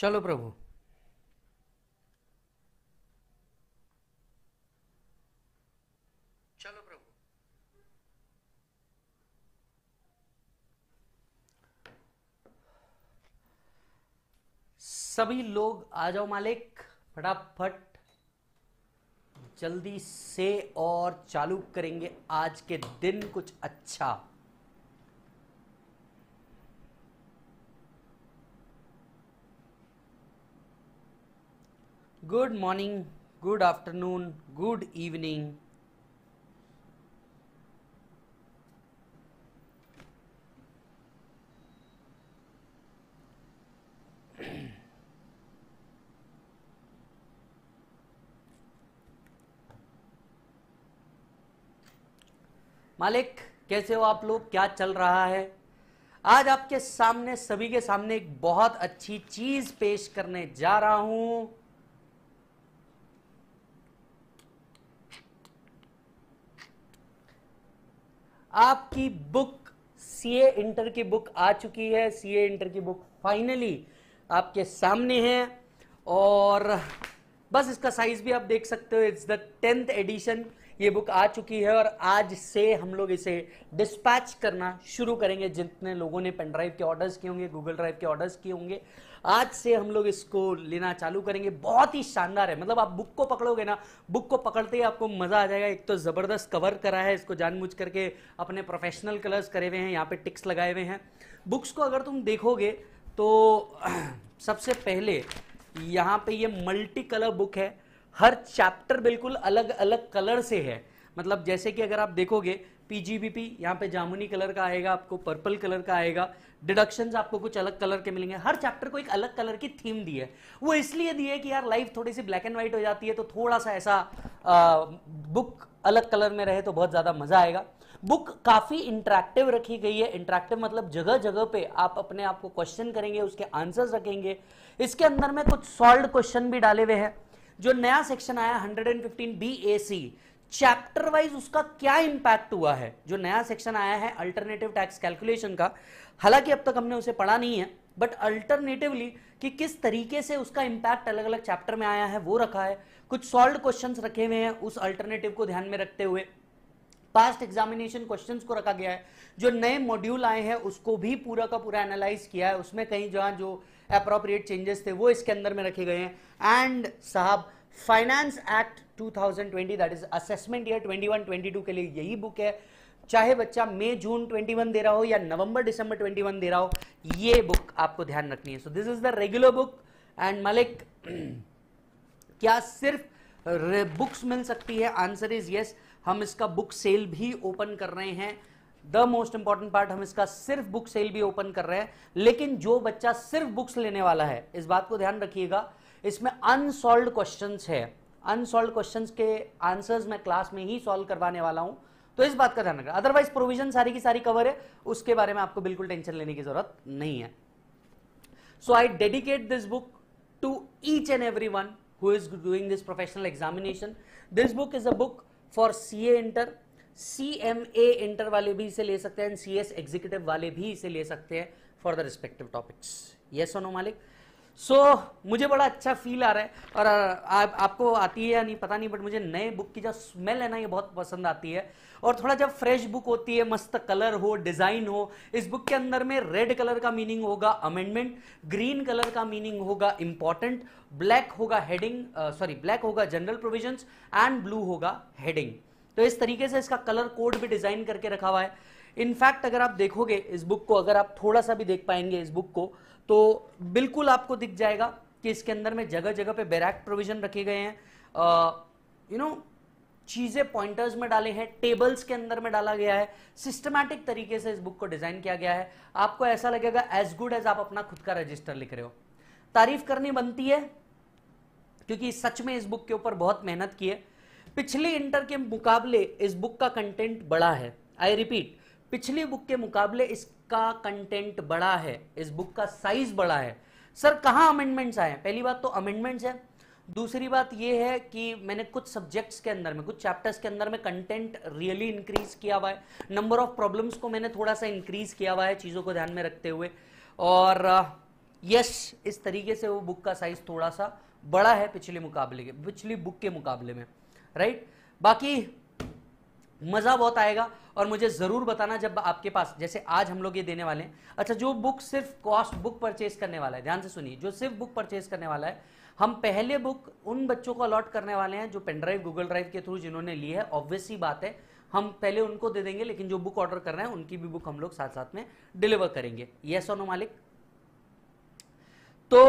चलो प्रभु चलो प्रभु सभी लोग आ जाओ मालिक फटाफट जल्दी से और चालू करेंगे आज के दिन कुछ अच्छा good morning good afternoon good evening मालिक कैसे हो आप लोग क्या चल रहा है आज आपके सामने सभी के सामने एक बहुत अच्छी चीज पेश करने जा रहा हूं आपकी बुक सीए इंटर की बुक आ चुकी है सीए इंटर की बुक फाइनली आपके सामने है और बस इसका साइज भी आप देख सकते हो इट्स द टेंथ एडिशन ये बुक आ चुकी है और आज से हम लोग इसे डिस्पैच करना शुरू करेंगे जितने लोगों ने पेन ड्राइव के ऑर्डर्स किए होंगे गूगल ड्राइव के ऑर्डर्स किए होंगे आज से हम लोग इसको लेना चालू करेंगे बहुत ही शानदार है मतलब आप बुक को पकड़ोगे ना बुक को पकड़ते ही आपको मजा आ जाएगा एक तो जबरदस्त कवर करा है इसको जानबूझ करके अपने प्रोफेशनल कलर्स करे हुए हैं यहाँ पे टिक्स लगाए हुए हैं बुक्स को अगर तुम देखोगे तो सबसे पहले यहाँ पे ये मल्टी कलर बुक है हर चैप्टर बिल्कुल अलग अलग कलर से है मतलब जैसे कि अगर आप देखोगे पीजीबीपी यहाँ पे जामुनी कलर का आएगा आपको पर्पल कलर का आएगा डिडक्शंस आपको कुछ अलग कलर के मिलेंगे हर चैप्टर को एक अलग कलर की थीम दी है वो इसलिए दी है कि यार लाइफ थोड़ी सी ब्लैक एंड व्हाइट हो जाती है तो थोड़ा सा ऐसा आ, बुक अलग कलर में रहे तो बहुत ज़्यादा मज़ा आएगा बुक काफ़ी इंटरेक्टिव रखी गई है इंटरेक्टिव मतलब जगह जगह पे आप अपने आप को क्वेश्चन करेंगे उसके आंसर्स रखेंगे इसके अंदर में कुछ सॉल्व क्वेश्चन भी डाले हुए हैं जो नया सेक्शन आया 115 B A C chapter wise उसका क्या इंपैक्ट हुआ है जो नया सेक्शन आया है अल्टरनेटिव टैक्स कैलकुलेशन का हालांकि अब तक हमने उसे पढ़ा नहीं है बट अल्टरनेटिवली कि किस तरीके से उसका इंपैक्ट अलग अलग चैप्टर में आया है वो रखा है कुछ सॉल्व क्वेश्चन रखे हुए हैं उस अल्टरनेटिव को ध्यान में रखते हुए पास्ट एग्जामिनेशन क्वेश्चंस को रखा गया है जो नए मॉड्यूल आए हैं उसको भी पूरा का पूरा एनालाइज किया है उसमें कहीं जहाँ जो अप्रोप्रिएट चेंजेस थे वो इसके अंदर में रखे गए हैं एंड साहब finance act 2020 that is assessment year 21 22 के लिए यही बुक है चाहे बच्चा मई जून 21 दे रहा हो या नवंबर दिसंबर 21 दे रहा हो ये बुक आपको ध्यान रखनी है so this is the regular book and मलिक क्या सिर्फ बुक्स मिल सकती है आंसर इज यस हम इसका बुक सेल भी ओपन कर रहे हैं द मोस्ट इंपॉर्टेंट पार्ट हम इसका सिर्फ बुक सेल भी ओपन कर रहे हैं लेकिन जो बच्चा सिर्फ बुक्स लेने वाला है इस बात को ध्यान रखिएगा इसमें अनसॉल्व क्वेश्चन है अनसॉल्व क्वेश्चन के आंसर्स मैं क्लास में ही सॉल्व करवाने वाला हूं तो इस बात का ध्यान रखना अदरवाइज प्रोविजन सारी की सारी कवर है उसके बारे में आपको बिल्कुल टेंशन लेने की जरूरत नहीं है so I dedicate this book to each and every one who is doing this professional examination this book is a book for C A inter C M A inter वाले भी इसे ले सकते हैं सी एस एग्जीक्यूटिव वाले भी इसे ले सकते हैं for the respective topics yes so no no मालिक सो so, मुझे बड़ा अच्छा फील आ रहा है और आ, आपको आती है या नहीं पता नहीं बट मुझे नए बुक की जो स्मेल है ना ये बहुत पसंद आती है और थोड़ा जब फ्रेश बुक होती है मस्त कलर हो डिज़ाइन हो इस बुक के अंदर में रेड कलर का मीनिंग होगा अमेंडमेंट ग्रीन कलर का मीनिंग होगा इंपॉर्टेंट ब्लैक होगा हेडिंग सॉरी ब्लैक होगा जनरल प्रोविजन एंड ब्लू होगा हेडिंग तो इस तरीके से इसका कलर कोड भी डिज़ाइन करके रखा हुआ है इनफैक्ट अगर आप देखोगे इस बुक को अगर आप थोड़ा सा भी देख पाएंगे इस बुक को तो बिल्कुल आपको दिख जाएगा कि इसके अंदर में जगह जगह पे बैरक प्रोविजन रखे गए हैं यू नो चीज़ें पॉइंटर्स में डाले हैं टेबल्स के अंदर में डाला गया है सिस्टमैटिक तरीके से इस बुक को डिज़ाइन किया गया है आपको ऐसा लगेगा एज गुड एज आप अपना खुद का रजिस्टर लिख रहे हो तारीफ करनी बनती है क्योंकि सच में इस बुक के ऊपर बहुत मेहनत की है पिछले इंटर के मुकाबले इस बुक का कंटेंट बड़ा है आई रिपीट पिछली बुक के मुकाबले इसका कंटेंट बड़ा है इस बुक का साइज बड़ा है सर कहाँ अमेंडमेंट्स आए पहली बात तो अमेंडमेंट्स है दूसरी बात यह है कि मैंने कुछ सब्जेक्ट्स के अंदर में कुछ चैप्टर्स के अंदर में कंटेंट रियली इंक्रीज किया हुआ है नंबर ऑफ प्रॉब्लम्स को मैंने थोड़ा सा इंक्रीज किया हुआ है चीज़ों को ध्यान में रखते हुए और यस इस तरीके से वो बुक का साइज थोड़ा सा बड़ा है पिछले मुकाबले के पिछली बुक के मुकाबले में राइट बाकी मज़ा बहुत आएगा और मुझे ज़रूर बताना जब आपके पास जैसे आज हम लोग ये देने वाले हैं अच्छा जो बुक सिर्फ कॉस्ट बुक परचेज करने वाला है ध्यान से सुनिए जो सिर्फ बुक परचेज करने वाला है हम पहले बुक उन बच्चों को अलॉट करने वाले हैं जो पेनड्राइव गूगल ड्राइव के थ्रू जिन्होंने ली है ऑब्वियस ही बात है हम पहले उनको दे देंगे लेकिन जो बुक ऑर्डर कर रहे हैं उनकी भी बुक हम लोग साथ साथ में डिलीवर करेंगे यस और नो मालिक तो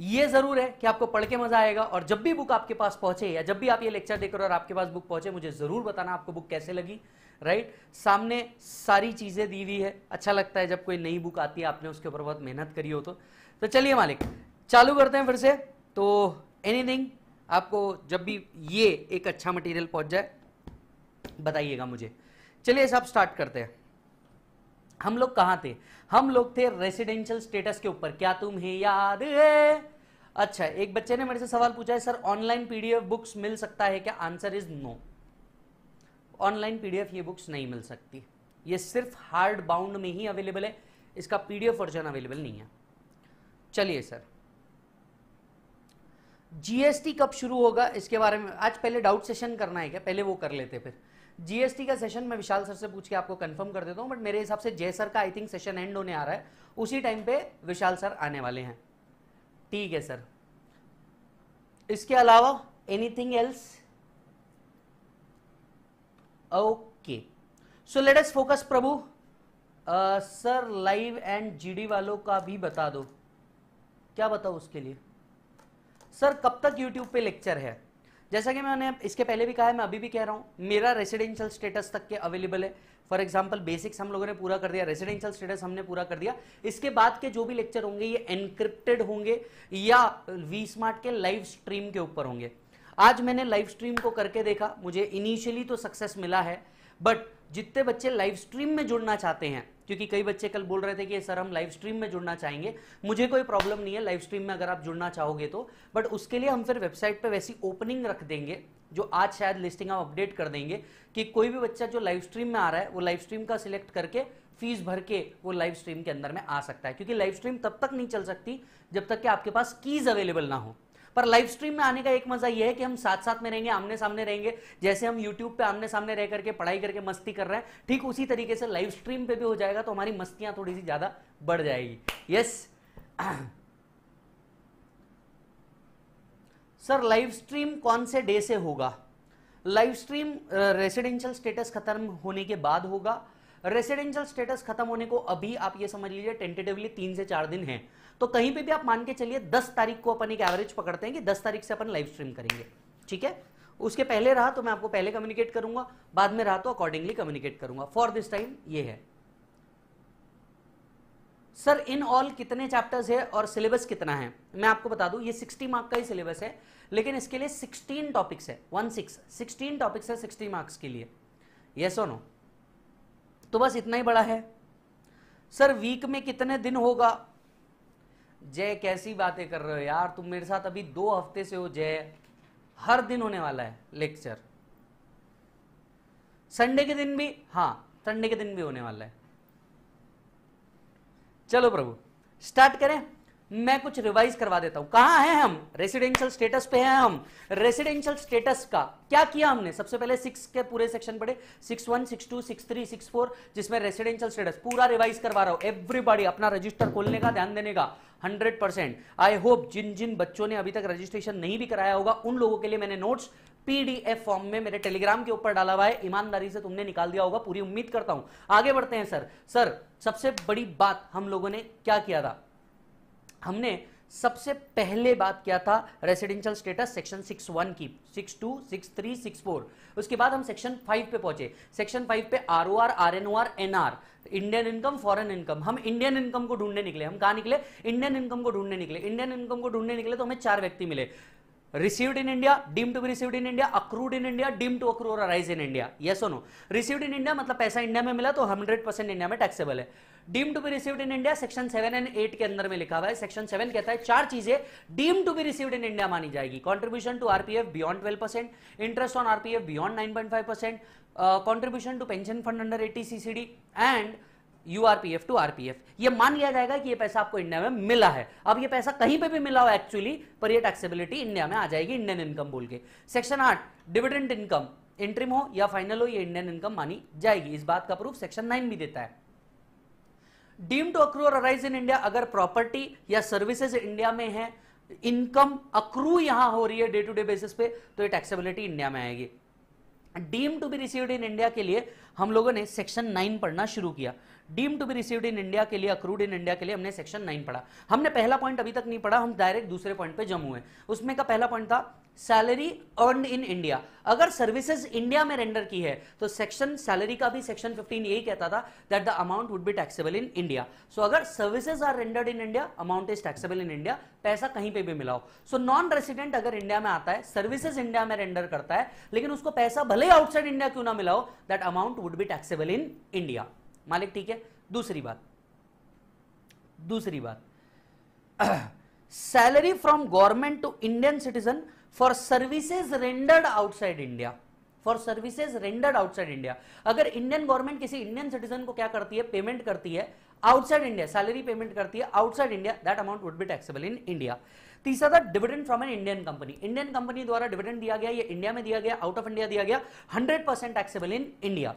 ये जरूर है कि आपको पढ़ के मजा आएगा और जब भी बुक आपके पास पहुंचे या जब भी आप ये लेक्चर देखकर और आपके पास बुक पहुंचे मुझे जरूर बताना आपको बुक कैसे लगी राइट सामने सारी चीजें दी हुई है अच्छा लगता है जब कोई नई बुक आती है आपने उसके ऊपर बहुत मेहनत करी हो तो तो चलिए मालिक चालू करते हैं फिर से तो एनीथिंग आपको जब भी ये एक अच्छा मटेरियल पहुंच जाए बताइएगा मुझे चलिए सब स्टार्ट करते हैं हम लोग कहाँ थे हम लोग थे रेसिडेंशियल स्टेटस के ऊपर क्या तुम है याद है अच्छा एक बच्चे ने मेरे से सवाल पूछा है सर ऑनलाइन पीडीएफ बुक्स मिल सकता है क्या answer is no online PDF ये बुक्स नहीं मिल सकती ये सिर्फ हार्ड बाउंड में ही अवेलेबल है इसका पीडीएफ वर्जन अवेलेबल नहीं है चलिए सर जीएसटी कब शुरू होगा इसके बारे में आज पहले डाउट सेशन करना है क्या पहले वो कर लेते फिर जीएसटी का सेशन मैं विशाल सर से पूछ के आपको कंफर्म कर देता हूँ बट मेरे हिसाब से जय सर का आई थिंक सेशन एंड होने आ रहा है उसी टाइम पे विशाल सर आने वाले हैं ठीक है सर इसके अलावा anything else okay so let us focus Prabhu sir live and GD वालों का भी बता दो क्या बताओ उसके लिए सर कब तक यूट्यूब पे लेक्चर है जैसा कि मैंने इसके पहले भी कहा है मैं अभी भी कह रहा हूँ मेरा रेसिडेंशियल स्टेटस तक के अवेलेबल है फॉर एग्जाम्पल बेसिक्स हम लोगों ने पूरा कर दिया रेसिडेंशियल स्टेटस हमने पूरा कर दिया इसके बाद के जो भी लेक्चर होंगे ये एनक्रिप्टेड होंगे या वी स्मार्ट के लाइव स्ट्रीम के ऊपर होंगे आज मैंने लाइव स्ट्रीम को करके देखा मुझे इनिशियली तो सक्सेस मिला है बट जितने बच्चे लाइव स्ट्रीम में जुड़ना चाहते हैं क्योंकि कई बच्चे कल बोल रहे थे कि सर हम लाइव स्ट्रीम में जुड़ना चाहेंगे मुझे कोई प्रॉब्लम नहीं है लाइव स्ट्रीम में अगर आप जुड़ना चाहोगे तो बट उसके लिए हम फिर वेबसाइट पर वैसी ओपनिंग रख देंगे जो आज शायद लिस्टिंग हम अपडेट कर देंगे कि कोई भी बच्चा जो लाइव स्ट्रीम में आ रहा है वो लाइव स्ट्रीम का सिलेक्ट करके फीस भर के वो लाइव स्ट्रीम के अंदर में आ सकता है क्योंकि लाइव स्ट्रीम तब तक नहीं चल सकती जब तक कि आपके पास कीज अवेलेबल ना हो पर लाइव स्ट्रीम में आने का एक मजा यह है कि हम साथ साथ में रहेंगे आमने सामने रहेंगे जैसे हम यूट्यूब पे आमने सामने रह करके पढ़ाई करके मस्ती कर रहे हैं ठीक उसी तरीके से लाइव स्ट्रीम पे भी हो जाएगा तो हमारी मस्तियां थोड़ी सी ज्यादा बढ़ जाएगी यस सर लाइव स्ट्रीम कौन से डे से होगा लाइव स्ट्रीम रेसिडेंशियल स्टेटस खत्म होने के बाद होगा रेसिडेंशियल स्टेटस खत्म होने को अभी आप ये समझ लीजिए टेंटेटिवली तीन से चार दिन है तो कहीं पे भी आप मान के चलिए दस तारीख को अपन एक एवरेज पकड़ते हैं कि दस तारीख से अपन लाइव स्ट्रीम करेंगे ठीक है उसके पहले रहा तो मैं आपको पहले कम्युनिकेट करूंगा बाद में रहा तो अकॉर्डिंगली कम्युनिकेट करूंगा फॉर दिस टाइम ये है सर इन ऑल कितने चैप्टर्स है और सिलेबस कितना है मैं आपको बता दूं ये सिक्सटी मार्क का ही सिलेबस है लेकिन इसके लिए सिक्सटीन टॉपिक्स है वन सिक्स सिक्सटीन टॉपिक्स है सिक्सटी मार्क्स के लिए यस ओ नो तो बस इतना ही बड़ा है सर वीक में कितने दिन होगा जय कैसी बातें कर रहे हो यार तुम मेरे साथ अभी दो हफ्ते से हो जय हर दिन होने वाला है लेक्चर संडे के दिन भी हाँ संडे के दिन भी होने वाला है चलो प्रभु स्टार्ट करें मैं कुछ रिवाइज करवा देता हूं कहां है हम रेसिडेंशियल स्टेटस पे हैं हम रेसिडेंशियल स्टेटस का क्या किया हमने सबसे पहले सिक्स के पूरे सेक्शन पढ़े six one six two six three six four जिसमें रेसिडेंशियल स्टेटस पूरा रिवाइज करवा रहा हूं एवरीबॉडी अपना रजिस्टर खोलने का ध्यान देने का हंड्रेड परसेंट आई होप जिन जिन बच्चों ने अभी तक रजिस्ट्रेशन नहीं भी कराया होगा उन लोगों के लिए मैंने नोट्स पीडीएफ फॉर्म में मेरे टेलीग्राम के ऊपर डाला हुआ है ईमानदारी से तुमने निकाल दिया होगा पूरी उम्मीद करता हूं आगे बढ़ते हैं सर सर सबसे बड़ी बात हम लोगों ने क्या किया था हमने सबसे पहले बात किया था residential status section six one की six two six three six four उसके बाद हम सेक्शन फाइव पे पहुंचे सेक्शन फाइव पे R O R R N O R N R Indian income foreign income हम इंडियन इनकम को ढूंढने निकले हम कहा निकले इंडियन इनकम को ढूंढने निकले इंडियन इनकम को ढूंढने निकले तो हमें चार व्यक्ति मिले received in India deem to be received in India accrued in India deem to accrue or arise in India. Yes no received in India मतलब पैसा इंडिया में मिला तो हंड्रेड परसेंट इंडिया में टैक्सेबल है deem to be received in India section seven and eight के अंदर में लिखा हुआ है सेक्शन सेवन कहता है चार चीजें deem to be received in India मानी जाएगी contribution to RPF beyond twelve percent interest on RPF beyond nine point five percent contribution to pension fund under eighty CCD and URPF to RPF ये मान लिया जाएगा कि ये पैसा आपको इंडिया में मिला है अब ये पैसा कहीं पे भी मिला हो एक्चुअली पर ये टैक्सेबिलिटी इंडिया में आ जाएगी इंडियन इनकम बोल के सेक्शन आठ डिविडेंड इनकम इंट्रीम हो या फाइनल हो ये इंडियन इनकम मानी जाएगी इस बात का प्रूफ सेक्शन नाइन भी देता है डीम्ड अक्रू और अराइज इन इंडिया अगर प्रॉपर्टी या सर्विसेज इंडिया में है इनकम अक्रू यहां हो रही है डे टू डे बेसिस पे तो ये टैक्सेबिलिटी इंडिया में आएगी deem to be received in India के लिए हम लोगों ने सेक्शन नाइन पढ़ना शुरू किया deem to be received in India के लिए अक्रूड इन इंडिया के लिए हमने सेक्शन नाइन पढ़ा हमने पहला पॉइंट अभी तक नहीं पढ़ा हम डायरेक्ट दूसरे पॉइंट पे जम हुए उसमें का पहला पॉइंट था सैलरी अर्न इन इंडिया अगर सर्विसेज इंडिया में रेंडर की है तो सेक्शन सैलरी का भी सेक्शन फिफ्टीन यही कहता था that the amount would be taxable in India so अगर services are rendered in India amount is taxable in India पैसा कहीं पे भी मिलाओ सो नॉन रेसिडेंट अगर इंडिया में आता है सर्विसेज इंडिया में रेंडर करता है लेकिन उसको पैसा भले ही आउटसाइड इंडिया क्यों ना मिलाओ that amount would be taxable in India मालिक ठीक है दूसरी बात दूसरी बात salary from government to Indian citizen for services rendered outside India for services rendered outside India अगर इंडियन गवर्नमेंट किसी इंडियन सिटीजन को क्या करती है पेमेंट करती है आउटसाइड इंडिया सैलरी पेमेंट करती है outside India that amount would be taxable in India तीसरा था dividend from an Indian company Indian company द्वारा डिविडेंड दिया गया ये इंडिया में दिया गया आउट ऑफ इंडिया दिया गया hundred percent taxable in India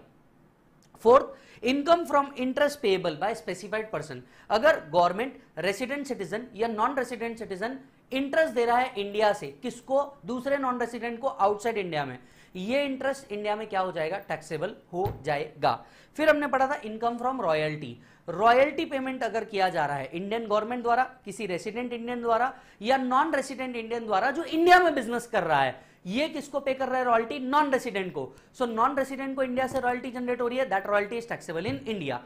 fourth income from interest payable by specified person अगर गवर्नमेंट रेसिडेंट सिटीजन या नॉन रेसिडेंट सिटीजन इंटरेस्ट दे रहा है इंडिया से किसको दूसरे नॉन रेसिडेंट को आउटसाइड इंडिया में ये इंटरेस्ट इंडिया में क्या हो जाएगा टैक्सेबल हो जाएगा फिर हमने पढ़ा था income from royalty royalty payment अगर किया जा रहा है इंडियन गवर्नमेंट द्वारा किसी रेसिडेंट इंडियन द्वारा या नॉन रेसिडेंट इंडियन द्वारा जो इंडिया में बिजनेस कर रहा है ये किसको पे कर रहा है रॉयल्टी नॉन रेसिडेंट को सो नॉन रेसिडेंट को इंडिया से रॉयल्टी जनरेट हो रही है that royalty is taxable in India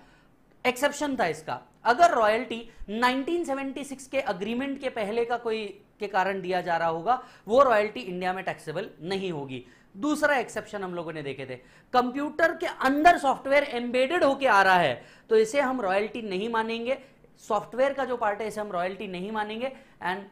exception था इसका अगर रॉयल्टी 1976 के अग्रीमेंट के पहले का कोई के कारण दिया जा रहा होगा वो रॉयल्टी इंडिया में टैक्सेबल नहीं होगी दूसरा एक्सेप्शन हम लोगों ने देखे थे कंप्यूटर के अंदर सॉफ्टवेयर एम्बेडेड होके आ रहा है तो इसे हम रॉयल्टी नहीं मानेंगे सॉफ्टवेयर का जो पार्ट है इसे हम रॉयल्टी नहीं मानेंगे एंड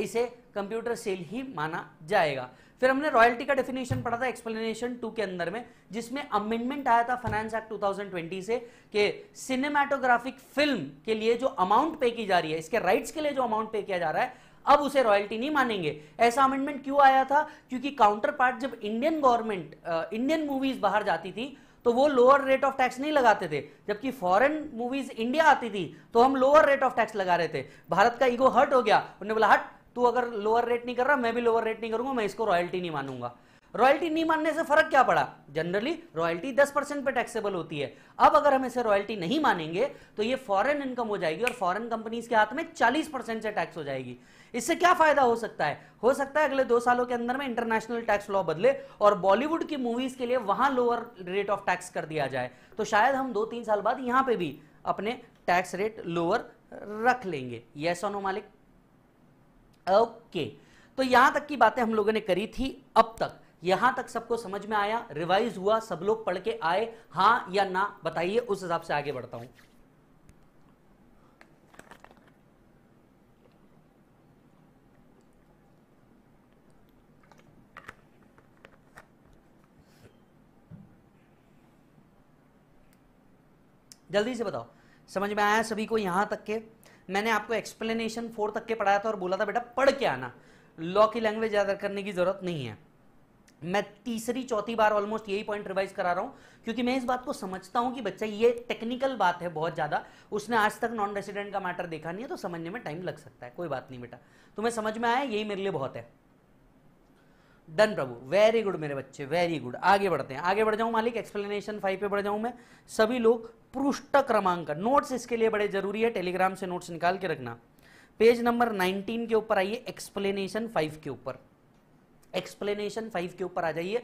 इसे कंप्यूटर सेल ही माना जाएगा फिर हमने रॉयल्टी का डेफिनेशन पढ़ा था एक्सप्लेनेशन टू के अंदर में जिसमें अमेंडमेंट आया था फाइनेंस एक्ट 2020 से कि सिनेमाटोग्राफिक फिल्म के लिए जो अमाउंट पे की जा रही है इसके राइट्स के लिए जो अमाउंट पे किया जा रहा है अब उसे रॉयल्टी नहीं मानेंगे ऐसा अमेंडमेंट क्यों आया था क्योंकि काउंटर पार्ट जब इंडियन गवर्नमेंट इंडियन मूवीज बाहर जाती थी तो वो लोअर रेट ऑफ टैक्स नहीं लगाते थे जबकि फॉरेन मूवीज इंडिया आती थी तो हम लोअर रेट ऑफ टैक्स लगा रहे थे भारत का ईगो हर्ट हो गया उन्होंने बोला हट तू अगर लोअर रेट नहीं कर रहा मैं भी लोअर रेट नहीं करूंगा मैं इसको रॉयल्टी नहीं मानूंगा रॉयल्टी नहीं मानने से फर्क क्या पड़ा जनरली रॉयल्टी 10 परसेंट पे टैक्सेबल होती है अब अगर हम इसे रॉयल्टी नहीं मानेंगे तो ये फॉरेन इनकम हो जाएगी और फॉरेन कंपनीज के हाथ में 40 परसेंट से टैक्स हो जाएगी इससे क्या फायदा हो सकता है हो सकता है अगले दो सालों के अंदर में इंटरनेशनल टैक्स लॉ बदले और बॉलीवुड की मूवीज के लिए वहां लोअर रेट ऑफ टैक्स कर दिया जाए तो शायद हम दो तीन साल बाद यहां पर भी अपने टैक्स रेट लोअर रख लेंगे ये सोनो मालिक ओके तो यहां तक की बातें हम लोगों ने करी थी अब तक यहां तक सबको समझ में आया रिवाइज हुआ सब लोग पढ़ के आए हां या ना बताइए उस हिसाब से आगे बढ़ता हूं जल्दी से बताओ समझ में आया सभी को यहां तक के मैंने आपको एक्सप्लेनेशन फोर तक के पढ़ाया था और बोला था बेटा पढ़ के आना लॉ की लैंग्वेज याद करने की जरूरत नहीं है मैं तीसरी चौथी बार ऑलमोस्ट यही पॉइंट रिवाइज करा रहा हूँ क्योंकि मैं इस बात को समझता हूँ कि बच्चा ये टेक्निकल बात है बहुत ज़्यादा उसने आज तक नॉन रेसिडेंट का मैटर देखा नहीं है तो समझने में टाइम लग सकता है कोई बात नहीं बेटा तुम्हें समझ में आया यही मेरे लिए बहुत है डन प्रभु वेरी गुड मेरे बच्चे वेरी गुड आगे बढ़ते हैं आगे बढ़ जाऊं मालिक एक्सप्लेनेशन फाइव पे बढ़ जाऊं मैं सभी लोग पृष्ठ क्रमांक नोट्स इसके लिए बड़े जरूरी है टेलीग्राम से नोट्स निकाल के रखना पेज नंबर 19 के ऊपर आइए एक्सप्लेनेशन फाइव के ऊपर एक्सप्लेनेशन फाइव के ऊपर आ जाइए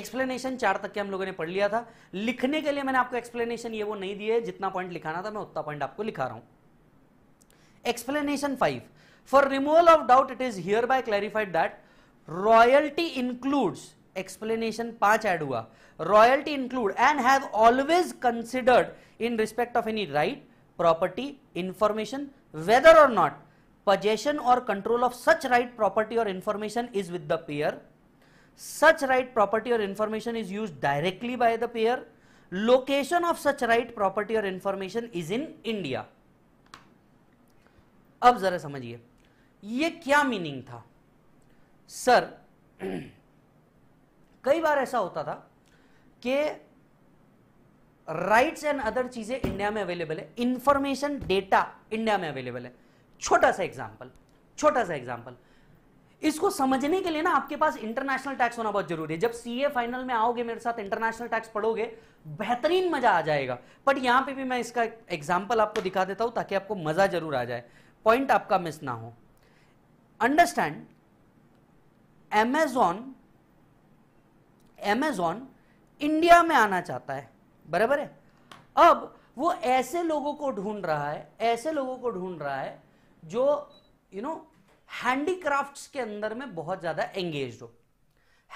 एक्सप्लेनेशन चार तक के हम लोगों ने पढ़ लिया था लिखने के लिए मैंने आपको एक्सप्लेनेशन ये वो नहीं दिए जितना पॉइंट लिखाना था मैं उतना पॉइंट आपको लिखा रहा हूं explanation five for removal of doubt it is hereby clarified that royalty include explanation पांच एड हुआ royalty include and have always considered in respect of any right property information whether or not possession or control of such right property or information is with the payer such right property or information is use directly by the payer location of such right property or information is in India अब जरा समझिए यह क्या meaning था sir कई बार ऐसा होता था कि राइट्स एंड अदर चीजें इंडिया में अवेलेबल है इंफॉर्मेशन डेटा इंडिया में अवेलेबल है छोटा सा एग्जाम्पल छोटा सा एग्जाम्पल इसको समझने के लिए ना आपके पास इंटरनेशनल टैक्स होना बहुत जरूरी है जब सीए फाइनल में आओगे मेरे साथ इंटरनेशनल टैक्स पढ़ोगे बेहतरीन मजा आ जाएगा बट यहां पे भी मैं इसका एग्जाम्पल आपको दिखा देता हूं ताकि आपको मजा जरूर आ जाए पॉइंट आपका मिस ना हो अंडरस्टैंड एमेजॉन एमेजॉन इंडिया में आना चाहता है बराबर है अब वो ऐसे लोगों को ढूंढ रहा है ऐसे लोगों को ढूंढ रहा है जो यू नो हैंडीक्राफ्ट के अंदर में बहुत ज़्यादा एंगेज हो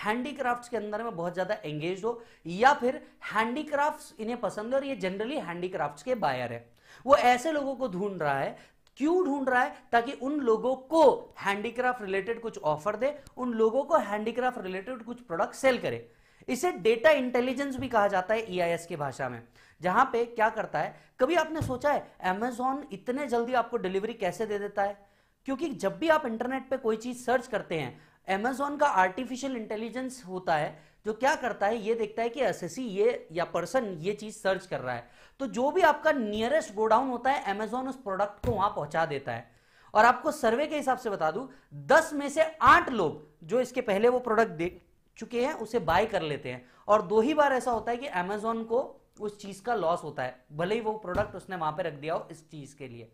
हैंडीक्राफ्ट के अंदर में बहुत ज़्यादा एंगेज हो या फिर हैंडीक्राफ्ट इन्हें पसंद है और ये जनरली हैंडीक्राफ्ट के बायर है वो ऐसे लोगों को ढूंढ रहा है क्यों ढूंढ रहा है ताकि उन लोगों को हैंडीक्राफ्ट रिलेटेड कुछ ऑफर दे उन लोगों को हैंडीक्राफ्ट रिलेटेड कुछ प्रोडक्ट सेल करे इसे डेटा इंटेलिजेंस भी कहा जाता है ई e की भाषा में जहां पे क्या करता है कभी आपने सोचा है अमेजोन इतने जल्दी आपको डिलीवरी कैसे दे देता है क्योंकि जब भी आप इंटरनेट पे कोई चीज सर्च करते हैं अमेजोन का आर्टिफिशियल इंटेलिजेंस होता है जो क्या करता है ये देखता है कि एस ये या पर्सन ये चीज सर्च कर रहा है तो जो भी आपका नियरेस्ट गोडाउन होता है अमेजोन उस प्रोडक्ट को वहां पहुंचा देता है और आपको सर्वे के हिसाब से बता दू दस में से आठ लोग जो इसके पहले वो प्रोडक्ट देख चुके हैं उसे बाय कर लेते हैं और दो ही बार ऐसा होता है कि अमेजोन को उस चीज का लॉस होता है भले ही वो प्रोडक्ट उसने वहां पे रख दिया हो इस चीज के लिए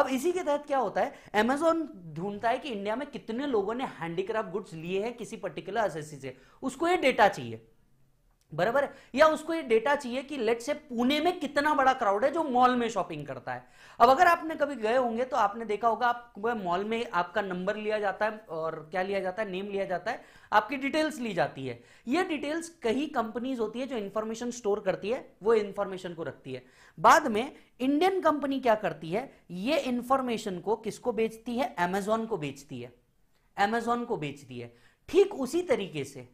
अब इसी के तहत क्या होता है अमेजोन ढूंढता है कि इंडिया में कितने लोगों ने हैंडीक्राफ्ट गुड्स लिए हैं किसी पर्टिकुलर एसएससी से उसको ये डेटा चाहिए बराबर या उसको ये डेटा चाहिए कि लेट से पुणे में कितना बड़ा क्राउड है जो मॉल में शॉपिंग करता है अब अगर आपने कभी गए होंगे तो आपने देखा होगा आप मॉल में आपका नंबर लिया जाता है और क्या लिया जाता है नेम लिया जाता है आपकी डिटेल्स ली जाती है ये डिटेल्स कई कंपनीज होती है जो इन्फॉर्मेशन स्टोर करती है वो इन्फॉर्मेशन को रखती है बाद में इंडियन कंपनी क्या करती है ये इन्फॉर्मेशन को किसको बेचती है एमेजॉन को बेचती है एमेजॉन को बेचती है ठीक उसी तरीके से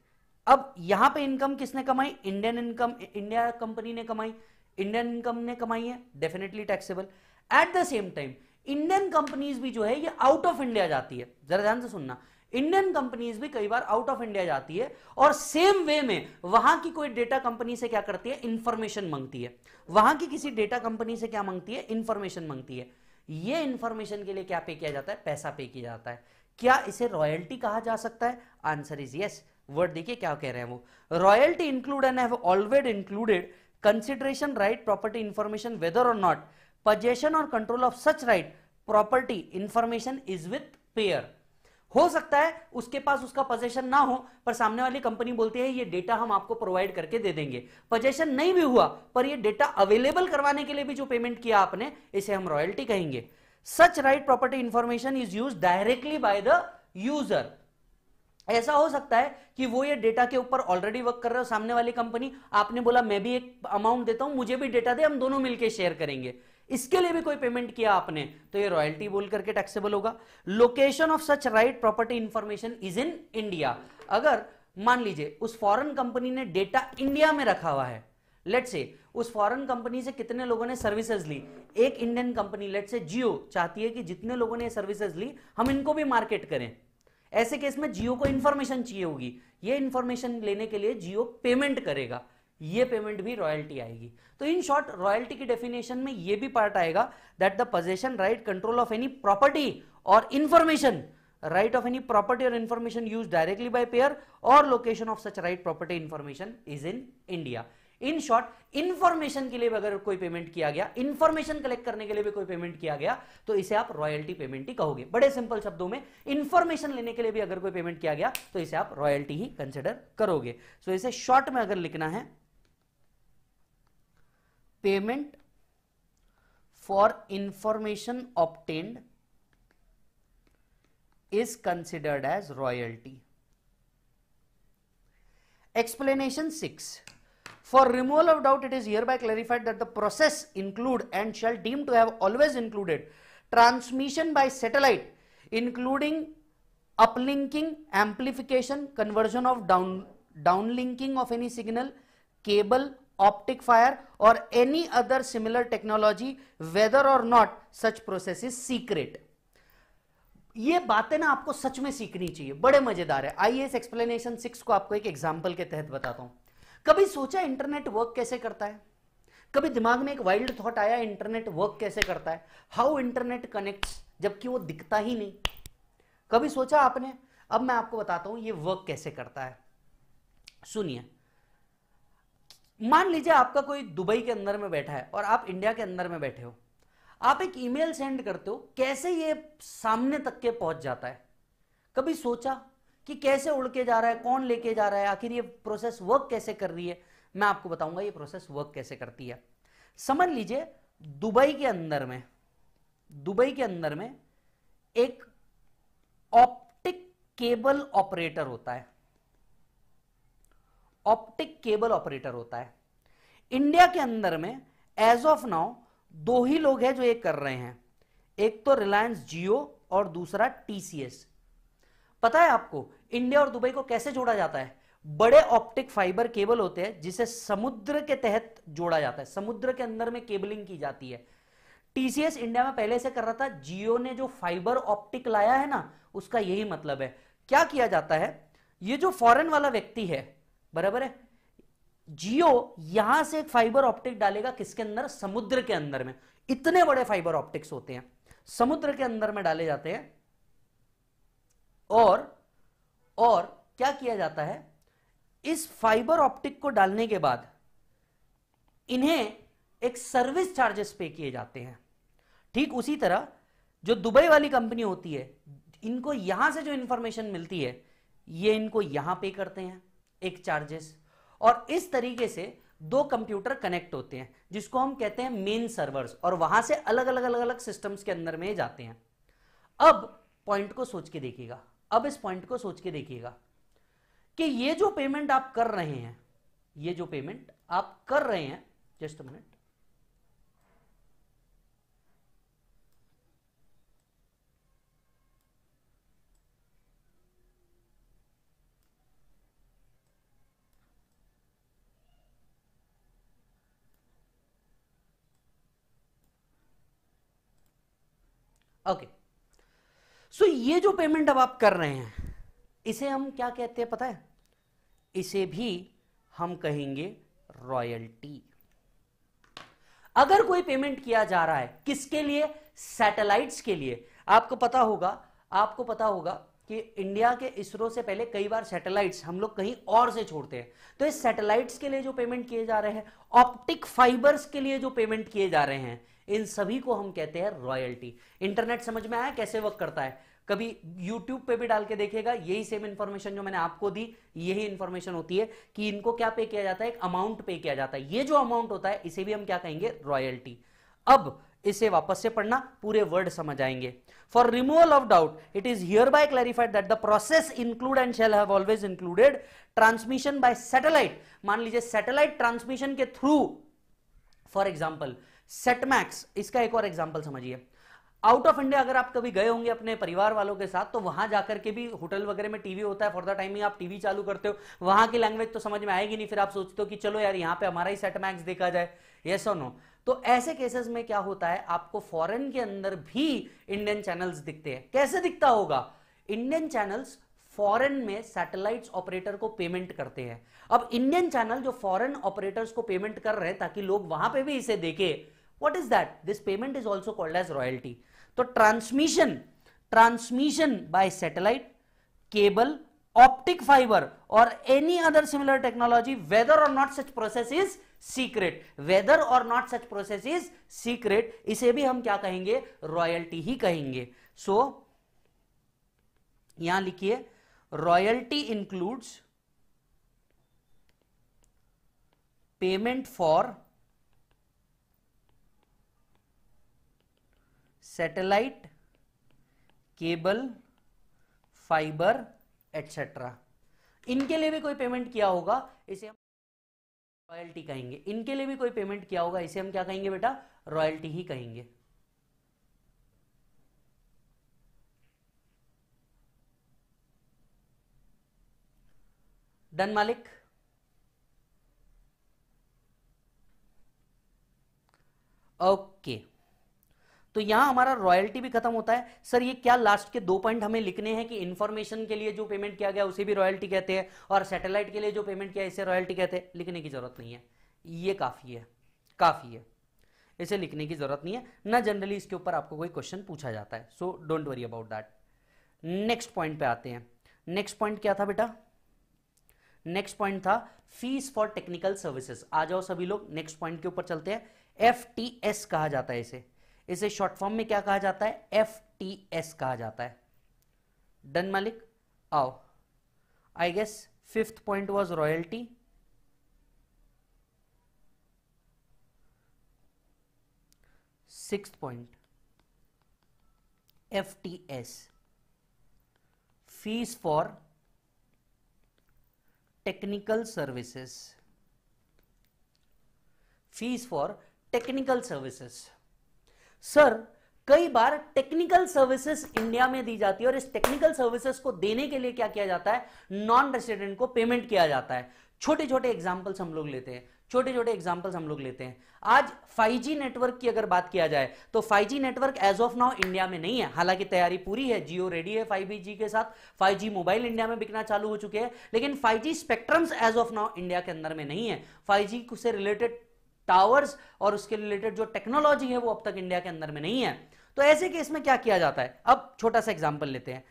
अब यहां पे इनकम किसने कमाई इंडियन इनकम इंडिया कंपनी ने कमाई इंडियन इनकम ने कमाई है definitely taxable at the same time Indian companies भी जो है ये आउट ऑफ इंडिया जाती है जरा ध्यान से सुनना इंडियन कंपनीज भी कई बार आउट ऑफ इंडिया जाती है और सेम वे में वहां की कोई डेटा कंपनी से क्या करती है इंफॉर्मेशन मांगती है वहां की किसी डेटा कंपनी से क्या मांगती है इंफॉर्मेशन मांगती है ये इंफॉर्मेशन के लिए क्या पे किया जाता है पैसा पे किया जाता है क्या इसे रॉयल्टी कहा जा सकता है आंसर इज यस वर्ड देखिए क्या कह रहे हैं वो royalty include and have always included consideration right property information whether or not possession or control of such right property information is with payer हो सकता है उसके पास उसका पजेशन ना हो पर सामने वाली कंपनी बोलती है ये डेटा हम आपको प्रोवाइड करके दे देंगे पजेशन नहीं भी हुआ पर ये डेटा अवेलेबल करवाने के लिए भी जो पेमेंट किया आपने इसे हम रॉयल्टी कहेंगे such right property information is use directly by the user ऐसा हो सकता है कि वो ये डेटा के ऊपर ऑलरेडी वर्क कर रहे हो सामने वाली कंपनी आपने बोला मैं भी एक अमाउंट देता हूं मुझे भी डेटा दे हम दोनों मिलकर शेयर करेंगे इसके लिए भी कोई पेमेंट किया आपने तो ये रॉयल्टी बोल करके टैक्सेबल होगा location of such right property information is in India अगर मान लीजिए उस फॉरेन कंपनी ने डेटा इंडिया में रखा हुआ है लेट से उस फॉरेन कंपनी से कितने लोगों ने सर्विसेज ली एक इंडियन कंपनी लेट से जियो चाहती है कि जितने लोगों ने सर्विसेज ली हम इनको भी मार्केट करें ऐसे केस में जियो को इन्फॉर्मेशन चाहिए होगी ये इन्फॉर्मेशन लेने के लिए जियो पेमेंट करेगा ये पेमेंट भी रॉयल्टी आएगी तो इन शॉर्ट रॉयल्टी की डेफिनेशन में ये भी पार्ट आएगा that the possession right control of any property or information right of any property or information use directly by payer or location of such right property information is in India in short information के लिए अगर कोई payment किया गया information collect करने के लिए भी कोई पेमेंट किया गया तो इसे आप रॉयल्टी पेमेंट ही कहोगे बड़े सिंपल शब्दों में इंफॉर्मेशन लेने के लिए भी अगर कोई पेमेंट किया गया तो इसे आप रॉयल्टी ही कंसिडर करोगे सो so, इसे शॉर्ट में अगर लिखना है payment for information obtained is considered as royalty explanation six For removal of doubt, it is hereby clarified that the process include and shall deem to have always included transmission by satellite, including uplinking, amplification, conversion of down downlinking of any signal, cable, optic fire or any other similar technology whether or not such process is secret. ये बातें ना आपको सच में सीखनी चाहिए बड़े मजेदार है आइए इस एक्सप्लेनेशन सिक्स को आपको एक एग्जाम्पल के तहत बताता हूं कभी सोचा इंटरनेट वर्क कैसे करता है कभी दिमाग में एक वाइल्ड थॉट आया इंटरनेट वर्क कैसे करता है हाउ इंटरनेट कनेक्ट जबकि वो दिखता ही नहीं कभी सोचा आपने अब मैं आपको बताता हूं ये वर्क कैसे करता है सुनिए मान लीजिए आपका कोई दुबई के अंदर में बैठा है और आप इंडिया के अंदर में बैठे हो आप एक ईमेल सेंड करते हो कैसे ये सामने तक के पहुंच जाता है कभी सोचा कि कैसे उड़ के जा रहा है कौन लेके जा रहा है आखिर ये प्रोसेस वर्क कैसे कर रही है मैं आपको बताऊंगा ये प्रोसेस वर्क कैसे करती है समझ लीजिए दुबई के अंदर में दुबई के अंदर में एक ऑप्टिक केबल ऑपरेटर होता है ऑप्टिक केबल ऑपरेटर होता है इंडिया के अंदर में एज ऑफ नाउ दो ही लोग हैं जो ये कर रहे हैं एक तो रिलायंस जियो और दूसरा टीसीएस पता है आपको इंडिया और दुबई को कैसे जोड़ा जाता है बड़े ऑप्टिक फाइबर केबल होते हैं जिसे समुद्र के तहत जोड़ा जाता है समुद्र के अंदर में केबलिंग की जाती है टीसीएस इंडिया में पहले से कर रहा था जियो ने जो फाइबर ऑप्टिक लाया है ना उसका यही मतलब है क्या किया जाता है ये जो फॉरेन वाला व्यक्ति है बराबर है जियो यहां से एक फाइबर ऑप्टिक डालेगा किसके अंदर समुद्र के अंदर में इतने बड़े फाइबर ऑप्टिक्स होते हैं समुद्र के अंदर में डाले जाते हैं और और क्या किया जाता है इस फाइबर ऑप्टिक को डालने के बाद इन्हें एक सर्विस चार्जेस पे किए जाते हैं ठीक उसी तरह जो दुबई वाली कंपनी होती है इनको यहां से जो इंफॉर्मेशन मिलती है ये इनको यहां पे करते हैं एक चार्जेस और इस तरीके से दो कंप्यूटर कनेक्ट होते हैं जिसको हम कहते हैं मेन सर्वर्स और वहां से अलग अलग अलग अलग सिस्टम्स के अंदर में जाते हैं अब पॉइंट को सोच के देखिएगा अब इस पॉइंट को सोच के देखिएगा कि ये जो पेमेंट आप कर रहे हैं ये जो पेमेंट आप कर रहे हैं just minute okay so so, ये जो पेमेंट अब आप कर रहे हैं इसे हम क्या कहते हैं पता है इसे भी हम कहेंगे रॉयल्टी अगर कोई पेमेंट किया जा रहा है किसके लिए सैटेलाइट्स के लिए आपको पता होगा आपको पता होगा कि इंडिया के इसरो से पहले कई बार सैटेलाइट्स हम लोग कहीं और से छोड़ते हैं तो इस सैटेलाइट्स के लिए जो पेमेंट किए जा रहे हैं ऑप्टिक फाइबर्स के लिए जो पेमेंट किए जा रहे हैं इन सभी को हम कहते हैं रॉयल्टी इंटरनेट समझ में आया कैसे वर्क करता है कभी यूट्यूब पे भी डाल के देखेगा यही सेम इंफॉर्मेशन जो मैंने आपको दी यही इंफॉर्मेशन होती है कि इनको क्या पे किया जाता है एक अमाउंट पे किया जाता है ये जो अमाउंट होता है इसे भी हम क्या कहेंगे रॉयल्टी अब इसे वापस से पढ़ना पूरे वर्ड समझ आएंगे for removal of doubt it is hereby clarified that the process include and shall have always included transmission by satellite मान लीजिए सैटेलाइट ट्रांसमिशन के थ्रू फॉर एग्जाम्पल सेटमैक्स इसका एक और एग्जाम्पल समझिए आउट ऑफ इंडिया अगर आप कभी गए होंगे अपने परिवार वालों के साथ तो वहां जाकर के भी होटल वगैरह में टीवी होता है फॉर द टाइम ही आप टीवी चालू करते हो वहां की लैंग्वेज तो समझ में आएगी नहीं फिर आप सोचते हो कि चलो यार यहाँ पे हमारा ही सेटमैक्स देखा जाए ये सो नो तो ऐसे केसेस में क्या होता है आपको फॉरेन के अंदर भी इंडियन चैनल्स दिखते हैं कैसे दिखता होगा इंडियन चैनल्स फॉरेन में सैटेलाइट्स ऑपरेटर को पेमेंट करते हैं अब इंडियन चैनल जो फॉरेन ऑपरेटर्स को पेमेंट कर रहे हैं ताकि लोग वहां पे भी इसे देखें what is that this payment is also called as royalty so transmission transmission by satellite cable optic fiber or any other similar technology whether or not such process is secret whether or not such process is secret इसे भी हम क्या कहेंगे royalty ही कहेंगे सो so, यहां लिखिए royalty includes payment for satellite cable fibre et cetera इनके लिए भी कोई पेमेंट किया होगा इसे हम रॉयल्टी कहेंगे इनके लिए भी कोई पेमेंट किया होगा इसे हम क्या कहेंगे बेटा रॉयल्टी ही कहेंगे डन मालिक ओके okay. तो यहां हमारा रॉयल्टी भी खत्म होता है सर ये क्या लास्ट के दो पॉइंट हमें लिखने हैं कि इन्फॉर्मेशन के लिए जो पेमेंट किया गया उसे भी रॉयल्टी कहते हैं और सैटेलाइट के लिए जो पेमेंट किया इसे रॉयल्टी कहते हैं लिखने की जरूरत नहीं है ये काफी है काफी है इसे लिखने की जरूरत नहीं है ना जनरली इसके ऊपर आपको कोई क्वेश्चन पूछा जाता है so don't worry about that next point पे आते हैं नेक्स्ट पॉइंट क्या था बेटा नेक्स्ट पॉइंट था फीस फॉर टेक्निकल सर्विसेज आ जाओ सभी लोग नेक्स्ट पॉइंट के ऊपर चलते हैं एफ कहा जाता है इसे इसे शॉर्ट फॉर्म में क्या कहा जाता है एफ टी एस कहा जाता है डन मालिक आओ I guess fifth point was royalty six point F T S fees for technical services fees for technical services sir कई बार टेक्निकल सर्विसेज इंडिया में दी जाती है और इस टेक्निकल सर्विसेज को देने के लिए क्या किया जाता है नॉन रेसिडेंट को पेमेंट किया जाता है छोटे छोटे एग्जाम्पल्स हम लोग लेते हैं छोटे छोटे एग्जाम्पल्स हम लोग लेते हैं आज 5G नेटवर्क की अगर बात किया जाए तो 5G network as of now India में नहीं है हालांकि तैयारी पूरी है जियो रेडी है 5G के साथ 5G मोबाइल इंडिया में बिकना चालू हो चुके हैं लेकिन 5G spectrums as of now India के अंदर में नहीं है 5G से रिलेटेड टावर्स और उसके रिलेटेड जो टेक्नोलॉजी है वो अब तक इंडिया के अंदर में नहीं है तो ऐसे केस में क्या किया जाता है अब छोटा सा एग्जाम्पल लेते हैं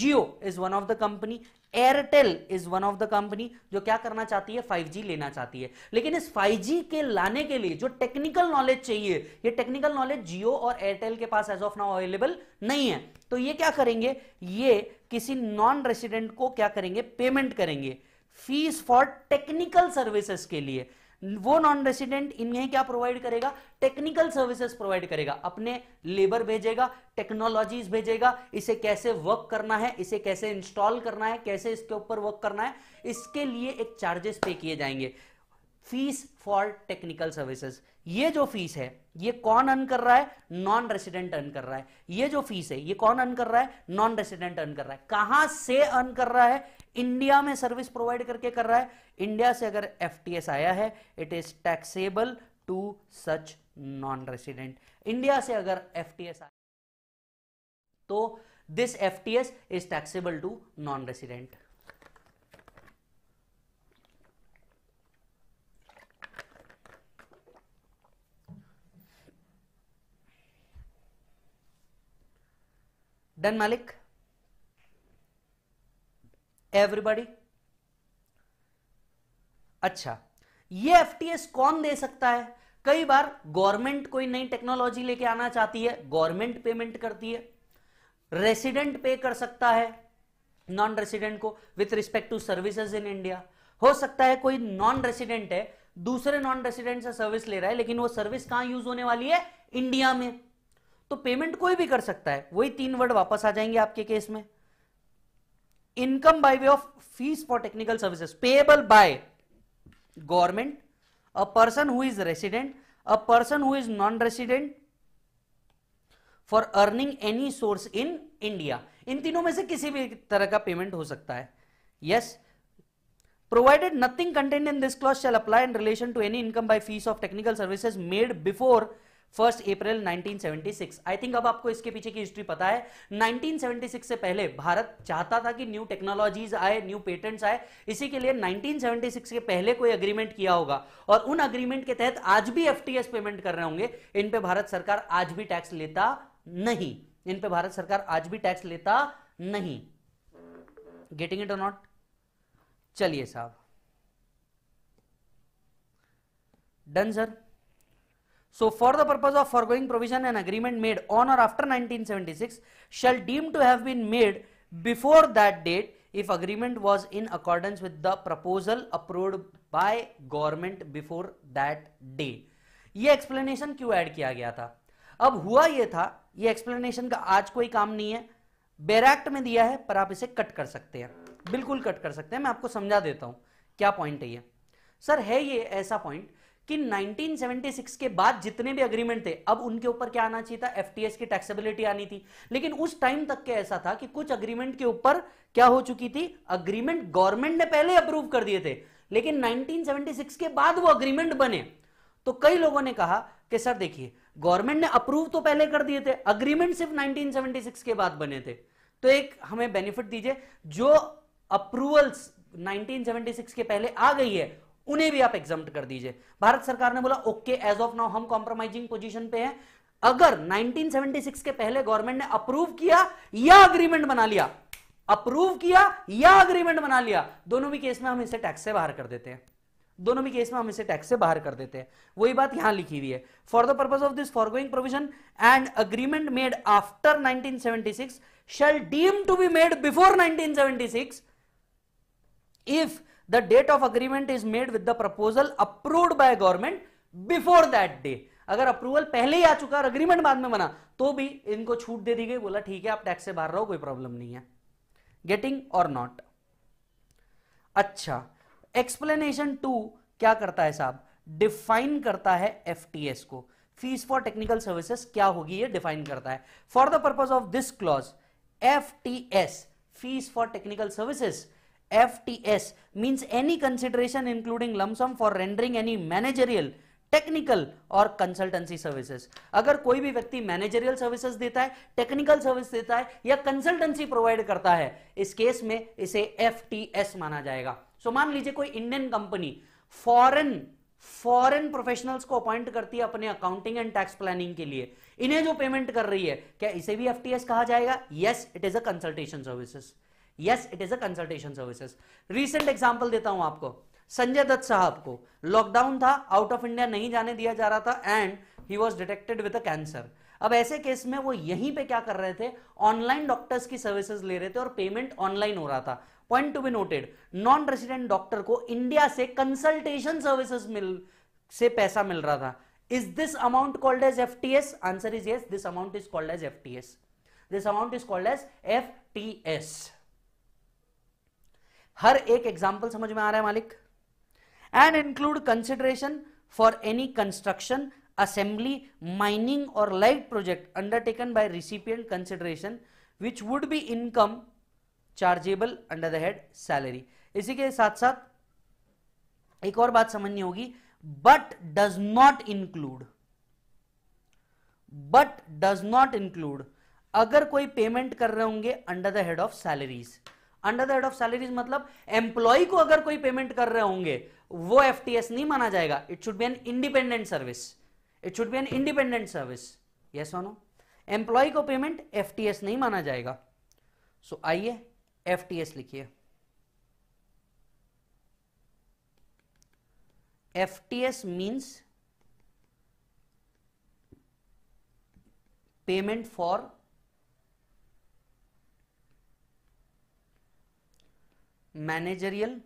Jio is one of the company Airtel is one of the company जो क्या करना चाहती है 5G लेना चाहती है लेकिन इस 5G के लाने के लिए जो टेक्निकल नॉलेज चाहिए ये टेक्निकल नॉलेज जियो और एयरटेल के पास एज ऑफ नाउ अवेलेबल नहीं है तो ये क्या करेंगे ये किसी नॉन रेसिडेंट को क्या करेंगे पेमेंट करेंगे फीस फॉर टेक्निकल सर्विसेस के लिए वो नॉन रेसिडेंट इन्हें क्या प्रोवाइड करेगा टेक्निकल सर्विसेज प्रोवाइड करेगा अपने लेबर भेजेगा टेक्नोलॉजीज भेजेगा इसे कैसे वर्क करना है इसे कैसे इंस्टॉल करना है कैसे इसके ऊपर वर्क करना है इसके लिए एक चार्जेस पे किए जाएंगे फीस फॉर टेक्निकल सर्विसेज ये जो फीस है ये कौन अर्न कर रहा है नॉन रेसिडेंट अर्न कर रहा है ये जो फीस है ये कौन अर्न कर रहा है नॉन रेसिडेंट अर्न कर रहा है कहां से अर्न कर रहा है इंडिया में सर्विस प्रोवाइड करके कर रहा है इंडिया से अगर एफ आया है it is taxable to such non resident India से अगर एफ आया तो this F is taxable to non resident done मालिक एवरीबडी अच्छा ये एफटीएस कौन दे सकता है कई बार गवर्नमेंट कोई नई टेक्नोलॉजी लेके आना चाहती है गवर्नमेंट पेमेंट करती है रेसिडेंट पे कर सकता है नॉन रेसिडेंट को with respect to services in India हो सकता है कोई नॉन रेसिडेंट है दूसरे नॉन रेसिडेंट से सर्विस ले रहा है लेकिन वो सर्विस कहां यूज होने वाली है इंडिया में तो पेमेंट कोई भी कर सकता है वही तीन वर्ड वापस आ जाएंगे आपके केस में income by way of fees for technical services payable by government a person who is resident a person who is non resident for earning any source in India इन तीनों में से किसी भी तरह का पेमेंट हो सकता है yes provided nothing content in this clause shall apply in relation to any income by fees of technical services made before first April 1976 I think अब आपको इसके पीछे की हिस्ट्री पता है 1976 से पहले भारत चाहता था कि न्यू टेक्नोलॉजीज आए न्यू पेटेंट्स आए इसी के लिए 1976 के पहले कोई अग्रीमेंट किया होगा और उन अग्रीमेंट के तहत आज भी एफ पेमेंट कर रहे होंगे इन पे भारत सरकार आज भी टैक्स लेता नहीं इन पे भारत सरकार आज भी टैक्स लेता नहीं गेटिंग इट नॉट चलिए साहब done sir So for the purpose of foregoing provision an agreement made on or after 1976 shall deem to have been made before that date if agreement was in accordance with the proposal approved by government before that day. explanation kyu add kiya gaya tha ab hua ye tha ye explanation ka aaj koi kaam nahi hai bare act mein diya hai par aap ise cut kar sakte hain bilkul cut kar sakte hain main aapko samjha deta hu kya point hai ye sir hai ye aisa point कि 1976 के बाद जितने भी agreement थे अब उनके ऊपर क्या आना चाहिए था एफटीएस की टैक्सेबिलिटी आनी थी लेकिन उस टाइम तक के ऐसा था कि कुछ अग्रीमेंट के ऊपर क्या हो चुकी थी अग्रीमेंट गवर्नमेंट ने पहले अप्रूव कर दिए थे लेकिन 1976 के बाद वो अग्रीमेंट बने तो कई लोगों ने कहा कि सर देखिए गवर्नमेंट ने अप्रूव तो पहले कर दिए थे अग्रीमेंट सिर्फ नाइनटीन के बाद बने थे तो एक हमें बेनिफिट दीजिए जो अप्रूवल्स 1976 के पहले आ गई है उन्हें भी आप एग्जाम कर दीजिए भारत सरकार ने बोला ओके एज ऑफ नाउ हम कॉम्प्रोमाइजिंग पोजिशन पे हैं अगर 1976 के पहले गवर्नमेंट ने अप्रूव किया या अग्रीमेंट बना लिया अप्रूव किया या अग्रीमेंट बना लिया दोनों भी केस में हम इसे टैक्स से बाहर कर देते हैं दोनों भी केस में हम इसे टैक्स से बाहर कर देते हैं वही बात यहां लिखी हुई है for the purpose of this foregoing provision and agreement made after 1976 shall deem to be made before 1976 if the date of agreement is made with the proposal approved by government before that day अगर approval पहले ही आ चुका और agreement बाद में बना तो भी इनको छूट दे दी गई बोला ठीक है आप टैक्स से बाहर रहो कोई प्रॉब्लम नहीं है गेटिंग और नॉट अच्छा एक्सप्लेनेशन टू क्या करता है साहब डिफाइन करता है एफटीएस को फीस फॉर टेक्निकल सर्विसेज क्या होगी ये डिफाइन करता है for the purpose of this clause F T S fees for technical services FTS means any consideration including lump sum for rendering any managerial technical और consultancy services अगर कोई भी व्यक्ति मैनेजरियल सर्विसेज देता है टेक्निकल सर्विस देता है या कंसल्टेंसी प्रोवाइड करता है इस केस में इसे एफ माना जाएगा सो मान लीजिए कोई Indian company foreign foreign professionals को अपॉइंट करती है अपने अकाउंटिंग एंड टैक्स प्लानिंग के लिए इन्हें जो पेमेंट कर रही है क्या इसे भी एफ टी एस कहा जाएगा yes it is a consultation services yes it is a consultation services recent example देता हूं आपको संजय दत्त साहब को लॉकडाउन था आउट ऑफ इंडिया नहीं जाने दिया जा रहा था and he was detected with a cancer अब ऐसे केस में वो यहीं पे क्या कर रहे थे ऑनलाइन डॉक्टर्स की सर्विसेज ले रहे थे और पेमेंट ऑनलाइन हो रहा था point to be noted non resident doctor को इंडिया से कंसल्टेशन सर्विसेज मिल से पैसा मिल रहा था is this amount called as F T S answer is yes this amount is called as F T S this amount is called as F T S हर एक एग्जाम्पल समझ में आ रहा है मालिक and include consideration for any construction assembly mining और like project undertaken by recipient consideration which would be income chargeable under the head salary इसी के साथ साथ एक और बात समझनी होगी but does not include but does not include अगर कोई पेमेंट कर रहे होंगे under the head of salaries under the head of salaries मतलब एम्प्लॉय को अगर कोई पेमेंट कर रहे होंगे वो एफ नहीं माना जाएगा it should be an independent service it should be an independent service yes ऑनो एम्प्लॉय को पेमेंट एफ नहीं माना जाएगा सो आइए एफ लिखिए F T S means payment for managerial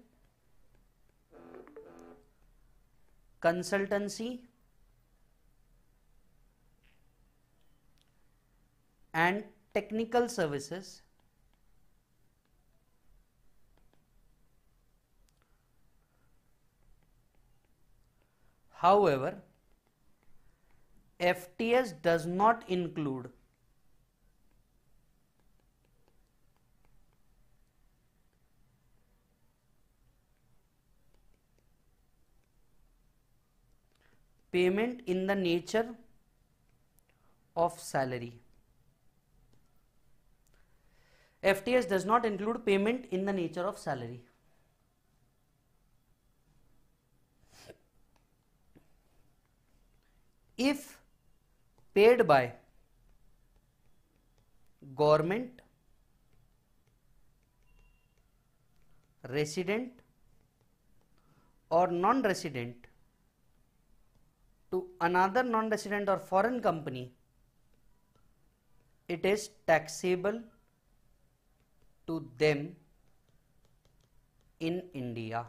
consultancy and technical services however FTS does not include payment in the nature of salary. FTS does not include payment in the nature of salary. If paid by government resident or non-resident to another non-resident or foreign company, it is taxable to them in India.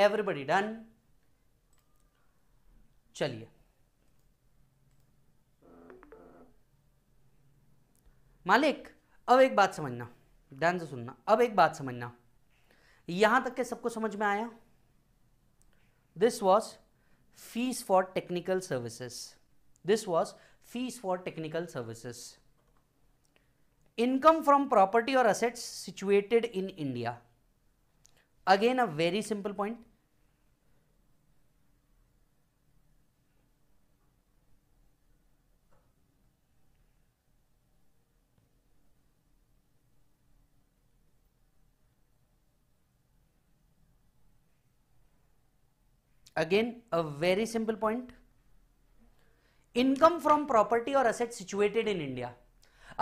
Everybody done चलिए मालिक अब एक बात समझना ध्यान से सुनना अब एक बात समझना यहां तक के सबको समझ में आया this was fees for technical services this was fees for technical services income from property और assets situated in India Again a very simple point. Again a very simple point. Income from property or assets situated in India.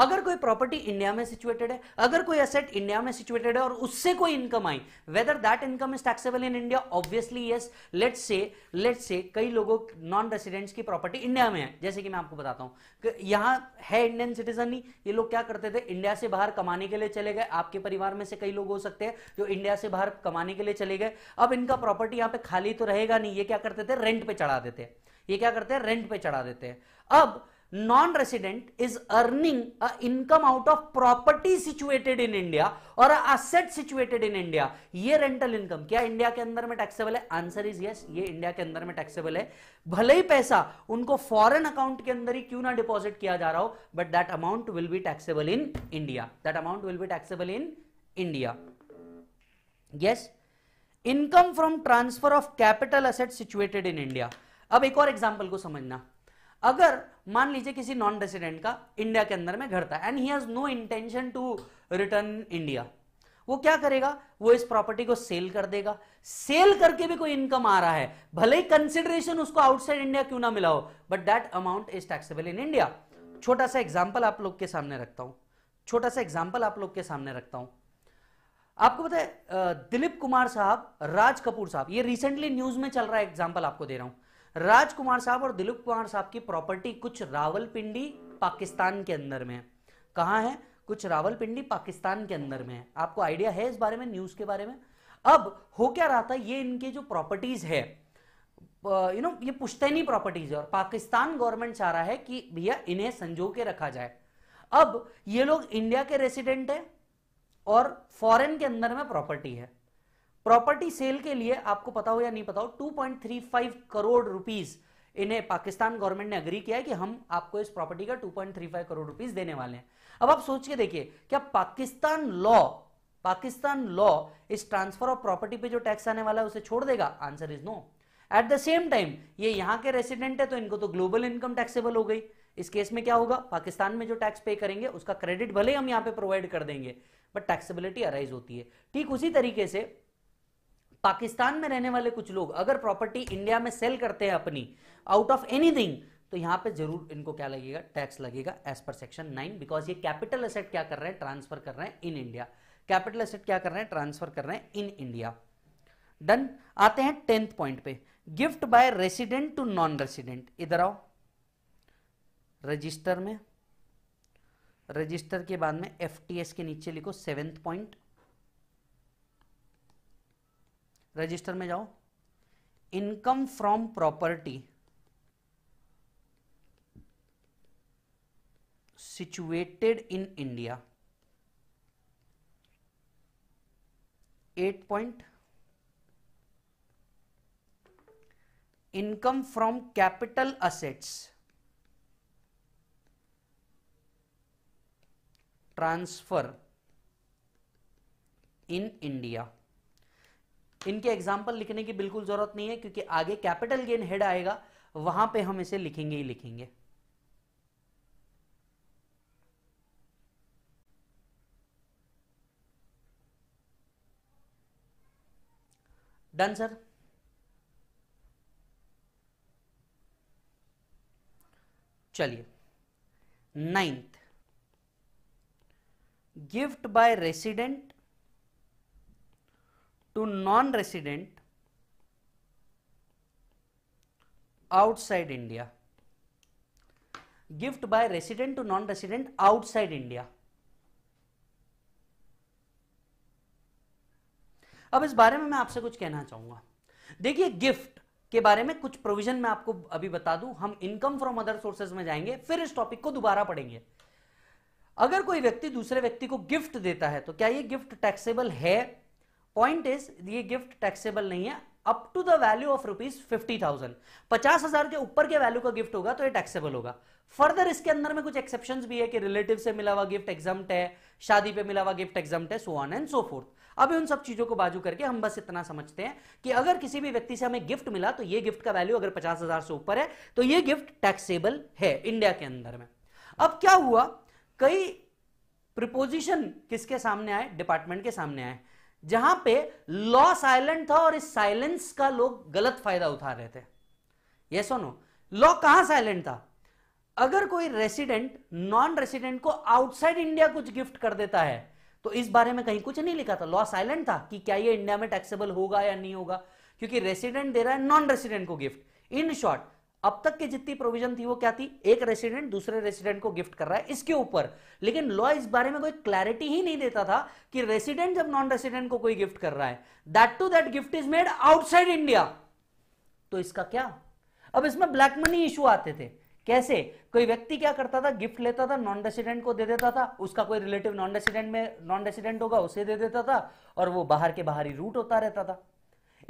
अगर कोई property India में situated है अगर कोई asset India में situated है और उससे कोई इनकम आई whether that income is taxable in India obviously yes late से लेट से कई लोगों नॉन रेसिडेंट्स की प्रॉपर्टी इंडिया में है जैसे कि मैं आपको बताता हूँ यहां है इंडियन सिटीजन ही ये लोग क्या करते थे इंडिया से बाहर कमाने के लिए चले गए आपके परिवार में से कई लोग हो सकते हैं जो इंडिया से बाहर कमाने के लिए चले गए अब इनका प्रॉपर्टी यहां पर खाली तो रहेगा नहीं ये क्या करते थे रेंट पे चढ़ा देते ये क्या करते हैं रेंट पे चढ़ा देते हैं अब non resident is earning a income out of property situated in India और असेट सिचुएटेड इन इंडिया ये रेंटल इनकम क्या इंडिया के अंदर में टैक्सेबल है आंसर इज यस ये इंडिया के अंदर में टैक्सेबल है भले ही पैसा उनको फॉरेन अकाउंट के अंदर ही क्यों ना डिपॉजिट किया जा रहा हो but that amount will be taxable in India that amount will be taxable in India yes income from transfer of capital asset situated in India अब एक और एग्जाम्पल को समझना अगर मान लीजिए किसी नॉन रेसिडेंट का इंडिया के अंदर में घर था and he has no intention to return India वो क्या करेगा वो इस प्रॉपर्टी को सेल कर देगा सेल करके भी कोई इनकम आ रहा है भले ही कंसिडरेशन उसको आउटसाइड इंडिया क्यों ना मिला हो but that amount is taxable in India छोटा सा एग्जाम्पल आप लोग के सामने रखता हूं छोटा सा एग्जाम्पल आप लोग के सामने रखता हूं आपको पता है दिलीप कुमार साहब राज कपूर साहब ये रिसेंटली न्यूज में चल रहा है एग्जाम्पल आपको दे रहा हूं राजकुमार साहब और दिलीप कुमार साहब की प्रॉपर्टी कुछ रावलपिंडी पाकिस्तान के अंदर में कहा है कुछ रावलपिंडी पाकिस्तान के अंदर में है आपको आइडिया है इस बारे में न्यूज के बारे में अब हो क्या रहा था ये इनके जो प्रॉपर्टीज है यू नो ये पुश्तैनी प्रॉपर्टीज है और पाकिस्तान गवर्नमेंट चाह रहा है कि भैया इन्हें संजो के रखा जाए अब ये लोग इंडिया के रेसिडेंट है और फॉरेन के अंदर में प्रॉपर्टी है प्रॉपर्टी सेल के लिए आपको पता हो या नहीं पता हो 2.35 करोड़ रुपीस इन्हें पाकिस्तान गवर्नमेंट ने अग्री किया है कि हम आपको इस प्रॉपर्टी का 2.35 करोड़ रुपीस देने वाले हैं अब आप सोच के देखिए क्या पाकिस्तान लॉ पाकिस्तान लॉ इस ट्रांसफर ऑफ प्रॉपर्टी पे जो टैक्स आने वाला है उसे छोड़ देगा answer is no at the same time ये यहाँ के रेसिडेंट है तो इनको तो ग्लोबल इनकम टैक्सेबल हो गई इस केस में क्या होगा पाकिस्तान में जो टैक्स पे करेंगे उसका क्रेडिट भले ही हम यहाँ पे प्रोवाइड कर देंगे बट टैक्सेबिलिटी अराइज होती है ठीक उसी तरीके से पाकिस्तान में रहने वाले कुछ लोग अगर प्रॉपर्टी इंडिया में सेल करते हैं अपनी आउट ऑफ एनीथिंग तो यहां पे जरूर इनको क्या लगेगा टैक्स लगेगा as per section nine because ये कैपिटल एसेट क्या कर रहे हैं ट्रांसफर कर रहे हैं इन इंडिया कैपिटल एसेट क्या कर रहे हैं ट्रांसफर कर रहे हैं इन इंडिया डन आते हैं टेंथ पॉइंट पे gift by resident to non resident इधर आओ रजिस्टर में रजिस्टर के बाद में एफ के नीचे लिखो सेवेंथ पॉइंट रजिस्टर में जाओ income from property situated in India eight point income from capital assets transfer in India इनके एग्जाम्पल लिखने की बिल्कुल जरूरत नहीं है क्योंकि आगे कैपिटल गेन हेड आएगा वहां पे हम इसे लिखेंगे ही लिखेंगे डन सर चलिए ninth gift by resident to non-resident outside India. Gift by resident to non-resident outside India. अब इस बारे में मैं आपसे कुछ कहना चाहूंगा देखिए गिफ्ट के बारे में कुछ प्रोविजन मैं आपको अभी बता दूं हम इनकम फ्रॉम अदर सोर्सेज में जाएंगे फिर इस टॉपिक को दोबारा पढ़ेंगे अगर कोई व्यक्ति दूसरे व्यक्ति को गिफ्ट देता है तो क्या यह गिफ्ट टैक्सेबल है पॉइंट इज ये गिफ्ट टैक्सेबल नहीं है up to the value of rupees fifty thousand पचास हजार के ऊपर के वैल्यू का गिफ्ट होगा तो ये टैक्सेबल होगा फर्दर इसके अंदर में कुछ एक्सेप्शन भी है कि रिलेटिव से मिला हुआ गिफ्ट एग्जाम्ट है शादी पे मिला हुआ गिफ्ट एग्जाम्ट है so on and so forth अभी उन सब चीजों को बाजू करके हम बस इतना समझते हैं कि अगर किसी भी व्यक्ति से हमें गिफ्ट मिला तो ये गिफ्ट का वैल्यू अगर पचास हजार से ऊपर है तो ये गिफ्ट टैक्सेबल है इंडिया के अंदर में अब क्या हुआ कई प्रिपोजिशन किसके सामने आए डिपार्टमेंट के सामने आए जहां पे लॉ साइलेंट था और इस साइलेंस का लोग गलत फायदा उठा रहे थे ये सुनो लॉ कहां साइलेंट था अगर कोई रेसिडेंट नॉन रेसिडेंट को आउटसाइड इंडिया कुछ गिफ्ट कर देता है तो इस बारे में कहीं कुछ नहीं लिखा था लॉ साइलेंट था कि क्या यह इंडिया में टैक्सेबल होगा या नहीं होगा क्योंकि रेसिडेंट दे रहा है नॉन रेसिडेंट को गिफ्ट इन शॉर्ट अब तक की जितनी प्रोविजन थी वो क्या थी एक रेसिडेंट दूसरे रेसिडेंट को गिफ्ट कर रहा है इसके ऊपर लेकिन लॉ इस बारे में कोई क्लैरिटी ही नहीं देता था कि रेसिडेंट जब नॉन रेसिडेंट को कोई गिफ्ट कर रहा है that too that gift is made outside India तो इसका क्या अब इसमें ब्लैक मनी इशू आते थे कैसे कोई व्यक्ति क्या करता था गिफ्ट लेता था नॉन रेसिडेंट को दे देता था उसका कोई रिलेटिव नॉन रेसिडेंट में नॉन रेसिडेंट होगा उसे दे देता था और वो बाहर के बाहर ही रूट होता रहता था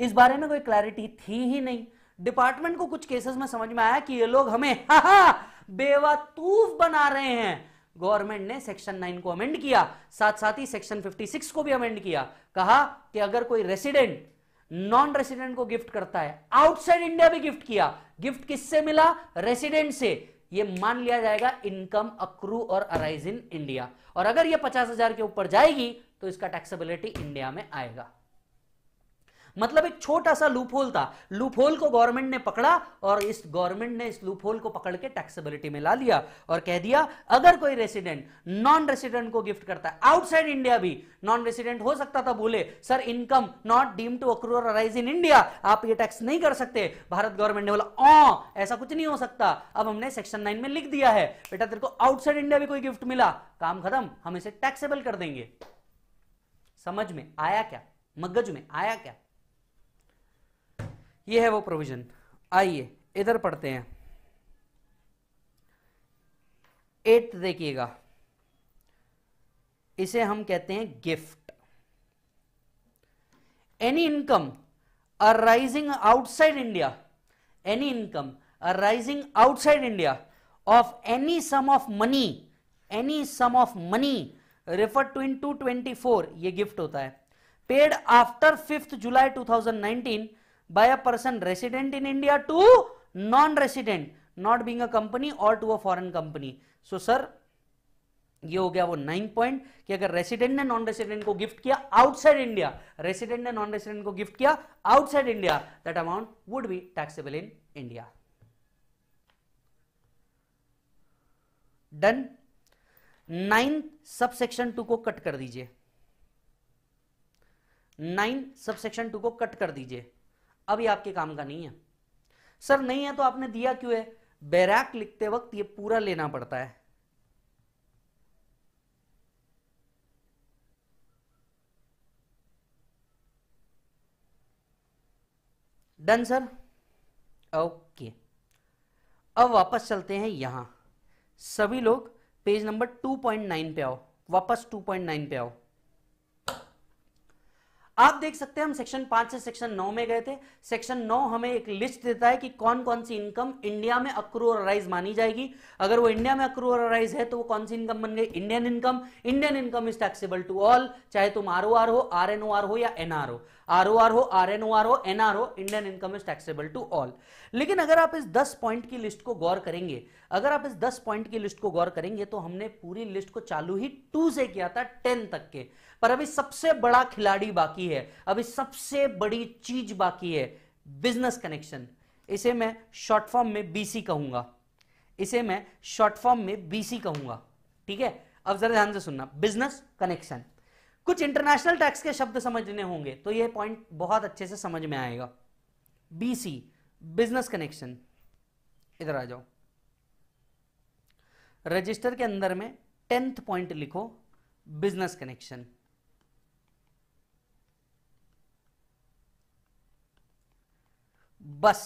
इस बारे में कोई क्लैरिटी थी ही नहीं डिपार्टमेंट को कुछ केसेस में समझ में आया कि ये लोग हमें बेवतूफ बना रहे हैं गवर्नमेंट ने सेक्शन नाइन को अमेंड किया साथ साथ ही सेक्शन 56 को भी अमेंड किया कहा कि अगर कोई रेसिडेंट नॉन रेसिडेंट को गिफ्ट करता है आउटसाइड इंडिया भी गिफ्ट किया गिफ्ट किससे मिला रेसिडेंट से ये मान लिया जाएगा इनकम अक्रू और अराइज इन इंडिया और अगर ये पचास हजार के ऊपर जाएगी तो इसका टैक्सेबिलिटी इंडिया में आएगा मतलब एक छोटा सा लूप होल था लूप होल को गवर्नमेंट ने पकड़ा और इस गवर्नमेंट ने इस लूप होल को पकड़ के टैक्सेबिलिटी में ला लिया और कह दिया अगर कोई रेसिडेंट नॉन रेसिडेंट को गिफ्ट करता है आउटसाइड इंडिया भी नॉन रेसिडेंट हो सकता था बोले sir income not deem to accrue arise in India आप ये टैक्स नहीं कर सकते भारत गवर्नमेंट ने बोला ओ हाँ, ऐसा कुछ नहीं हो सकता अब हमने सेक्शन नाइन में लिख दिया है बेटा तेरे को आउटसाइड इंडिया भी कोई गिफ्ट मिला काम खत्म हम इसे टैक्सेबल कर देंगे समझ में आया क्या मगज में आया क्या ये है वो प्रोविजन आइए इधर पढ़ते हैं एट देखिएगा इसे हम कहते हैं gift any income arising outside India any income arising outside India of any sum of money any sum of money refer to in two twenty four यह गिफ्ट होता है paid after fifth July two thousand nineteen by a person resident in India to non-resident, not being a company or to a foreign company. So sir, ये हो गया वो nine point कि अगर resident ने नॉन रेसिडेंट को gift किया outside India resident ने नॉन रेसिडेंट को गिफ्ट किया outside India that amount would be taxable in India done nine subsection two को कट कर दीजिए नाइन सबसेक्शन टू को कट कर दीजिए अब ये आपके काम का नहीं है सर नहीं है तो आपने दिया क्यों है बैराक लिखते वक्त ये पूरा लेना पड़ता है डन सर ओके अब वापस चलते हैं यहां सभी लोग पेज नंबर 2.9 पे आओ वापस 2.9 पे आओ आप देख सकते हैं हम सेक्शन पांच से सेक्शन नौ में गए थे सेक्शन नौ हमें एक लिस्ट देता है कि कौन कौन सी इनकम इंडिया में अक्रूअराइज मानी जाएगी अगर वो इंडिया में अक्रूअराइज है तो वो कौन सी इनकम बन गई Indian income Indian income is taxable to all चाहे तुम आर हो आर हो या एनआर हो आर ओ आर हो आर एन ओ आर हो एन आर हो Indian income is taxable to all लेकिन अगर आप इस 10 पॉइंट की लिस्ट को गौर करेंगे अगर आप इस 10 पॉइंट की लिस्ट को गौर करेंगे तो हमने पूरी लिस्ट को चालू ही टू से किया था टेन तक के पर अभी सबसे बड़ा खिलाड़ी बाकी है अभी सबसे बड़ी चीज बाकी है बिजनेस कनेक्शन इसे मैं शॉर्ट फॉर्म में बीसी कहूंगा इसे मैं शॉर्ट फॉर्म में बीसी कहूंगा ठीक है अब जरा ध्यान से सुनना बिजनेस कनेक्शन कुछ इंटरनेशनल टैक्स के शब्द समझने होंगे तो ये पॉइंट बहुत अच्छे से समझ में आएगा बीसी बिजनेस कनेक्शन इधर आ जाओ रजिस्टर के अंदर में टेंथ पॉइंट लिखो बिजनेस कनेक्शन बस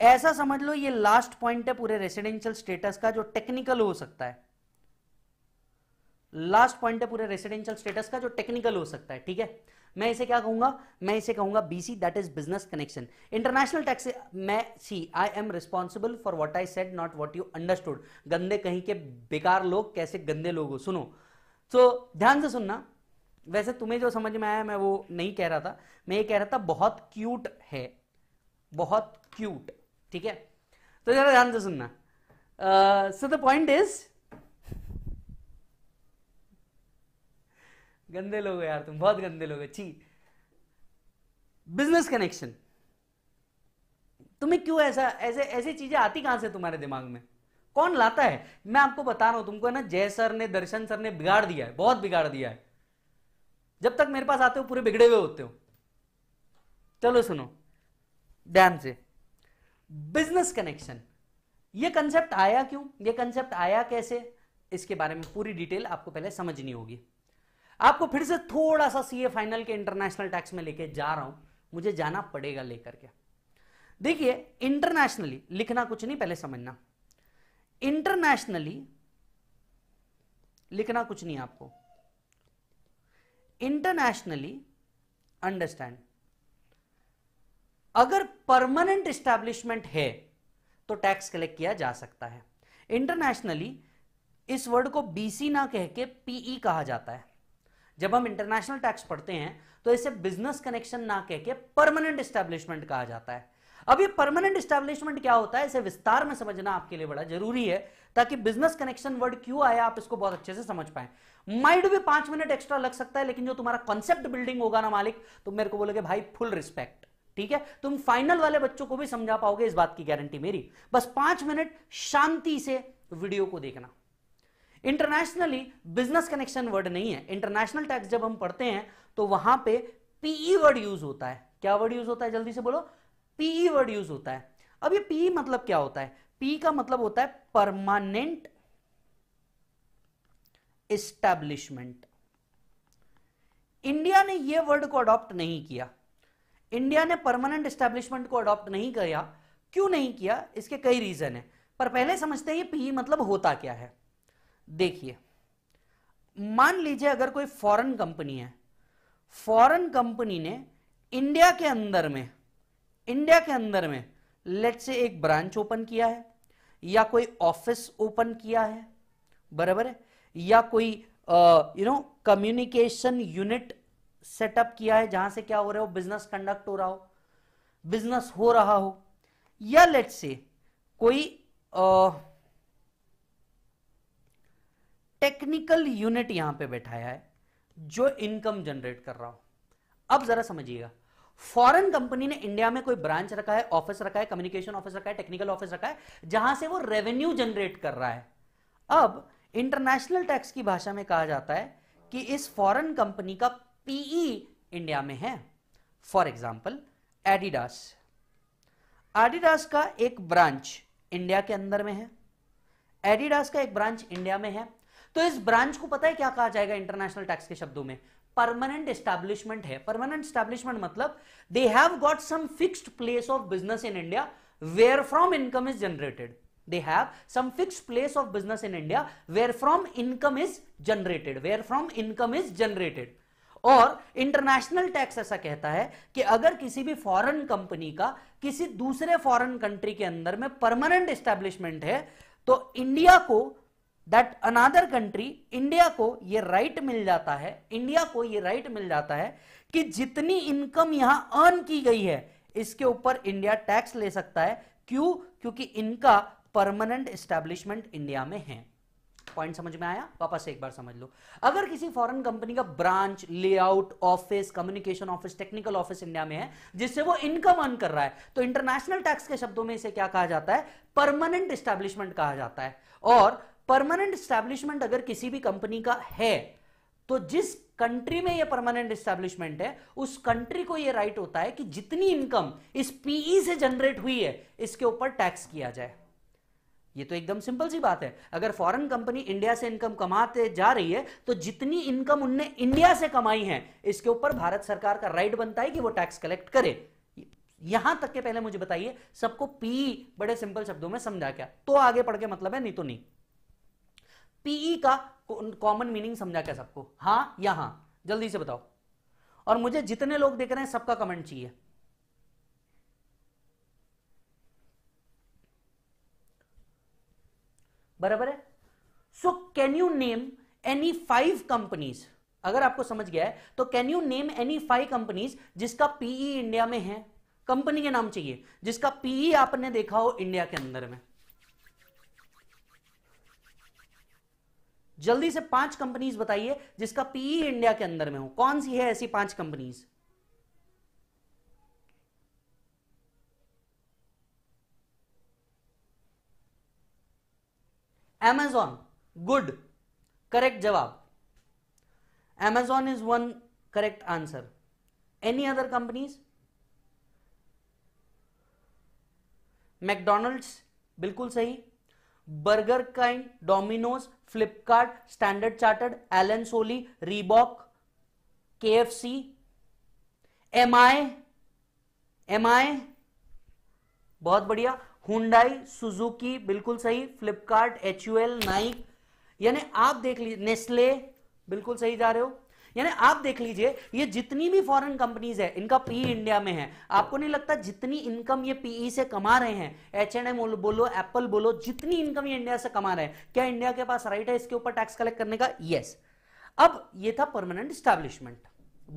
ऐसा समझ लो ये लास्ट पॉइंट है पूरे रेसिडेंशियल स्टेटस का जो टेक्निकल हो सकता है लास्ट पॉइंट है पूरे रेसिडेंशियल स्टेटस का जो टेक्निकल हो सकता है ठीक है मैं इसे क्या कहूंगा मैं इसे कहूंगा BC that is business connection international tax मैं see I am responsible for what I said not what you understood गंदे कहीं के बेकार लोग कैसे गंदे लोग हो सुनो तो so, ध्यान से सुनना वैसे तुम्हें जो समझ में आया मैं वो नहीं कह रहा था मैं ये कह रहा था बहुत क्यूट है बहुत क्यूट ठीक है तो जरा ध्यान से सुनना सो द पॉइंट इज गंदे लोग यार तुम बहुत गंदे लोग अच्छी बिजनेस कनेक्शन तुम्हें क्यों ऐसा ऐसे ऐसी चीजें आती कहां से तुम्हारे दिमाग में कौन लाता है मैं आपको बता रहा हूं तुमको ना जय सर ने दर्शन सर ने बिगाड़ दिया है बहुत बिगाड़ दिया है जब तक मेरे पास आते हो पूरे बिगड़े हुए होते हो चलो सुनो ध्यान से बिजनेस कनेक्शन ये कंसेप्ट आया क्यों ये कंसेप्ट आया कैसे इसके बारे में पूरी डिटेल आपको पहले समझनी होगी आपको फिर से थोड़ा सा सीए फाइनल के इंटरनेशनल टैक्स में लेके जा रहा हूं मुझे जाना पड़ेगा लेकर के देखिए इंटरनेशनली लिखना कुछ नहीं पहले समझना इंटरनेशनली लिखना कुछ नहीं आपको इंटरनेशनली अंडरस्टैंड अगर परमानेंट स्टैब्लिशमेंट है तो टैक्स कलेक्ट किया जा सकता है इंटरनेशनली इस वर्ड को बीसी ना कह के पीई e कहा जाता है जब हम इंटरनेशनल टैक्स पढ़ते हैं तो इसे बिजनेस कनेक्शन ना कह के परमानेंट स्टैब्लिशमेंट कहा जाता है अब ये परमानेंट स्टैब्लिशमेंट क्या होता है इसे विस्तार में समझना आपके लिए बड़ा जरूरी है ताकि बिजनेस कनेक्शन वर्ड क्यों आया आप इसको बहुत अच्छे से समझ पाए माइंड भी पांच मिनट एक्स्ट्रा लग सकता है लेकिन जो तुम्हारा कॉन्सेप्ट बिल्डिंग होगा ना मालिक तो मेरे को बोलोगे भाई फुल रिस्पेक्ट ठीक है तुम फाइनल वाले बच्चों को भी समझा पाओगे इस बात की गारंटी मेरी बस पांच मिनट शांति से वीडियो को देखना इंटरनेशनली बिजनेस कनेक्शन वर्ड नहीं है इंटरनेशनल टैक्स जब हम पढ़ते हैं तो वहां पे पीई वर्ड यूज होता है क्या वर्ड यूज होता है जल्दी से बोलो पीई वर्ड यूज होता है अब ये पीई e मतलब क्या होता है पी e का मतलब होता है परमानेंट एस्टैब्लिशमेंट इंडिया ने यह वर्ड को अडॉप्ट नहीं किया इंडिया ने परमानेंट एस्टैब्लिशमेंट को अडॉप्ट नहीं किया क्यों नहीं किया इसके कई रीजन है पर पहले समझते हैं ये पीई e मतलब होता क्या है देखिए मान लीजिए अगर कोई फॉरेन कंपनी है फॉरेन कंपनी ने इंडिया के अंदर में इंडिया के अंदर में लेट से एक ब्रांच ओपन किया है या कोई ऑफिस ओपन किया है बराबर है या कोई you know communication unit setup किया है जहां से क्या हो रहा हो बिजनेस कंडक्ट हो रहा हो बिजनेस हो रहा हो या लेट से कोई टेक्निकल यूनिट यहां पे बैठाया है जो इनकम जनरेट कर रहा हो अब जरा समझिएगा फॉरेन कंपनी ने इंडिया में कोई ब्रांच रखा है ऑफिस रखा है कम्युनिकेशन ऑफिस रखा है टेक्निकल ऑफिस रखा है जहां से वो रेवेन्यू जनरेट कर रहा है अब इंटरनेशनल टैक्स की भाषा में कहा जाता है कि इस फॉरेन कंपनी का पीई इंडिया में है फॉर एग्जाम्पल एडिडास एडिडास का एक ब्रांच इंडिया के अंदर में है एडिडास का एक ब्रांच इंडिया में है तो इस ब्रांच को पता है क्या कहा जाएगा इंटरनेशनल टैक्स के शब्दों में परमानेंट एस्टैब्लिशमेंट है परमानेंट एस्टैब्लिशमेंट मतलब they have got some fixed place of business in India where from income is generated they have some fixed place of business in India where from income is generated where from income is generated और international tax ऐसा कहता है कि अगर किसी भी foreign company का किसी दूसरे फॉरेन कंट्री के अंदर में परमानेंट एस्टैब्लिशमेंट है तो इंडिया को दैट अनादर कंट्री इंडिया को ये राइट मिल जाता है इंडिया को ये राइट मिल जाता है कि जितनी इनकम यहां अर्न की गई है इसके ऊपर इंडिया टैक्स ले सकता है क्यों क्योंकि इनका परमानेंट एस्टेब्लिशमेंट इंडिया में है पॉइंट समझ में आया वापस एक बार समझ लो अगर किसी फॉरेन कंपनी का branch layout office communication office technical office India में है जिससे वो इनकम अर्न कर रहा है तो इंटरनेशनल टैक्स के शब्दों में इसे क्या कहा जाता है परमानेंट स्टैब्लिशमेंट कहा जाता है और परमानेंट स्टैब्लिशमेंट अगर किसी भी कंपनी का है तो जिस कंट्री में ये परमानेंट स्टैब्लिशमेंट है उस कंट्री को ये राइट होता है कि जितनी इनकम इस पीई e से जनरेट हुई है इसके ऊपर टैक्स किया जाए ये तो एकदम सिंपल सी बात है अगर फॉरेन कंपनी इंडिया से इनकम कमाते जा रही है तो जितनी इनकम उनने इंडिया से कमाई है इसके ऊपर भारत सरकार का राइट बनता है कि वो टैक्स कलेक्ट करे यहां तक के पहले मुझे बताइए सबको पी e बड़े सिंपल शब्दों में समझा क्या तो आगे पढ़ के मतलब है नहीं तो नहीं पीई e का कॉमन मीनिंग समझा क्या सबको हाँ या हाँ जल्दी से बताओ और मुझे जितने लोग देख रहे हैं सबका कमेंट चाहिए बराबर है so can you name any five companies अगर आपको समझ गया है तो can you name any five companies जिसका पीई इंडिया e में है कंपनी के नाम चाहिए जिसका पीई e आपने देखा हो इंडिया के अंदर में जल्दी से पांच कंपनीज बताइए जिसका पीई इंडिया e के अंदर में हो कौन सी है ऐसी पांच कंपनीज एमेजॉन गुड करेक्ट जवाब Amazon is one correct answer any other companies McDonald's बिल्कुल सही burger King Domino's Flipkart Standard Chartered Allen Solly Reebok K F C M I M I बहुत बढ़िया हुडाई सुजुकी बिल्कुल सही Flipkart H U L Nike यानी आप देख लीजिए नेस्ले बिल्कुल सही जा रहे हो यानी आप देख लीजिए ये जितनी भी फॉरेन कंपनीज है इनका पी इंडिया e में है आपको नहीं लगता जितनी इनकम ये पीई e से कमा रहे हैं एच एंड एम बोलो एप्पल बोलो जितनी इनकम ये इंडिया से कमा रहे हैं क्या इंडिया के पास राइट है इसके ऊपर टैक्स कलेक्ट करने का यस अब ये था परमानेंट स्टैब्लिशमेंट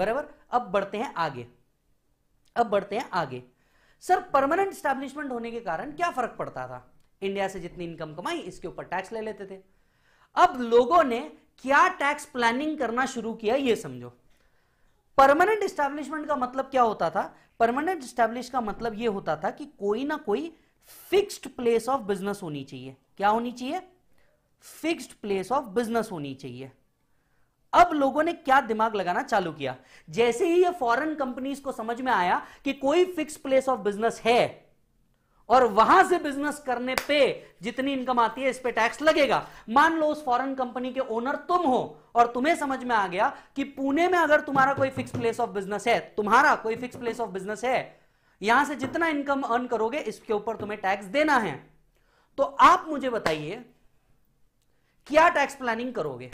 बराबर अब बढ़ते हैं आगे अब बढ़ते हैं आगे सर परमानेंट स्टैब्लिशमेंट होने के कारण क्या फर्क पड़ता था इंडिया से जितनी इनकम कमाई इसके ऊपर टैक्स ले लेते थे अब लोगों ने क्या टैक्स प्लानिंग करना शुरू किया ये समझो परमानेंट स्टैब्लिशमेंट का मतलब क्या होता था परमानेंट स्टैब्लिश का मतलब ये होता था कि कोई ना कोई फिक्स्ड प्लेस ऑफ बिजनेस होनी चाहिए क्या होनी चाहिए फिक्स्ड प्लेस ऑफ बिजनेस होनी चाहिए अब लोगों ने क्या दिमाग लगाना चालू किया जैसे ही ये फॉरेन कंपनीज को समझ में आया कि कोई फिक्स प्लेस ऑफ बिजनेस है और वहां से बिजनेस करने पे जितनी इनकम आती है इस पे टैक्स लगेगा मान लो उस फॉरेन कंपनी के ओनर तुम हो और तुम्हें समझ में आ गया कि पुणे में अगर तुम्हारा कोई फिक्स प्लेस ऑफ बिजनेस है तुम्हारा कोई फिक्स प्लेस ऑफ बिजनेस है यहां से जितना इनकम अर्न करोगे इसके ऊपर तुम्हें टैक्स देना है तो आप मुझे बताइए क्या टैक्स प्लानिंग करोगे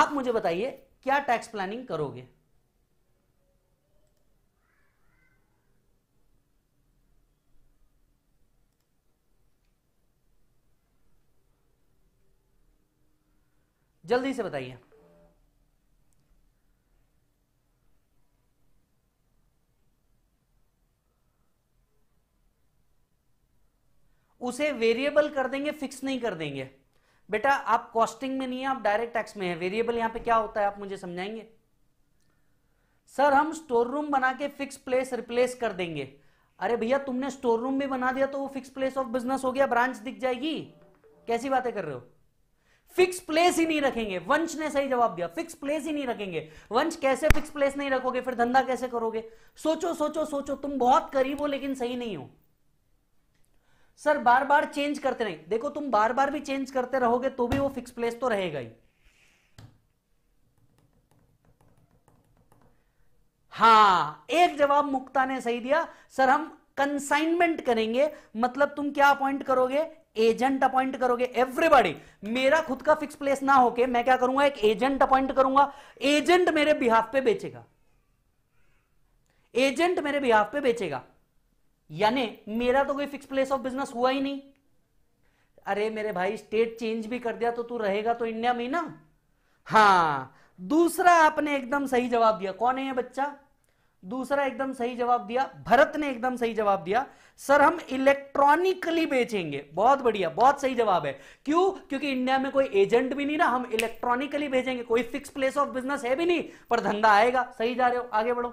आप मुझे बताइए क्या टैक्स प्लानिंग करोगे जल्दी से बताइए उसे वेरिएबल कर देंगे फिक्स नहीं कर देंगे बेटा आप कॉस्टिंग में नहीं है आप डायरेक्ट टैक्स में है वेरिएबल यहां पे क्या होता है आप मुझे समझाएंगे सर हम स्टोर रूम बना के फिक्स प्लेस रिप्लेस कर देंगे अरे भैया तुमने स्टोर रूम भी बना दिया तो वो फिक्स प्लेस ऑफ बिजनेस हो गया ब्रांच दिख जाएगी कैसी बातें कर रहे हो फिक्स प्लेस ही नहीं रखेंगे वंश ने सही जवाब दिया फिक्स प्लेस ही नहीं रखेंगे वंश कैसे फिक्स प्लेस नहीं रखोगे फिर धंधा कैसे करोगे सोचो सोचो सोचो तुम बहुत करीब हो लेकिन सही नहीं हो सर बार बार चेंज करते नहीं देखो तुम बार बार भी चेंज करते रहोगे तो भी वो फिक्स प्लेस तो रहेगा ही हाँ एक जवाब मुक्ता ने सही दिया सर हम कंसाइनमेंट करेंगे मतलब तुम क्या अपॉइंट करोगे एजेंट अपॉइंट करोगे एवरीबॉडी मेरा खुद का फिक्स प्लेस ना होके मैं क्या करूंगा एक एजेंट अपॉइंट करूंगा एजेंट मेरे बिहाफ पे बेचेगा एजेंट मेरे बिहाफ पे बेचेगा यानी मेरा तो कोई फिक्स प्लेस ऑफ बिजनेस हुआ ही नहीं अरे मेरे भाई स्टेट चेंज भी कर दिया तो तू रहेगा तो इंडिया में ना हाँ दूसरा आपने एकदम सही जवाब दिया कौन है ये बच्चा दूसरा एकदम सही जवाब दिया भरत ने एकदम सही जवाब दिया सर हम इलेक्ट्रॉनिकली बेचेंगे बहुत बढ़िया बहुत सही जवाब है क्यों क्योंकि इंडिया में कोई एजेंट भी नहीं ना हम इलेक्ट्रॉनिकली भेजेंगे कोई फिक्स प्लेस ऑफ बिजनेस है भी नहीं पर धंधा आएगा सही जा रहे हो आगे बढ़ो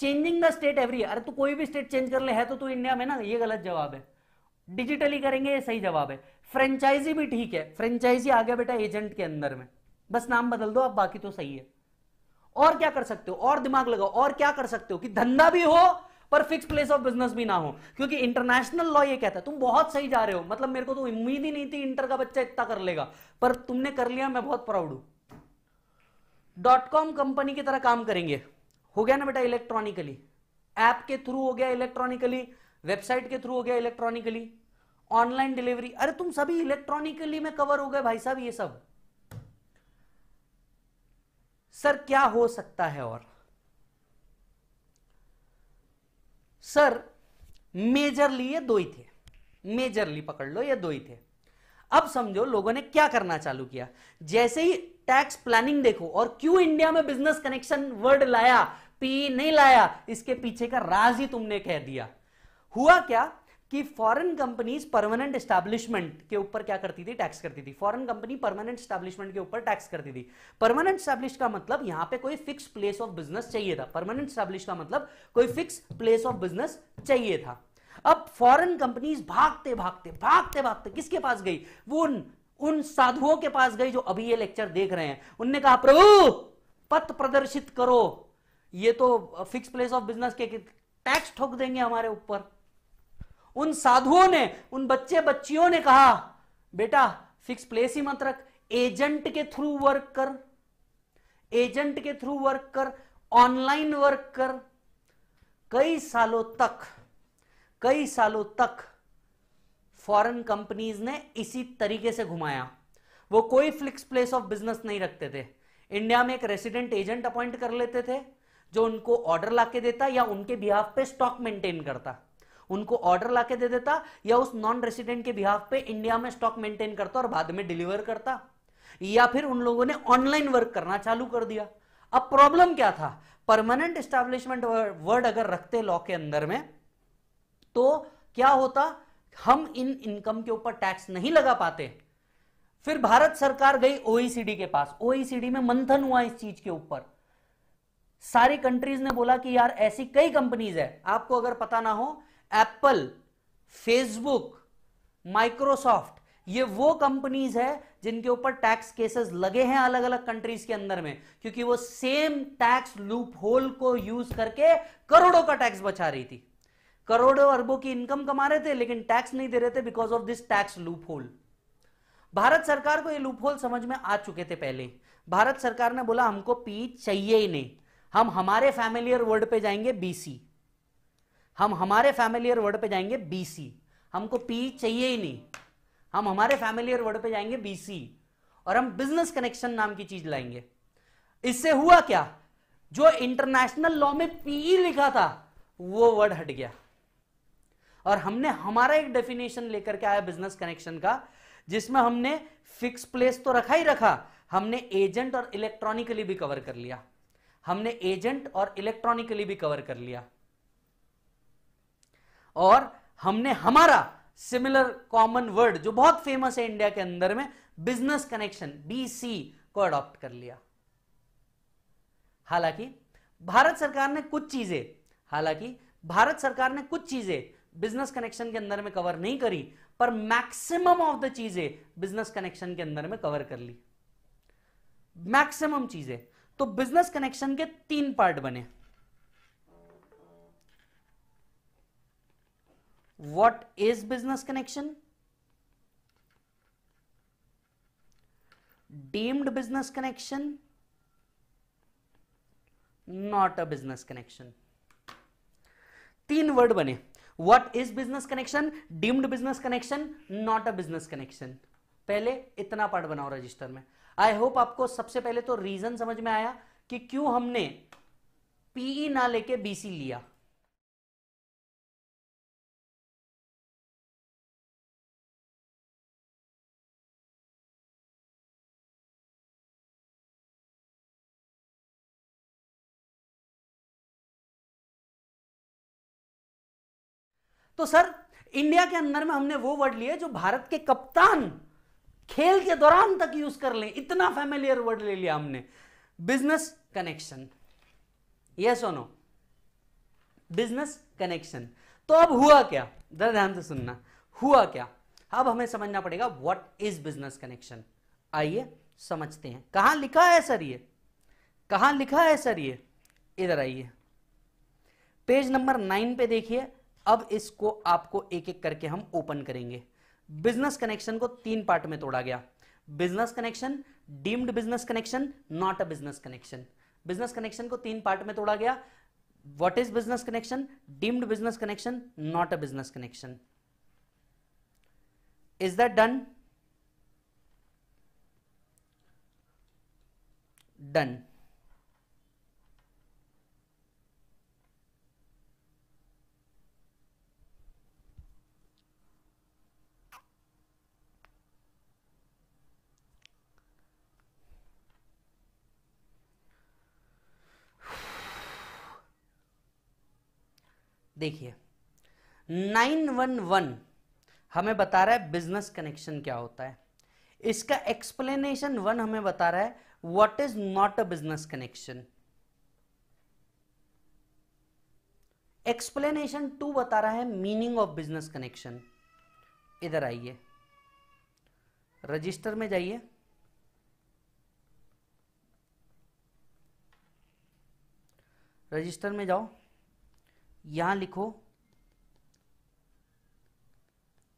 चेंजिंग द स्टेट एवरी अरे तू कोई भी स्टेट चेंज कर ले है तो तू इंडिया में ना ये गलत जवाब है डिजिटली करेंगे ये सही जवाब है फ्रेंचाइजी भी ठीक है फ्रेंचाइजी आ गया बेटा एजेंट के अंदर में बस नाम बदल दो अब बाकी तो सही है और क्या कर सकते हो और दिमाग लगाओ और क्या कर सकते हो कि धंधा भी हो पर फिक्स प्लेस ऑफ बिजनेस भी ना हो क्योंकि इंटरनेशनल लॉ ये कहता है तुम बहुत सही जा रहे हो मतलब मेरे को तो उम्मीद ही नहीं थी इंटर का बच्चा इतना कर लेगा पर तुमने कर लिया मैं बहुत प्राउड हूं डॉट कॉम कंपनी की तरह काम करेंगे हो गया ना बेटा इलेक्ट्रॉनिकली ऐप के थ्रू हो गया इलेक्ट्रॉनिकली वेबसाइट के थ्रू हो गया इलेक्ट्रॉनिकली ऑनलाइन डिलीवरी अरे तुम सभी इलेक्ट्रॉनिकली में कवर हो गए भाई साहब ये सब सर क्या हो सकता है और सर मेजरली ये दो ही थे मेजरली पकड़ लो ये दो ही थे अब समझो लोगों ने क्या करना चालू किया जैसे ही टैक्स प्लानिंग देखो और क्यों इंडिया में बिजनेस कनेक्शन वर्ड लाया पी नहीं लाया इसके पीछे का राज ही तुमने कह दिया हुआ क्या कि फॉरेन कंपनीज परमानेंट स्टैब्लिशमेंट के ऊपर क्या करती थी टैक्स करती थी फॉरेन कंपनी परमानेंट स्टैब्लिशमेंट के ऊपर टैक्स करती थी परमानेंट स्टैब्लिश का मतलब यहां पे कोई फिक्स प्लेस ऑफ बिजनेस चाहिए था परमानेंट स्टैब्लिश का मतलब कोई फिक्स प्लेस ऑफ बिजनेस चाहिए था अब फॉरेन कंपनीज भागते भागते भागते भागते किसके पास गई वो उन, उन साधुओं के पास गई जो अभी ये लेक्चर देख रहे हैं उनने कहा प्रभु पथ प्रदर्शित करो ये तो फिक्स प्लेस ऑफ बिजनेस के टैक्स ठोक देंगे हमारे ऊपर उन साधुओं ने उन बच्चे बच्चियों ने कहा बेटा फिक्स प्लेस ही मत रख एजेंट के थ्रू वर्क कर एजेंट के थ्रू वर्क कर ऑनलाइन वर्क कर कई सालों तक कई सालों तक फॉरेन कंपनीज ने इसी तरीके से घुमाया वो कोई फ्लिक्स प्लेस ऑफ बिजनेस नहीं रखते थे इंडिया में एक रेसिडेंट एजेंट अपॉइंट कर लेते थे जो उनको ऑर्डर लाके देता या उनके बिहाफ पे स्टॉक मेंटेन करता उनको ऑर्डर लाके दे देता या उस नॉन रेसिडेंट के बिहाफ पे इंडिया में स्टॉक मेंटेन करता और बाद में डिलीवर करता या फिर उन लोगों ने ऑनलाइन वर्क करना चालू कर दिया अब प्रॉब्लम क्या था परमानेंट स्टैब्लिशमेंट वर्ड अगर रखते लॉ के अंदर में तो क्या होता हम इन इनकम के ऊपर टैक्स नहीं लगा पाते फिर भारत सरकार गई ओईसीडी के पास ओईसीडी में मंथन हुआ इस चीज के ऊपर सारी कंट्रीज ने बोला कि यार ऐसी कई कंपनीज है आपको अगर पता ना हो एप्पल फेसबुक माइक्रोसॉफ्ट ये वो कंपनीज है जिनके ऊपर टैक्स केसेस लगे हैं अलग अलग कंट्रीज के अंदर में क्योंकि वो सेम टैक्स लूप होल को यूज करके करोड़ों का टैक्स बचा रही थी करोड़ों अरबों की इनकम कमा रहे थे लेकिन टैक्स नहीं दे रहे थे because of this tax loophole Bharat सरकार को ये लूप होल समझ में आ चुके थे पहले भारत सरकार ने बोला हमको पी चाहिए ही नहीं हम हमारे फैमिलियर वर्ल्ड पे जाएंगे बीसी हम हमारे फैमिलियर वर्ड पे जाएंगे बीसी हमको पी चाहिए ही नहीं हम हमारे फैमिलियर वर्ड पे जाएंगे बीसी और हम बिजनेस कनेक्शन नाम की चीज लाएंगे इससे हुआ क्या जो इंटरनेशनल लॉ में पीई लिखा था वो वर्ड हट गया और हमने हमारा एक डेफिनेशन लेकर के आया बिजनेस कनेक्शन का जिसमें हमने फिक्स प्लेस तो रखा ही रखा हमने एजेंट और इलेक्ट्रॉनिकली भी कवर कर लिया हमने एजेंट और इलेक्ट्रॉनिकली भी कवर कर लिया और हमने हमारा सिमिलर कॉमन वर्ड जो बहुत फेमस है इंडिया के अंदर में बिजनेस कनेक्शन बीसी को अडॉप्ट कर लिया हालांकि भारत सरकार ने कुछ चीजें हालांकि भारत सरकार ने कुछ चीजें बिजनेस कनेक्शन के अंदर में कवर नहीं करी पर मैक्सिमम ऑफ द चीजें बिजनेस कनेक्शन के अंदर में कवर कर ली मैक्सिमम चीजें तो बिजनेस कनेक्शन के तीन पार्ट बने what is business connection deemed business connection not a business connection तीन वर्ड बने what is business connection deemed business connection not a business connection पहले इतना पार्ट बनाओ रजिस्टर में आई होप आपको सबसे पहले तो रीजन समझ में आया कि क्यों हमने पीई e ना लेके बीसी लिया तो सर इंडिया के अंदर में हमने वो वर्ड लिए जो भारत के कप्तान खेल के दौरान तक यूज कर ले इतना फैमिलियर वर्ड ले लिया हमने बिजनेस कनेक्शन ये सोनो बिजनेस कनेक्शन तो अब हुआ क्या जरा ध्यान से सुनना हुआ क्या अब हमें समझना पड़ेगा व्हाट इज बिजनेस कनेक्शन आइए समझते हैं कहा लिखा है सर ये कहा लिखा है सर ये इधर आइए पेज नंबर नाइन पे देखिए अब इसको आपको एक एक करके हम ओपन करेंगे बिजनेस कनेक्शन को तीन पार्ट में तोड़ा गया business connection deemed business connection not a business connection business connection को तीन पार्ट में तोड़ा गया what is business connection deemed business connection not a business connection is that done done देखिए नाइन वन वन हमें बता रहा है बिजनेस कनेक्शन क्या होता है इसका एक्सप्लेनेशन वन हमें बता रहा है what is not a business connection explanation two बता रहा है मीनिंग ऑफ बिजनेस कनेक्शन इधर आइए रजिस्टर में जाइए रजिस्टर में जाओ यहां लिखो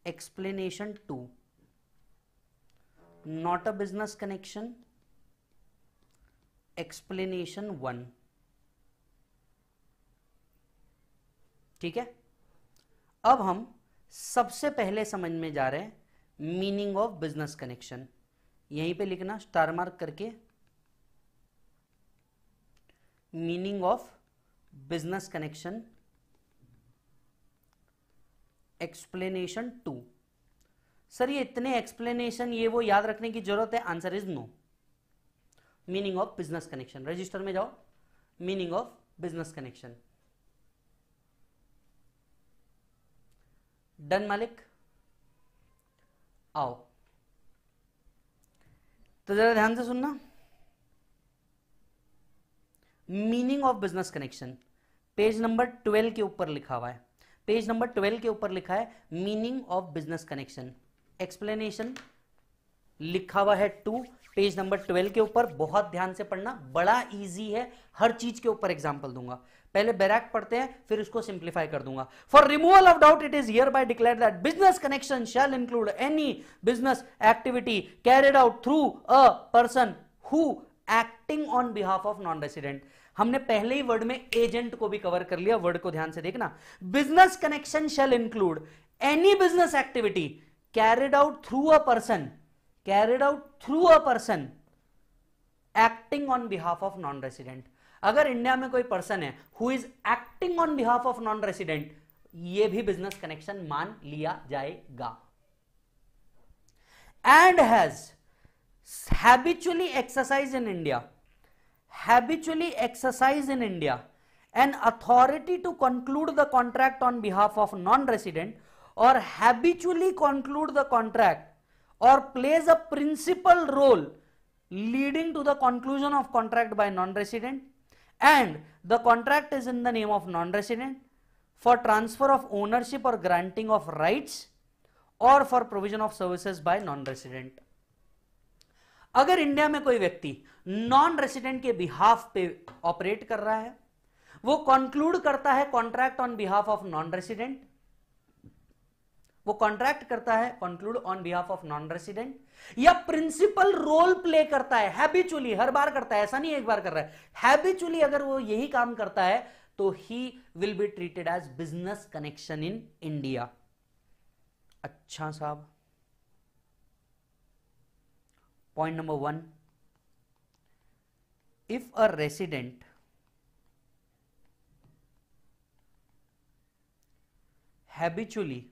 explanation two not a business connection explanation one ठीक है अब हम सबसे पहले समझ में जा रहे हैं मीनिंग ऑफ बिजनेस कनेक्शन यहीं पे लिखना स्टार मार्क करके meaning of business connection explanation two sir ये इतने एक्सप्लेनेशन ये वो याद रखने की जरूरत है answer is no meaning of business connection register में जाओ meaning of business connection done मालिक आओ तो जरा ध्यान से सुनना meaning of business connection page number twelve के ऊपर लिखा हुआ है पेज नंबर ट्वेल्व के ऊपर लिखा है meaning of business connection explanation लिखा हुआ है टू पेज नंबर ट्वेल्व के ऊपर बहुत ध्यान से पढ़ना बड़ा इजी है हर चीज के ऊपर एग्जाम्पल दूंगा पहले बैराक पढ़ते हैं फिर उसको सिंप्लीफाई कर दूंगा for removal of doubt it is hereby declare that business connection shall include any business activity carried out through a person who acting on behalf of non resident हमने पहले ही वर्ड में agent को भी cover कर लिया word को ध्यान से देखना business connection shall include any business activity carried out through a person carried out through a person acting on behalf of non resident अगर इंडिया में कोई पर्सन है who is acting on behalf of non resident ये भी business connection मान लिया जाएगा and has habitually exercise in India habitually exercise in India an authority to conclude the contract on behalf of non-resident or habitually conclude the contract or plays a principal role leading to the conclusion of contract by non-resident and the contract is in the name of non-resident for transfer of ownership or granting of rights or for provision of services by non-resident. अगर India में कोई व्यक्ति non resident के behalf पे operate कर रहा है वो कंक्लूड करता है contract on behalf of non resident वो कॉन्ट्रैक्ट करता है conclude on behalf of non resident या प्रिंसिपल रोल प्ले करता है हैबिचुअली हर बार करता है ऐसा नहीं एक बार कर रहा है हैबिचुअली अगर वो यही काम करता है तो he will be treated as business connection in India अच्छा साहब Point number one, if a resident habitually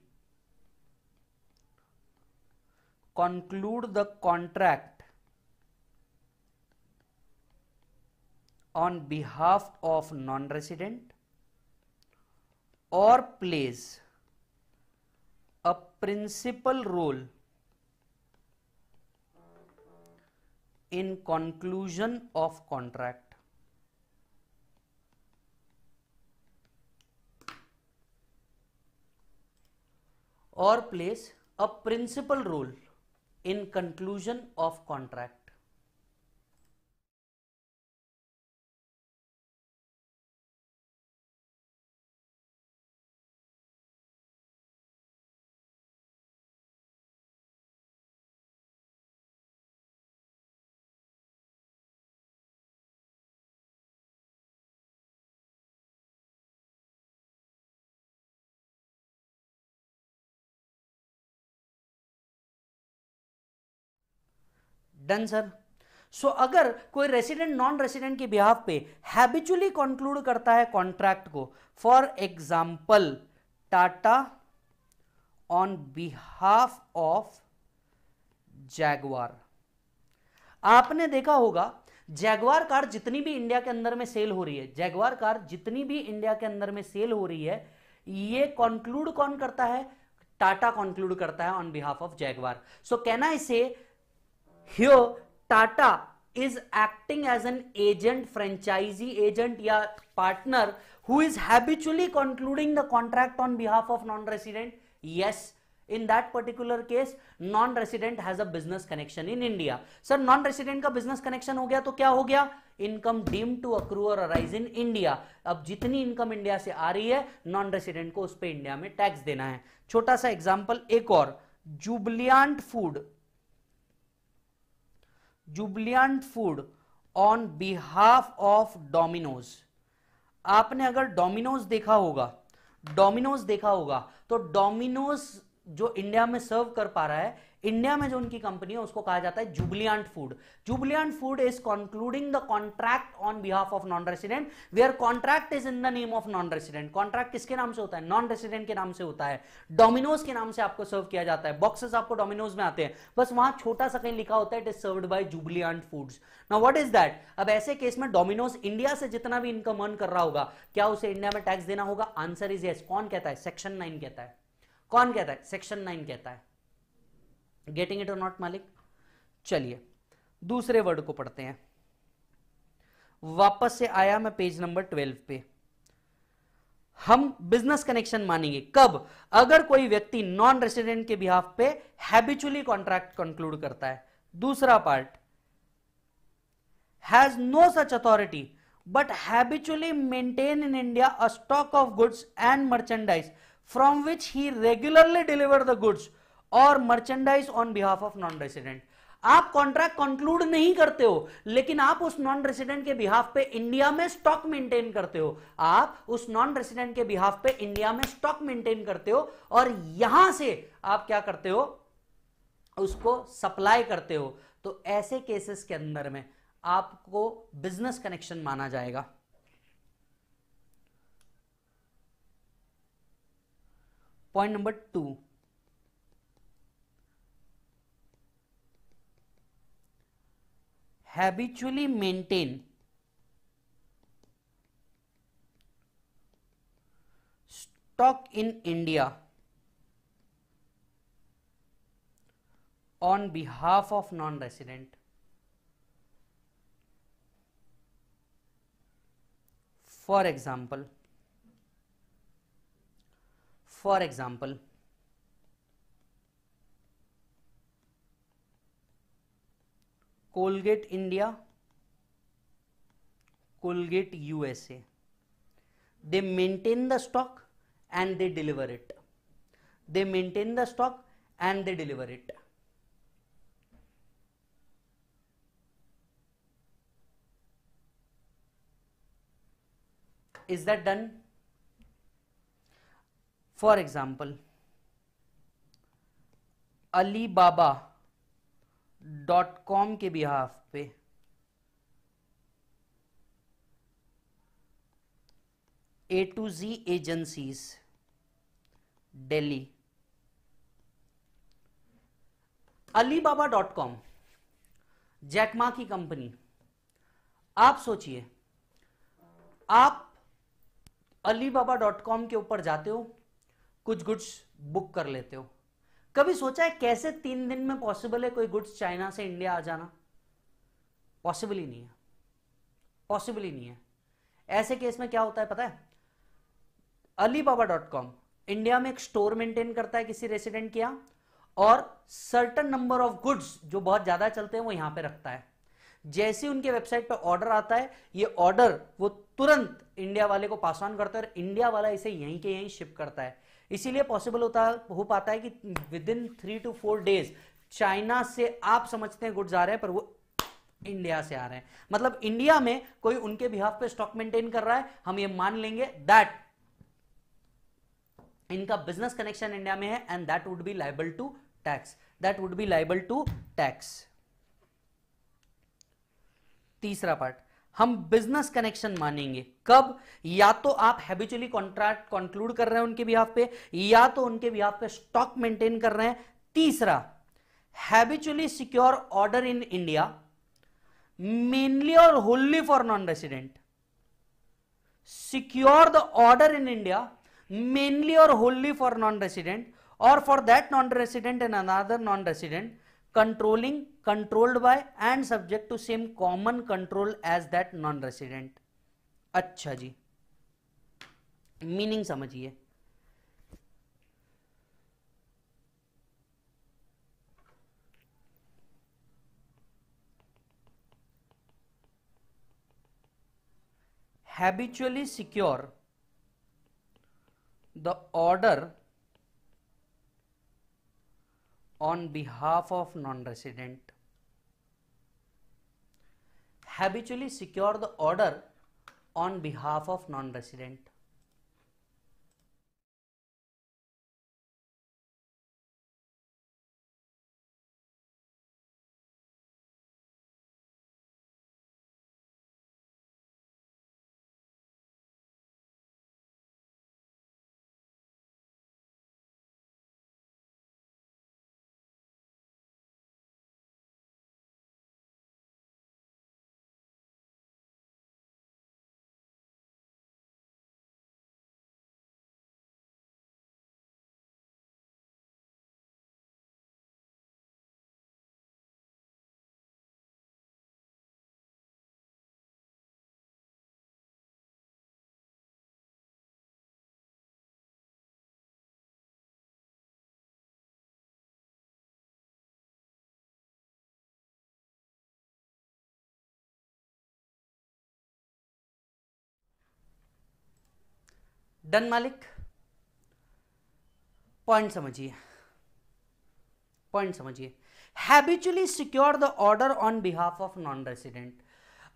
conclude the contract on behalf of non-resident or plays a principal role in conclusion of contract. or plays a principal role in conclusion of contract. Done sir so अगर कोई resident non resident के behalf पे habitually conclude करता है contract को for example Tata on behalf of Jaguar आपने देखा होगा जैगवार कार जितनी भी इंडिया के अंदर में सेल हो रही है जैगवार कार जितनी भी इंडिया के अंदर में सेल हो रही है ये कंक्लूड कौन करता है टाटा कंक्लूड करता है on behalf of Jaguar so can I say Here, Tata is acting as an agent, franchisee agent या partner who is habitually concluding the contract on behalf of non-resident. Yes, in that particular case, non-resident has a business connection in India. Sir, non-resident ka business connection ho gaya to kya ho gaya income deemed to accrue or arise in india ab jitni income india se aa rahi hai non resident ko us pe india mein tax dena hai छोटा sa example ek aur jubilant food Jubilant Food on behalf of Domino's आपने अगर Domino's देखा होगा Domino's देखा होगा तो Domino's जो India में सर्व कर पा रहा है इंडिया में जो उनकी कंपनी है उसको कहा जाता है Jubilant Food Jubilant Food is concluding the contract on behalf of non resident where contract is in the name of non resident contract किसके नाम से होता है नॉन रेसिडेंट के नाम से होता है डोमिनोज के नाम से आपको सर्व किया जाता है बॉक्सेस आपको डोमिनोज में आते हैं बस वहां छोटा सा कहीं लिखा होता है it is served by Jubilant Foods now what is that अब ऐसे केस में डोमिनोज इंडिया से जितना भी इनकम अर्न कर रहा होगा क्या उसे इंडिया में टैक्स देना होगा आंसर इज यस कौन कहता है सेक्शन नाइन कहता है कौन कहता है सेक्शन नाइन कहता है गेटिंग इट और नॉट मालिक चलिए दूसरे वर्ड को पढ़ते हैं वापस से आया मैं पेज नंबर ट्वेल्व पे हम बिजनेस कनेक्शन मानेंगे कब अगर कोई व्यक्ति नॉन रेसिडेंट के बिहाफ पे हैबिचुअली कॉन्ट्रैक्ट कंक्लूड करता है दूसरा part has no such authority but habitually maintain in India a stock of goods and merchandise from which he regularly deliver the goods और merchandise on behalf of non resident आप contract conclude नहीं करते हो लेकिन आप उस non resident के behalf पे इंडिया में स्टॉक मेंटेन करते हो आप उस नॉन रेसिडेंट के बिहाफ पे इंडिया में स्टॉक मेंटेन करते हो और यहां से आप क्या करते हो उसको सप्लाई करते हो तो ऐसे केसेस के अंदर में आपको बिजनेस कनेक्शन माना जाएगा point number two habitually maintain stock in India on behalf of non-resident for example for example Colgate India, Colgate USA. They maintain the stock and they deliver it. They maintain the stock and they deliver it. Is that done? For example, Alibaba dot com के behalf पे A to Z agencies Ali Alibaba dot com Jack Ma की कंपनी आप सोचिए आप Alibaba dot com के ऊपर जाते हो कुछ गुड्स बुक कर लेते हो कभी सोचा है कैसे तीन दिन में पॉसिबल है कोई गुड्स चाइना से इंडिया आ जाना पॉसिबल ही नहीं है पॉसिबल ही नहीं है ऐसे केस में क्या होता है पता है Alibaba dot com India में एक स्टोर मेंटेन करता है किसी रेसिडेंट के यहां और सर्टन नंबर ऑफ गुड्स जो बहुत ज्यादा चलते हैं वो यहां पे रखता है जैसे उनके वेबसाइट पर ऑर्डर आता है ये ऑर्डर वो तुरंत इंडिया वाले को पास ऑन करता है और इंडिया वाला इसे यहीं के यहीं शिप करता है इसीलिए पॉसिबल होता हो पाता है कि within three two four days China से आप समझते हैं गुड्स आ रहे हैं पर वो इंडिया से आ रहे हैं मतलब इंडिया में कोई उनके बिहाफ पे स्टॉक मेंटेन कर रहा है हम ये मान लेंगे दैट इनका बिजनेस कनेक्शन इंडिया में है and that would be liable to tax that would be liable to tax तीसरा पार्ट हम बिजनेस कनेक्शन मानेंगे कब या तो आप हैबिचुअली कॉन्ट्रैक्ट कंक्लूड कर रहे हैं उनके बिहाफ पे या तो उनके बिहाफ पे स्टॉक मेंटेन कर रहे हैं तीसरा habitually secure order in India mainly or wholly for non resident secure the order in India mainly or wholly for non resident or for that non resident and another non resident controlling controlled by and subject to same common control as that non resident अच्छा जी meaning समझिए habitually secure the order on behalf of non-resident. Habitually secure the order on behalf of non-resident. Done मालिक point समझिए point समझिए habitually secure the order on behalf of non resident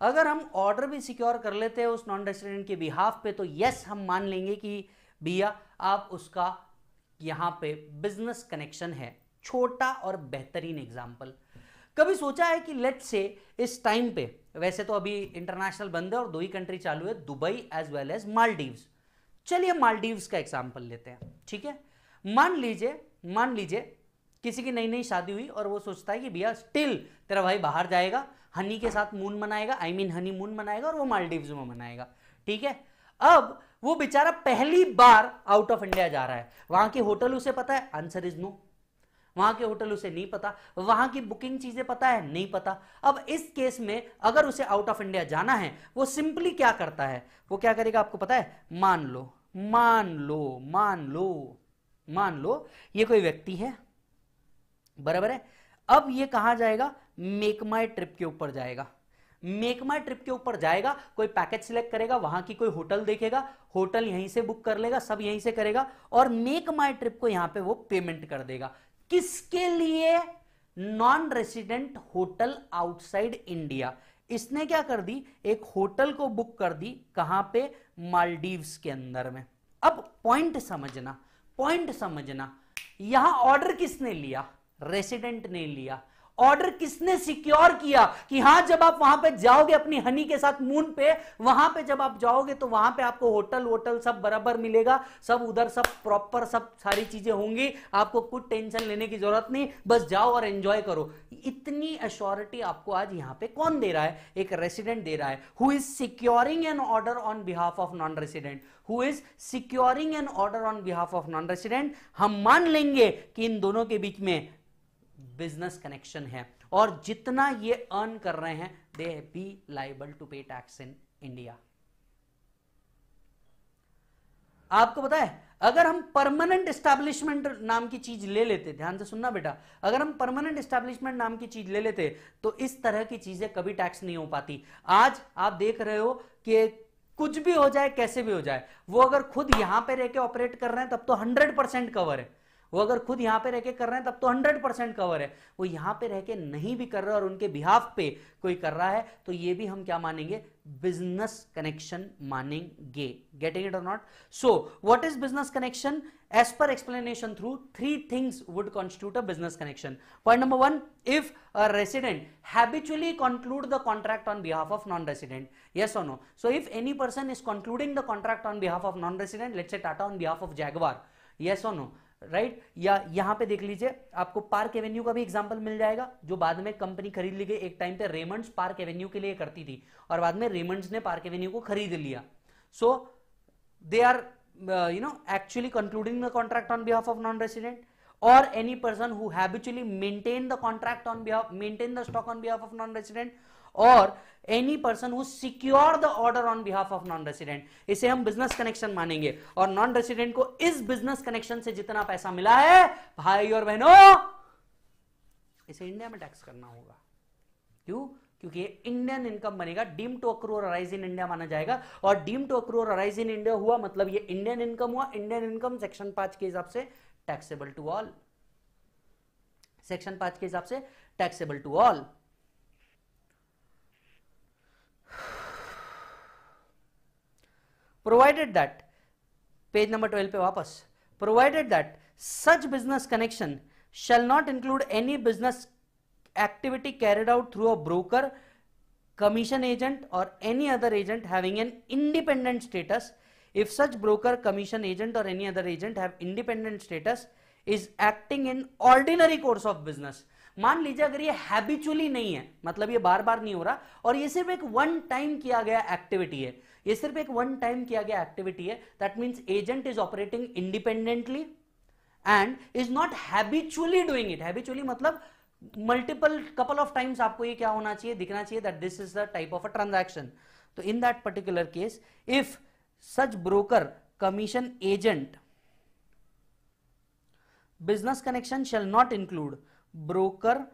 अगर हम order भी secure कर लेते हैं उस नॉन रेसिडेंट के बिहाफ पे तो यस हम मान लेंगे कि भैया आप उसका यहां पे बिजनेस कनेक्शन है छोटा और बेहतरीन एग्जाम्पल कभी सोचा है कि लेट से इस टाइम पे वैसे तो अभी इंटरनेशनल बंद है और दो ही कंट्री चालू है Dubai as well as Maldives चलिए मालदीव्स का एग्जाम्पल लेते हैं ठीक है मान लीजिए मान लीजिए किसी की नई नई शादी हुई और वो सोचता है कि भैया स्टिल तेरा भाई बाहर जाएगा हनी के साथ मून मनाएगा आई मीन हनी मून मनाएगा और वो मालदीव्स में मनाएगा ठीक है अब वो बेचारा पहली बार आउट ऑफ इंडिया जा रहा है वहां के होटल उसे पता है आंसर इज नो वहां के होटल उसे नहीं पता वहां की बुकिंग चीजें पता है नहीं पता अब इस केस में अगर उसे आउट ऑफ इंडिया जाना है वो सिंपली क्या करता है वो क्या करेगा आपको पता है मान लो मान लो मान लो मान लो ये कोई व्यक्ति है बराबर है अब ये कहा जाएगा मेक माई ट्रिप के ऊपर जाएगा मेक माई ट्रिप के ऊपर जाएगा कोई पैकेज सिलेक्ट करेगा वहां की कोई होटल देखेगा होटल यहीं से बुक कर लेगा सब यहीं से करेगा और मेक माई ट्रिप को यहां पे वो पेमेंट कर देगा किसके लिए non resident hotel outside India इसने क्या कर दी एक होटल को बुक कर दी कहां पे मालदीव्स के अंदर में अब पॉइंट समझना पॉइंट समझना यहां ऑर्डर किसने लिया रेसिडेंट ने लिया ऑर्डर किसने सिक्योर किया कि हाँ जब आप वहां पे जाओगे अपनी हनी के साथ मून पे वहां पे जब आप जाओगे तो वहां पे आपको होटल वोटल सब बराबर मिलेगा सब उधर सब प्रॉपर सब सारी चीजें होंगी आपको कुछ टेंशन लेने की जरूरत नहीं बस जाओ और एंजॉय करो इतनी अश्योरिटी आपको आज यहाँ पे कौन दे रहा है एक रेसिडेंट दे रहा है who is securing an order on behalf of non resident who is securing an order on behalf of non resident हम मान लेंगे कि इन दोनों के बीच में बिजनेस कनेक्शन है और जितना ये अर्न कर रहे हैं they be liable to pay tax in India आपको पता है अगर हम परमानेंट एस्टैब्लिशमेंट नाम की चीज ले लेते ध्यान से सुनना बेटा अगर हम परमानेंट एस्टैब्लिशमेंट नाम की चीज ले लेते तो इस तरह की चीजें कभी टैक्स नहीं हो पाती आज आप देख रहे हो कि कुछ भी हो जाए कैसे भी हो जाए वो अगर खुद यहां पे रहकर ऑपरेट कर रहे हैं तब तो हंड्रेड परसेंट कवर है वो अगर खुद यहां पे रहकर कर रहे हैं तब तो 100 परसेंट कवर है वो यहां पे रहके नहीं भी कर रहे और उनके बिहाफ पे कोई कर रहा है तो ये भी हम क्या मानेंगे बिजनेस कनेक्शन मानेंगे getting it or not so what is business connection as per explanation through three things would constitute a business connection point number one if a resident habitually conclude the contract on behalf of non resident yes और no so if any person is concluding the contract on behalf of non resident let's say Tata on behalf of Jaguar yes और no right या यहां पे देख लीजिए आपको park Avenue का भी एग्जांपल मिल जाएगा जो बाद में कंपनी खरीद ली गई एक टाइम पे रेमंड्स पार्क एवेन्यू के लिए करती थी और बाद में रेमंड्स ने पार्क एवेन्यू को खरीद लिया so they are you know actually concluding the contract on behalf of non resident or any person who habitually maintain the contract on behalf maintain the stock on behalf of non resident or any person who secure the order on behalf of non resident इसे हम business connection मानेंगे और non resident को इस business connection से जितना पैसा मिला है भाई और बहनों इसे इंडिया में टैक्स करना होगा क्यों क्योंकि ये इंडियन इनकम बनेगा deem to accrue arise in India माना जाएगा और deem to accrue arise in India हुआ मतलब ये इंडियन इनकम हुआ इंडियन इनकम सेक्शन पांच के हिसाब से टैक्सेबल टू ऑल सेक्शन पांच के हिसाब से taxable to all provided that page number twelve पे वापस provided that such business connection shall not include any business activity carried out through a broker commission agent or any other agent having an independent status if such broker commission agent or any other agent have independent status is acting in ordinary course of business मान लीजिए अगर ये habitually नहीं है मतलब ये बार बार नहीं हो रहा और ये सिर्फ एक वन टाइम किया गया एक्टिविटी है ये सिर्फ एक वन टाइम किया गया एक्टिविटी है that means agent is operating independently and is not habitually doing it habitually मतलब मल्टीपल कपल ऑफ टाइम्स आपको ये क्या होना चाहिए दिखना चाहिए that this is the type of a transaction तो in that particular case if such broker commission agent business connection shall not include broker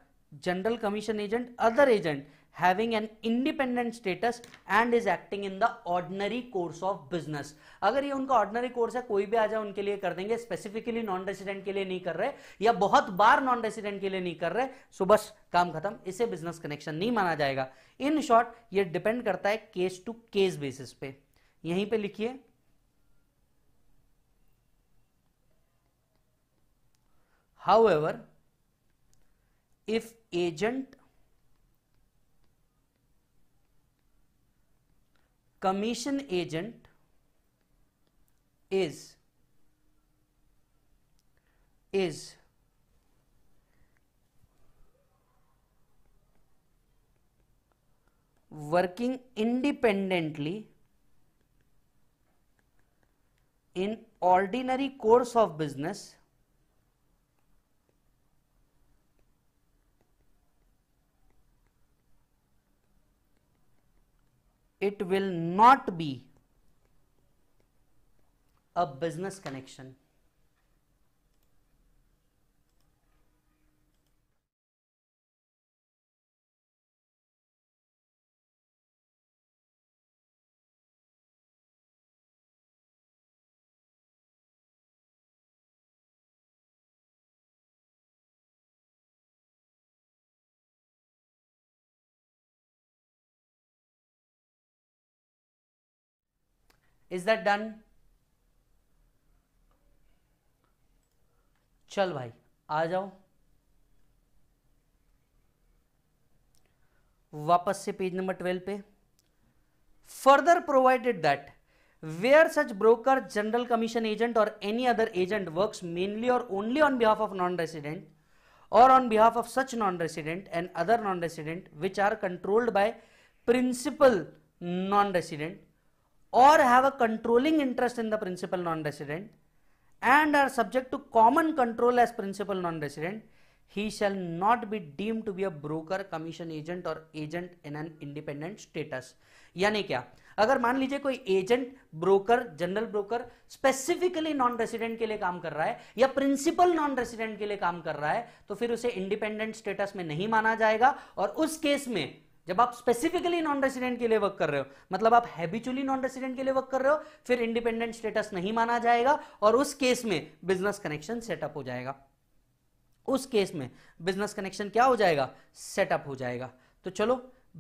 general commission agent other agent having an independent status and is acting in the ordinary course of business अगर ये उनका ordinary course है कोई भी आ जाए उनके लिए कर देंगे specifically non resident के लिए नहीं कर रहे या बहुत बार non resident के लिए नहीं कर रहे सो बस काम खत्म इसे बिजनेस कनेक्शन नहीं माना जाएगा इन शॉर्ट ये डिपेंड करता है केस टू केस बेसिस पे यहीं पे लिखिए however if agent commission agent is is working independently in ordinary course of business it will not be a business connection is that done चल भाई आ जाओ वापस से पेज नंबर ट्वेल्व पे further provided that where such broker general commission agent or any other agent works mainly or only on behalf of non resident or on behalf of such non resident and other non resident which are controlled by principal non resident or have a controlling interest in the principal non-resident and are subject to common control as principal non-resident, he shall not be deemed to be a broker, commission agent or agent in an independent status. yani kya agar maan lijiye koi agent broker general broker specifically non resident ke liye kaam kar raha hai ya principal non resident ke liye kaam kar raha hai to fir use independent status mein nahi mana jayega aur us case mein जब आप specifically non resident के लिए work कर रहे हो मतलब आप habitually non resident के लिए वर्क कर रहे हो फिर इंडिपेंडेंट स्टेटस नहीं माना जाएगा और उस केस में बिजनेस कनेक्शन सेटअप हो जाएगा उस केस में बिजनेस कनेक्शन क्या हो जाएगा सेटअप हो जाएगा तो चलो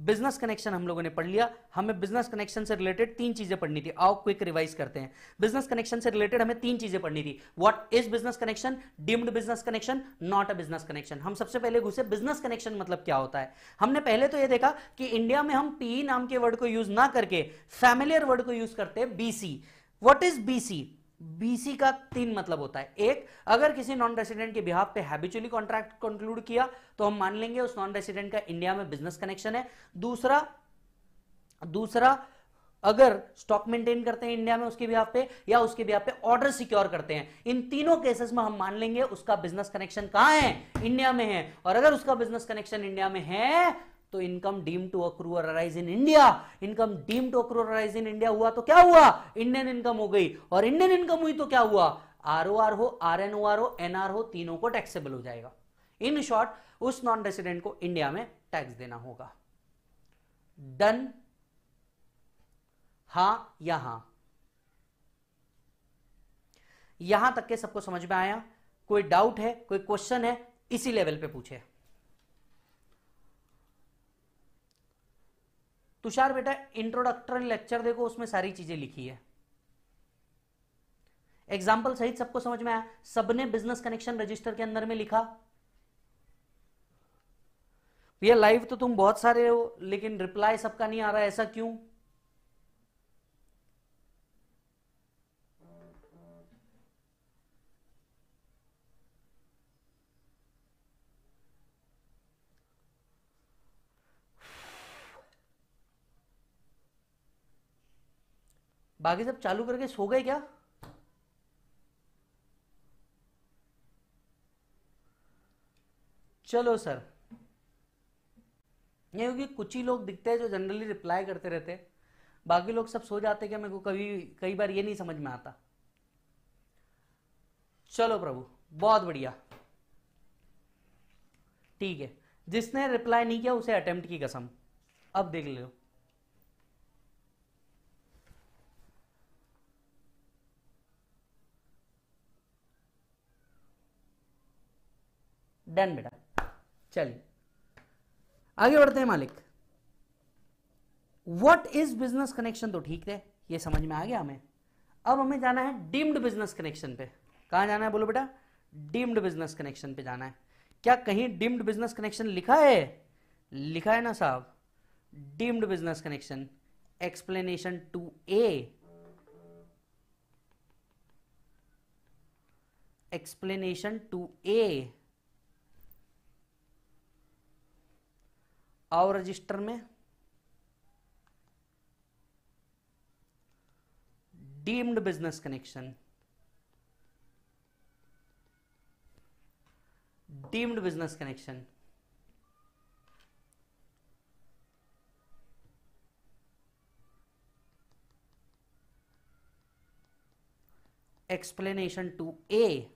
बिजनेस कनेक्शन हम लोगों ने पढ़ लिया हमें बिजनेस कनेक्शन से रिलेटेड तीन चीजें पढ़नी थी आओ क्विक रिवाइज करते हैं बिजनेस कनेक्शन से रिलेटेड हमें तीन चीजें पढ़नी थी what is business connection deemed business connection not a business connection हम सबसे पहले घुसे बिजनेस कनेक्शन मतलब क्या होता है हमने पहले तो यह देखा कि इंडिया में हम पीई नाम के वर्ड को यूज ना करके फैमिलियर वर्ड को यूज करते हैं BC what is BC BC का तीन मतलब होता है एक अगर किसी नॉन रेसिडेंट के बिहाफ पे हैबिचुअली कॉन्ट्रैक्ट कंक्लूड किया तो हम मान लेंगे उस नॉन रेसिडेंट का इंडिया में बिजनेस कनेक्शन है दूसरा दूसरा अगर स्टॉक मेंटेन करते हैं इंडिया में उसके बिहाफ पे या उसके बिहाफ पे ऑर्डर सिक्योर करते हैं इन तीनों केसेस में हम मान लेंगे उसका बिजनेस कनेक्शन कहां है इंडिया में है और अगर उसका बिजनेस कनेक्शन इंडिया में है तो income deem to accrue arise in India income deem to accrue arise in India हुआ तो क्या हुआ इंडियन इनकम हो गई और इंडियन इनकम हुई तो क्या हुआ आर ओ आर हो आर एन ओ आर हो एन आर हो तीनों को टैक्सेबल हो जाएगा इन शॉर्ट उस नॉन रेसिडेंट को इंडिया में टैक्स देना होगा डन हा या हा यहां तक के सबको समझ में आया कोई डाउट है कोई क्वेश्चन है इसी लेवल पे पूछे तुषार बेटा इंट्रोडक्टरी लेक्चर देखो उसमें सारी चीजें लिखी है एग्जाम्पल सहित सबको समझ में आया सबने बिजनेस कनेक्शन रजिस्टर के अंदर में लिखा भैया लाइव तो तुम बहुत सारे हो लेकिन रिप्लाई सबका नहीं आ रहा है ऐसा क्यों बाकी सब चालू करके सो गए क्या चलो सर ये क्योंकि कुछ ही लोग दिखते हैं जो जनरली रिप्लाई करते रहते हैं बाकी लोग सब सो जाते क्या मेरे को कभी कई बार ये नहीं समझ में आता चलो प्रभु बहुत बढ़िया ठीक है जिसने रिप्लाई नहीं किया उसे अटेम्प्ट की कसम अब देख लो डन बेटा चलिए आगे बढ़ते हैं मालिक वट इज बिजनेस कनेक्शन तो ठीक है ये समझ में आ गया हमें अब हमें जाना है डीम्ड बिजनेस कनेक्शन पे कहा जाना है बोलो बेटा डीम्ड बिजनेस कनेक्शन पे जाना है क्या कहीं डीम्ड बिजनेस कनेक्शन लिखा है लिखा है ना साहब deemed business connection explanation two A explanation two A आओ रजिस्टर में deemed business connection deemed business connection explanation to A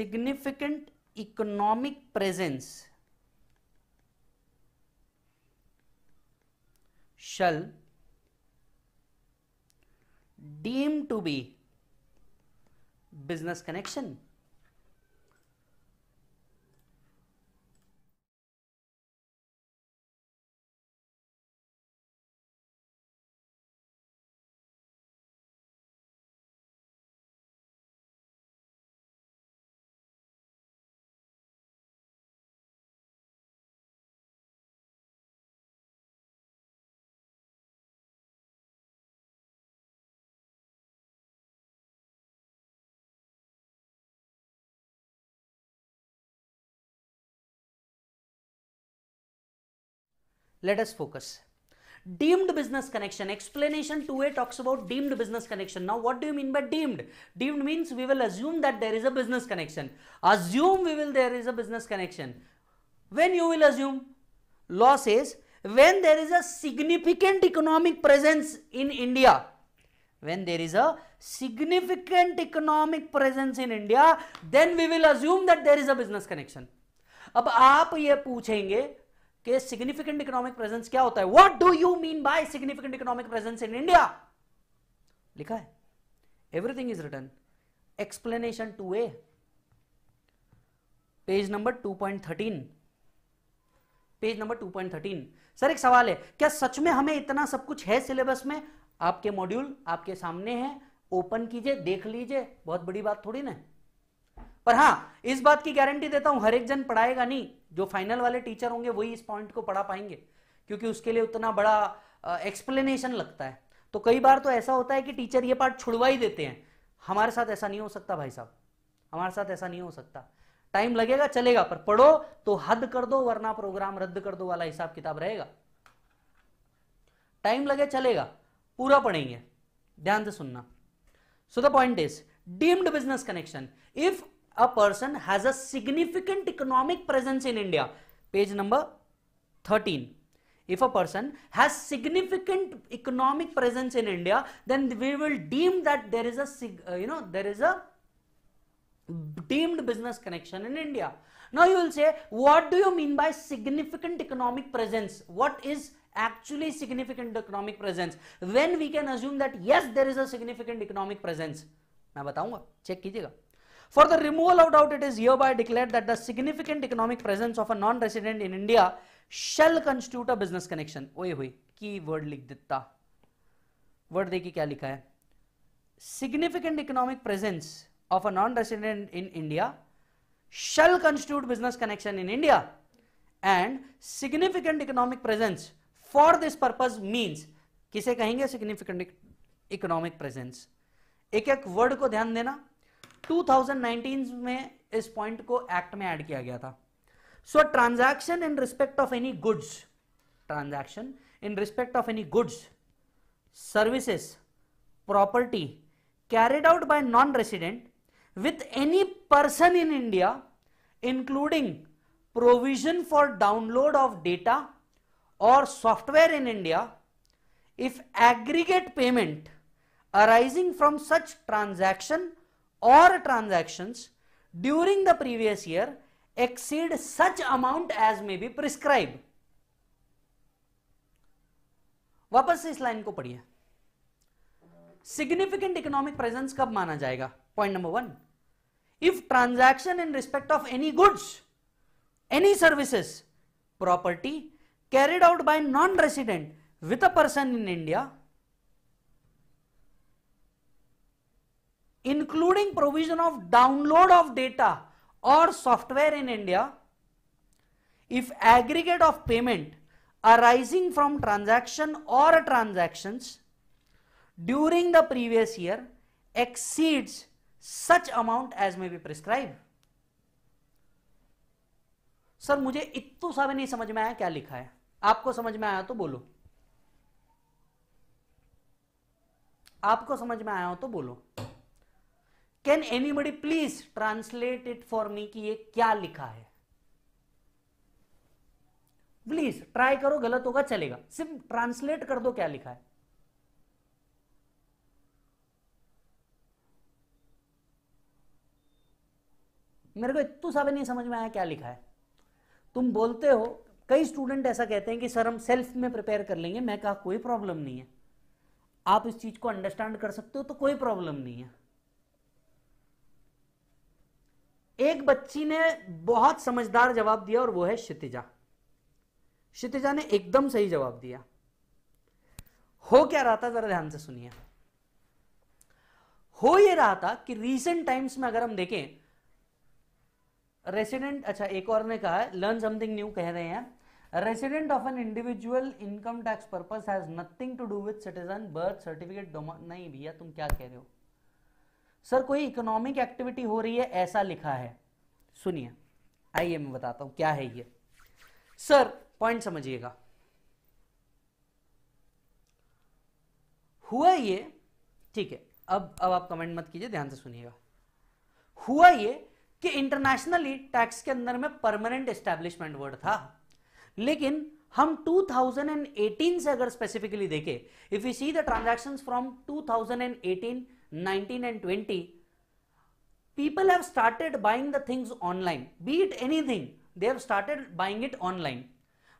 significant economic presence shall deem to be business connection let us focus deemed business connection explanation 2a talks about deemed business connection now what do you mean by deemed deemed means we will assume that there is a business connection assume we will there is a business connection when you will assume law says when there is a significant economic presence in india when there is a significant economic presence in india then we will assume that there is a business connection अब आप ये पूछेंगे कि significant economic presence क्या होता है what do you mean by significant economic presence in India लिखा है everything is written explanation two A page number 2.13 page number 2.13 sir एक सवाल है क्या सच में हमें इतना सब कुछ है सिलेबस में आपके मॉड्यूल आपके सामने है ओपन कीजिए देख लीजिए बहुत बड़ी बात थोड़ी ना पर हां इस बात की गारंटी देता हूं हर एक जन पढ़ाएगा नहीं जो फाइनल वाले टीचर होंगे वही इस पॉइंट को पढ़ा पाएंगे क्योंकि उसके लिए उतना बड़ा एक्सप्लेनेशन लगता है तो कई बार तो ऐसा होता है कि टीचर ये पार्ट छुड़वा ही देते हैं हमारे साथ ऐसा नहीं हो सकता भाई साहब हमारे साथ ऐसा नहीं हो सकता टाइम लगेगा चलेगा पर पढ़ो तो हद कर दो वरना प्रोग्राम रद्द कर दो वाला हिसाब किताब रहेगा टाइम लगे चलेगा पूरा पढ़ेंगे ध्यान से सुनना so the point is deemed business connection if a person has a significant economic presence in India. Page number 13. If a person has significant economic presence in India, then we will deem that there is a, uh, you know, there is a deemed business connection in India. Now you will say, what do you mean by significant economic presence? What is actually significant economic presence? When we can assume that yes, there is a significant economic presence? मैं बताऊंगा check For the removal of doubt, it is hereby declared that the significant economic presence of a non-resident in India shall constitute a business connection. oye हुई ki word लिख ditta word dekhi kya likha hai significant economic presence of a non-resident in India shall constitute business connection in India and significant economic presence for this purpose means किसे कहेंगे significant economic presence एक एक word को ध्यान देना 2019 में इस point को एक्ट में ऐड किया गया था so transaction in respect of any goods transaction in respect of any goods services property carried out by non resident with any person in India including provision for download of data or software in India if aggregate payment arising from such transaction or transactions during the previous year exceed such amount as may be prescribed वापस से इस line को पढ़िए significant economic presence कब माना जाएगा point number one if transaction in respect of any goods any services property carried out by non resident with a person in India including provision of download of data or software in India if aggregate of payment arising from transaction or transactions during the previous year exceeds such amount as may be prescribed sir मुझे इतू सा भी नहीं समझ में आया क्या लिखा है आपको समझ में आया तो बोलो आपको समझ में आया हो तो बोलो can anybody please translate it for me कि ये क्या लिखा है प्लीज ट्राई करो गलत होगा चलेगा सिर्फ ट्रांसलेट कर दो क्या लिखा है मेरे को इतू सा नहीं समझ में आया क्या लिखा है तुम बोलते हो कई स्टूडेंट ऐसा कहते हैं कि सर हम सेल्फ में प्रिपेयर कर लेंगे मैं कहा कोई प्रॉब्लम नहीं है आप इस चीज को अंडरस्टैंड कर सकते हो तो कोई प्रॉब्लम नहीं है एक बच्ची ने बहुत समझदार जवाब दिया और वो है क्षितिजा क्षितिजा ने एकदम सही जवाब दिया हो क्या रहा था जरा ध्यान से सुनिए हो ये रहा था कि रीसेंट टाइम्स में अगर हम देखें रेसिडेंट अच्छा एक और ने कहा लर्न समथिंग न्यू कह रहे हैं resident of an individual income tax purpose has nothing to do with citizen birth certificate नहीं भैया तुम क्या कह रहे हो सर कोई इकोनॉमिक एक्टिविटी हो रही है ऐसा लिखा है सुनिए आइए मैं बताता हूं क्या है ये सर पॉइंट समझिएगा हुआ ये ठीक है अब अब आप कमेंट मत कीजिए ध्यान से सुनिएगा हुआ ये कि इंटरनेशनली टैक्स के अंदर में परमानेंट एस्टेब्लिशमेंट वर्ड था लेकिन हम 2018 से अगर स्पेसिफिकली देखें if you see the transactions from 2018 19 and 20, people have started buying the things online, be it anything, they have started buying it online.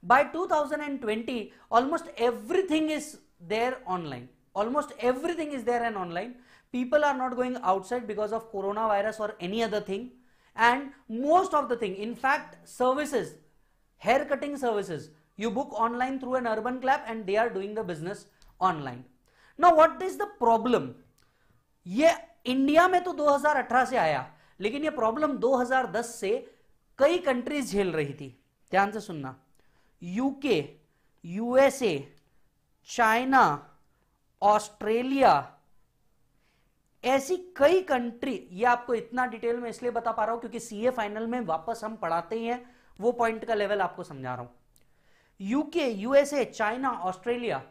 By 2020, almost everything is there online. Almost everything is there and online. People are not going outside because of coronavirus or any other thing. And most of the thing, in fact, services, hair cutting services, you book online through an urban club and they are doing the business online. Now, what is the problem? ये India में तो 2018 से आया लेकिन ये problem 2010 से कई countries झेल रही थी ध्यान से सुनना यूके यूएसए चाइना ऑस्ट्रेलिया ऐसी कई कंट्री ये आपको इतना डिटेल में इसलिए बता पा रहा हूं क्योंकि सीए फाइनल में वापस हम पढ़ाते ही हैं वो पॉइंट का लेवल आपको समझा रहा हूं यूके यूएसए चाइना ऑस्ट्रेलिया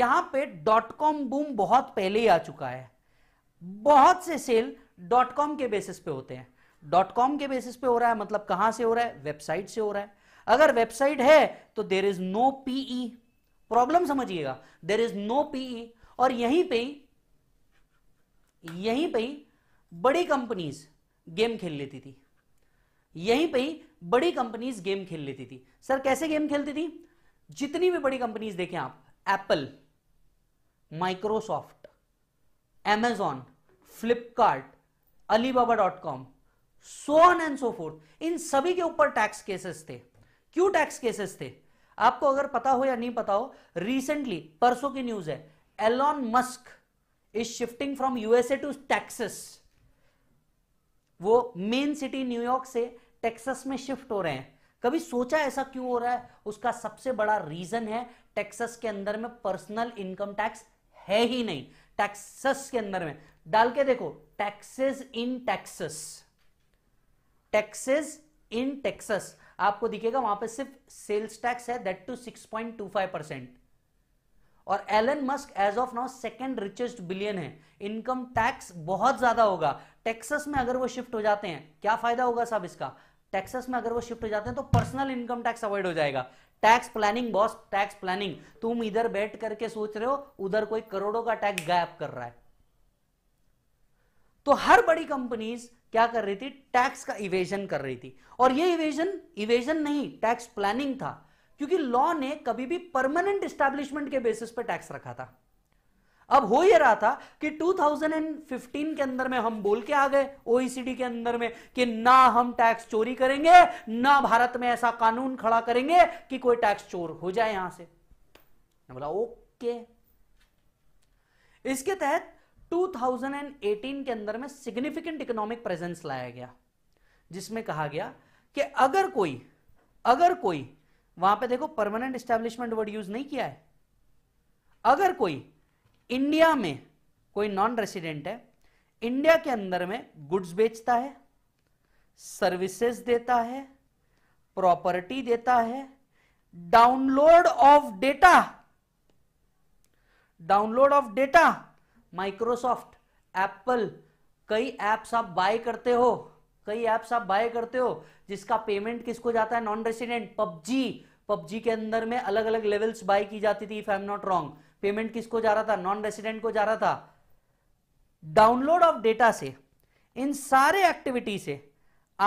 यहां पे डॉट कॉम बूम बहुत पहले ही आ चुका है बहुत से सेल डॉट कॉम के बेसिस पे होते हैं डॉट कॉम के बेसिस पे हो रहा है मतलब कहां से हो रहा है वेबसाइट से हो रहा है अगर वेबसाइट है तो there is no PE problem समझिएगा देर इज नो पीई और यहीं पे यहीं पे बड़ी कंपनीज गेम खेल लेती थी यहीं पे बड़ी कंपनीज गेम खेल लेती थी सर कैसे गेम खेलती थी जितनी भी बड़ी कंपनीज देखें आप Apple Microsoft Flipkart Amazon, dot com so on and so forth इन सभी के ऊपर टैक्स केसेस थे क्यों टैक्स केसेस थे आपको अगर पता हो या नहीं पता हो रिसेंटली परसों की न्यूज है Elon Musk is shifting from USA to Texas वो मेन सिटी न्यूयॉर्क से टेक्सस में शिफ्ट हो रहे हैं कभी सोचा ऐसा क्यों हो रहा है उसका सबसे बड़ा रीजन है टेक्सस के अंदर में पर्सनल इनकम टैक्स है ही नहीं टैक्सस के अंदर में डाल के देखो taxes in taxes taxes in taxes आपको दिखेगा वहां पे सिर्फ सेल्स टैक्स है दैट टू 6.25 परसेंट और Elon Musk as of now second richest billion है इनकम टैक्स बहुत ज्यादा होगा टैक्सेस में अगर वो शिफ्ट हो जाते हैं क्या फायदा होगा साहब इसका टैक्सेस में अगर वो शिफ्ट हो जाते हैं तो पर्सनल इनकम टैक्स अवॉइड हो जाएगा tax planning boss tax planning तुम इधर बैठ करके सोच रहे हो उधर कोई करोड़ों का टैक्स गायब कर रहा है तो हर बड़ी कंपनीज क्या कर रही थी टैक्स का इवेजन कर रही थी और ये इवेजन इवेजन नहीं टैक्स प्लानिंग था क्योंकि लॉ ने कभी भी परमानेंट स्टैब्लिशमेंट के बेसिस पर टैक्स रखा था अब हो ये रहा था कि 2015 के अंदर में हम बोल के आ गए ओईसीडी e के अंदर में कि ना हम टैक्स चोरी करेंगे ना भारत में ऐसा कानून खड़ा करेंगे कि कोई टैक्स चोर हो जाए यहां से बोला ओके इसके तहत 2018 के अंदर में सिग्निफिकेंट इकोनॉमिक प्रेजेंस लाया गया जिसमें कहा गया कि अगर कोई अगर कोई वहां पे देखो परमानेंट स्टैब्लिशमेंट वर्ड यूज नहीं किया है अगर कोई इंडिया में कोई नॉन रेसिडेंट है इंडिया के अंदर में गुड्स बेचता है सर्विसेज देता है प्रॉपर्टी देता है download of data download of data Microsoft Apple कई एप्स आप बाय करते हो कई एप्स आप बाय करते हो जिसका पेमेंट किसको जाता है नॉन रेसिडेंट पबजी पबजी के अंदर में अलग अलग लेवल्स बाय की जाती थी if I am not wrong payment किसको जा रहा था नॉन रेसिडेंट को जा रहा था डाउनलोड ऑफ डेटा से इन सारे एक्टिविटी से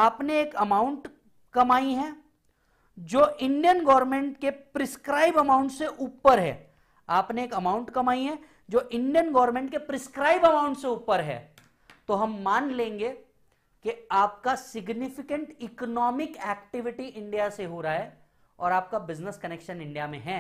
आपने एक अमाउंट कमाई है जो इंडियन गवर्नमेंट के प्रिस्क्राइब अमाउंट से ऊपर है आपने एक अमाउंट कमाई है जो इंडियन गवर्नमेंट के प्रिस्क्राइब अमाउंट से ऊपर है तो हम मान लेंगे कि आपका सिग्निफिकेंट इकोनॉमिक एक्टिविटी इंडिया से हो रहा है और आपका बिजनेस कनेक्शन इंडिया में है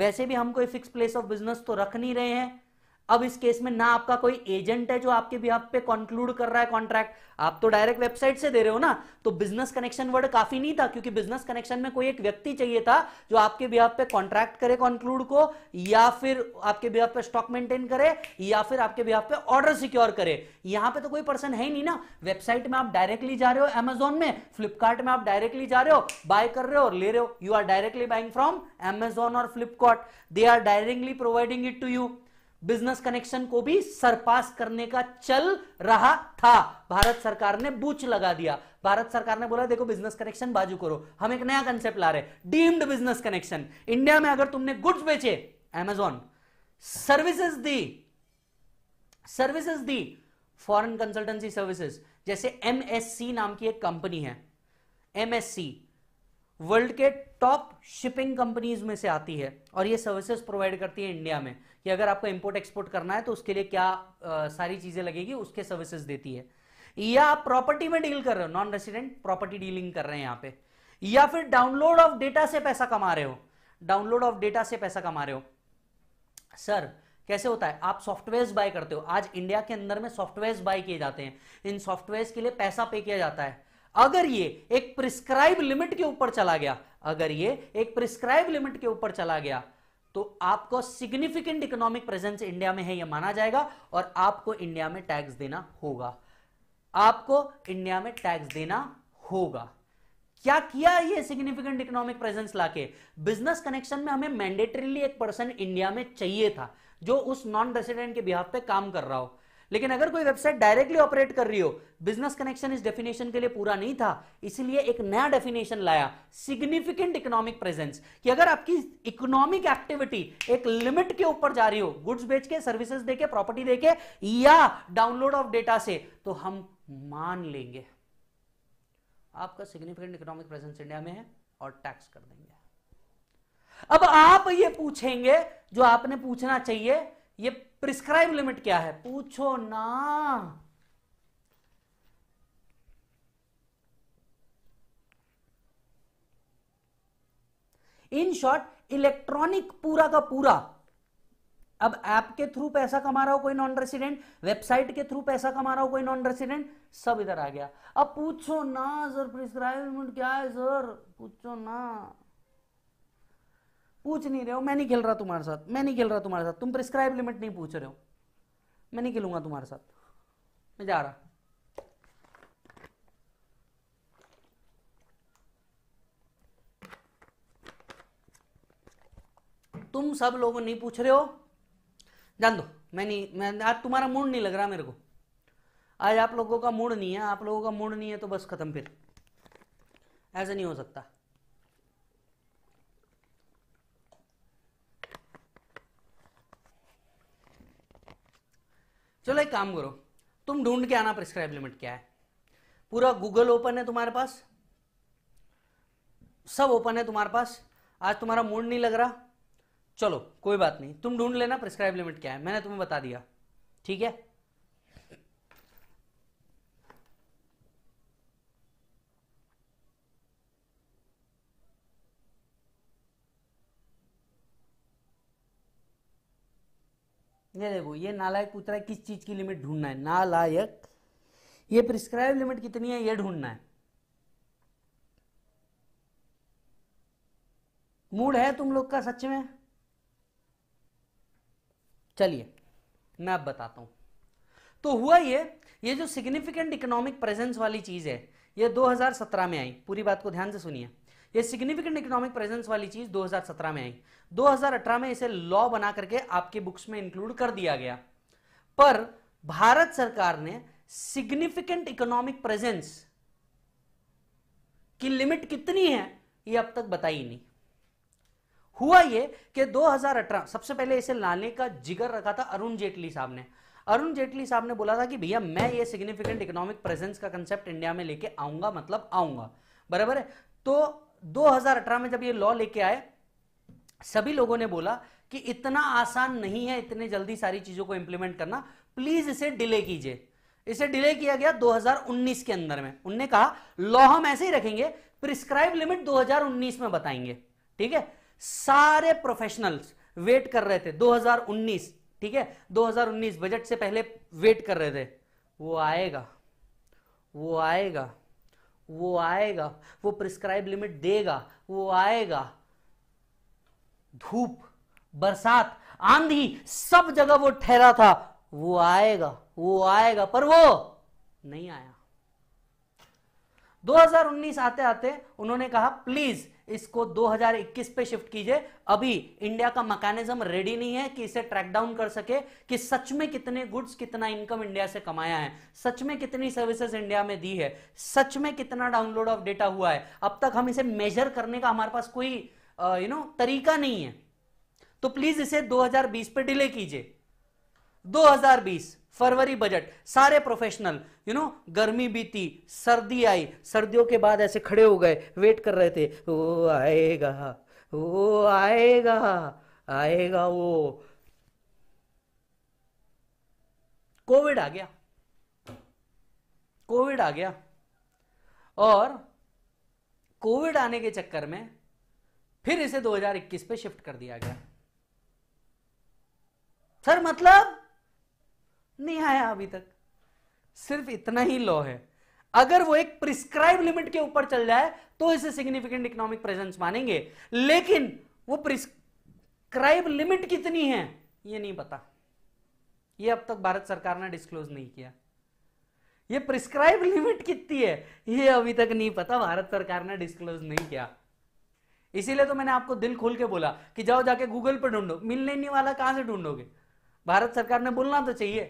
वैसे भी हम कोई फिक्स प्लेस ऑफ बिजनेस तो रख नहीं रहे हैं अब इस केस में ना आपका कोई एजेंट है जो आपके आप पे कंक्लूड कर रहा है कॉन्ट्रैक्ट आप तो डायरेक्ट वेबसाइट से दे रहे हो ना तो बिजनेस कनेक्शन वर्ड काफी नहीं था क्योंकि बिजनेस कनेक्शन में कोई एक व्यक्ति चाहिए था जो आपके आप पे कॉन्ट्रैक्ट करे कॉन्क्लूड को या फिर आपके आप पे स्टॉक मेंटेन करे या फिर आपके आप पे ऑर्डर सिक्योर करे यहां पर तो कोई पर्सन है ही नहीं ना वेबसाइट में आप डायरेक्टली जा रहे हो एमेजोन में फ्लिपकार्ट में आप डायरेक्टली जा रहे हो बाय कर रहे हो और ले रहे हो you are directly buying from Amazon or Flipkart they are directly providing it to you business connection को भी सरपास करने का चल रहा था भारत सरकार ने बूच लगा दिया भारत सरकार ने बोला देखो बिजनेस कनेक्शन बाजू करो हम एक नया कंसेप्ट ला रहे डीम्ड बिजनेस कनेक्शन इंडिया में अगर तुमने गुड्स बेचे एमेजॉन सर्विसेज दी सर्विसेज दी फॉरेन कंसल्टेंसी सर्विसेज जैसे एमएससी नाम की एक कंपनी है एमएससी वर्ल्ड के टॉप शिपिंग कंपनीज में से आती है और ये सर्विसेज प्रोवाइड करती है इंडिया में कि अगर आपको इंपोर्ट एक्सपोर्ट करना है तो उसके लिए क्या आ, सारी चीजें लगेगी उसके सर्विसेज देती है या आप प्रॉपर्टी में डील कर रहे हो नॉन रेसिडेंट प्रॉपर्टी डीलिंग कर रहे हैं यहां पे या फिर डाउनलोड ऑफ डेटा से पैसा कमा रहे हो डाउनलोड ऑफ डेटा से पैसा कमा रहे हो सर कैसे होता है आप सॉफ्टवेयर बाय करते हो आज इंडिया के अंदर में सॉफ्टवेयर बाय किए जाते हैं इन सॉफ्टवेयर के लिए पैसा पे किया जाता है अगर ये एक प्रिस्क्राइब लिमिट के ऊपर चला गया अगर ये एक प्रिस्क्राइब लिमिट के ऊपर चला गया तो आपको सिग्निफिकेंट इकोनॉमिक प्रेजेंस इंडिया में है यह माना जाएगा और आपको इंडिया में टैक्स देना होगा आपको इंडिया में टैक्स देना होगा क्या किया ये सिग्निफिकेंट इकोनॉमिक प्रेजेंस लाके बिजनेस कनेक्शन में हमें मैंडेटरीली एक पर्सन इंडिया में चाहिए था जो उस नॉन रेसिडेंट के बिहाफ पे काम कर रहा हो लेकिन अगर कोई वेबसाइट डायरेक्टली ऑपरेट कर रही हो बिजनेस कनेक्शन इस डेफिनेशन के लिए पूरा नहीं था इसलिए एक नया डेफिनेशन लाया सिग्निफिकेंट इकोनॉमिक प्रेजेंस कि अगर आपकी इकोनॉमिक एक्टिविटी एक लिमिट के ऊपर जा रही हो गुड्स बेच के सर्विसेज देके प्रॉपर्टी देके या डाउनलोड ऑफ डेटा से तो हम मान लेंगे आपका सिग्निफिकेंट इकोनॉमिक प्रेजेंस इंडिया में है और टैक्स कर देंगे अब आप ये पूछेंगे जो आपने पूछना चाहिए ये प्रिस्क्राइब लिमिट क्या है पूछो ना इन शॉर्ट इलेक्ट्रॉनिक पूरा का पूरा अब ऐप के थ्रू पैसा कमा रहा हो कोई नॉन रेसिडेंट वेबसाइट के थ्रू पैसा कमा रहा हो कोई नॉन रेसिडेंट सब इधर आ गया अब पूछो ना सर प्रिस्क्राइब लिमिट क्या है सर पूछो ना पूछ नहीं रहे हो मैं नहीं खेल रहा तुम्हारे साथ मैं नहीं खेल रहा तुम्हारे साथ तुम प्रिस्क्राइब लिमिट नहीं पूछ रहे हो मैं नहीं खेलूंगा तुम्हारे साथ मैं जा रहा तुम सब लोगों नहीं पूछ रहे हो जान दो मैं नहीं मैं आज तुम्हारा मूड नहीं लग रहा मेरे को आज आप लोगों का मूड नहीं है आप लोगों का मूड नहीं है तो बस खत्म फिर ऐसा नहीं हो सकता चलो एक काम करो तुम ढूंढ के आना प्रिस्क्राइब लिमिट क्या है पूरा गूगल ओपन है तुम्हारे पास सब ओपन है तुम्हारे पास आज तुम्हारा मूड नहीं लग रहा चलो कोई बात नहीं तुम ढूंढ लेना प्रिस्क्राइब लिमिट क्या है मैंने तुम्हें बता दिया ठीक है ये देखो ये नालायक पूछ रहा है किस चीज की लिमिट ढूंढना है नालायक ये प्रिस्क्राइब लिमिट कितनी है ये ढूंढना है मूड है तुम लोग का सच में चलिए मैं अब बताता हूं तो हुआ ये ये जो सिग्निफिकेंट इकोनॉमिक प्रेजेंस वाली चीज है ये 2017 में आई पूरी बात को ध्यान से सुनिए ये सिग्निफिकेंट इकोनॉमिक प्रेजेंस वाली चीज 2017 में आई 2018 में इसे लॉ बना करके आपके बुक्स में इंक्लूड कर दिया गया पर भारत सरकार ने सिग्निफिकेंट इकोनॉमिक प्रेजेंस की लिमिट कितनी है ये अब तक बताई नहीं हुआ ये कि 2018 सबसे पहले इसे लाने का जिगर रखा था अरुण जेटली साहब ने अरुण जेटली साहब ने बोला था कि भैया मैं ये सिग्निफिकेंट इकोनॉमिक प्रेजेंस का कंसेप्ट इंडिया में लेके आऊंगा मतलब आऊंगा बराबर है तो 2018 में जब ये लॉ लेके आए सभी लोगों ने बोला कि इतना आसान नहीं है इतने जल्दी सारी चीजों को इंप्लीमेंट करना प्लीज इसे डिले कीजिए इसे डिले किया गया 2019 के अंदर में उनने कहा लॉ हम ऐसे ही रखेंगे प्रिस्क्राइब लिमिट 2019 में बताएंगे ठीक है सारे प्रोफेशनल्स वेट कर रहे थे 2019 ठीक है 2019 बजट से पहले वेट कर रहे थे वो आएगा वो आएगा वो आएगा वो प्रिस्क्राइब लिमिट देगा वो आएगा धूप बरसात आंधी सब जगह वो ठहरा था वो आएगा वो आएगा पर वो नहीं आया 2019 आते आते उन्होंने कहा प्लीज इसको 2021 पे शिफ्ट कीजिए अभी इंडिया का मैकेनिज्म रेडी नहीं है कि इसे ट्रैक डाउन कर सके कि सच में कितने गुड्स कितना इनकम इंडिया से कमाया है सच में कितनी सर्विसेज इंडिया में दी है सच में कितना डाउनलोड ऑफ डेटा हुआ है अब तक हम इसे मेजर करने का हमारे पास कोई यू नो तरीका नहीं है तो प्लीज इसे 2020 पे डिले कीजिए 2020 फरवरी बजट सारे प्रोफेशनल यू नो गर्मी बीती सर्दी आई सर्दियों के बाद ऐसे खड़े हो गए वेट कर रहे थे वो आएगा वो आएगा आएगा वो कोविड आ गया कोविड आ गया और कोविड आने के चक्कर में फिर इसे 2021 पे शिफ्ट कर दिया गया सर मतलब नहीं आया अभी तक सिर्फ इतना ही लॉ है अगर वो एक प्रिस्क्राइब लिमिट के ऊपर चल जाए तो इसे सिग्निफिकेंट इकोनॉमिक प्रेजेंस मानेंगे लेकिन वो प्रिस्क्राइब लिमिट कितनी है ये नहीं पता ये अब तक भारत सरकार ने डिस्क्लोज नहीं किया ये प्रिस्क्राइब लिमिट कितनी है ये अभी तक नहीं पता भारत सरकार ने डिस्क्लोज नहीं किया इसीलिए तो मैंने आपको दिल खोल के बोला कि जाओ जाके गूगल पर ढूंढो मिलने नहीं वाला कहां से ढूंढोगे भारत सरकार ने बोलना तो चाहिए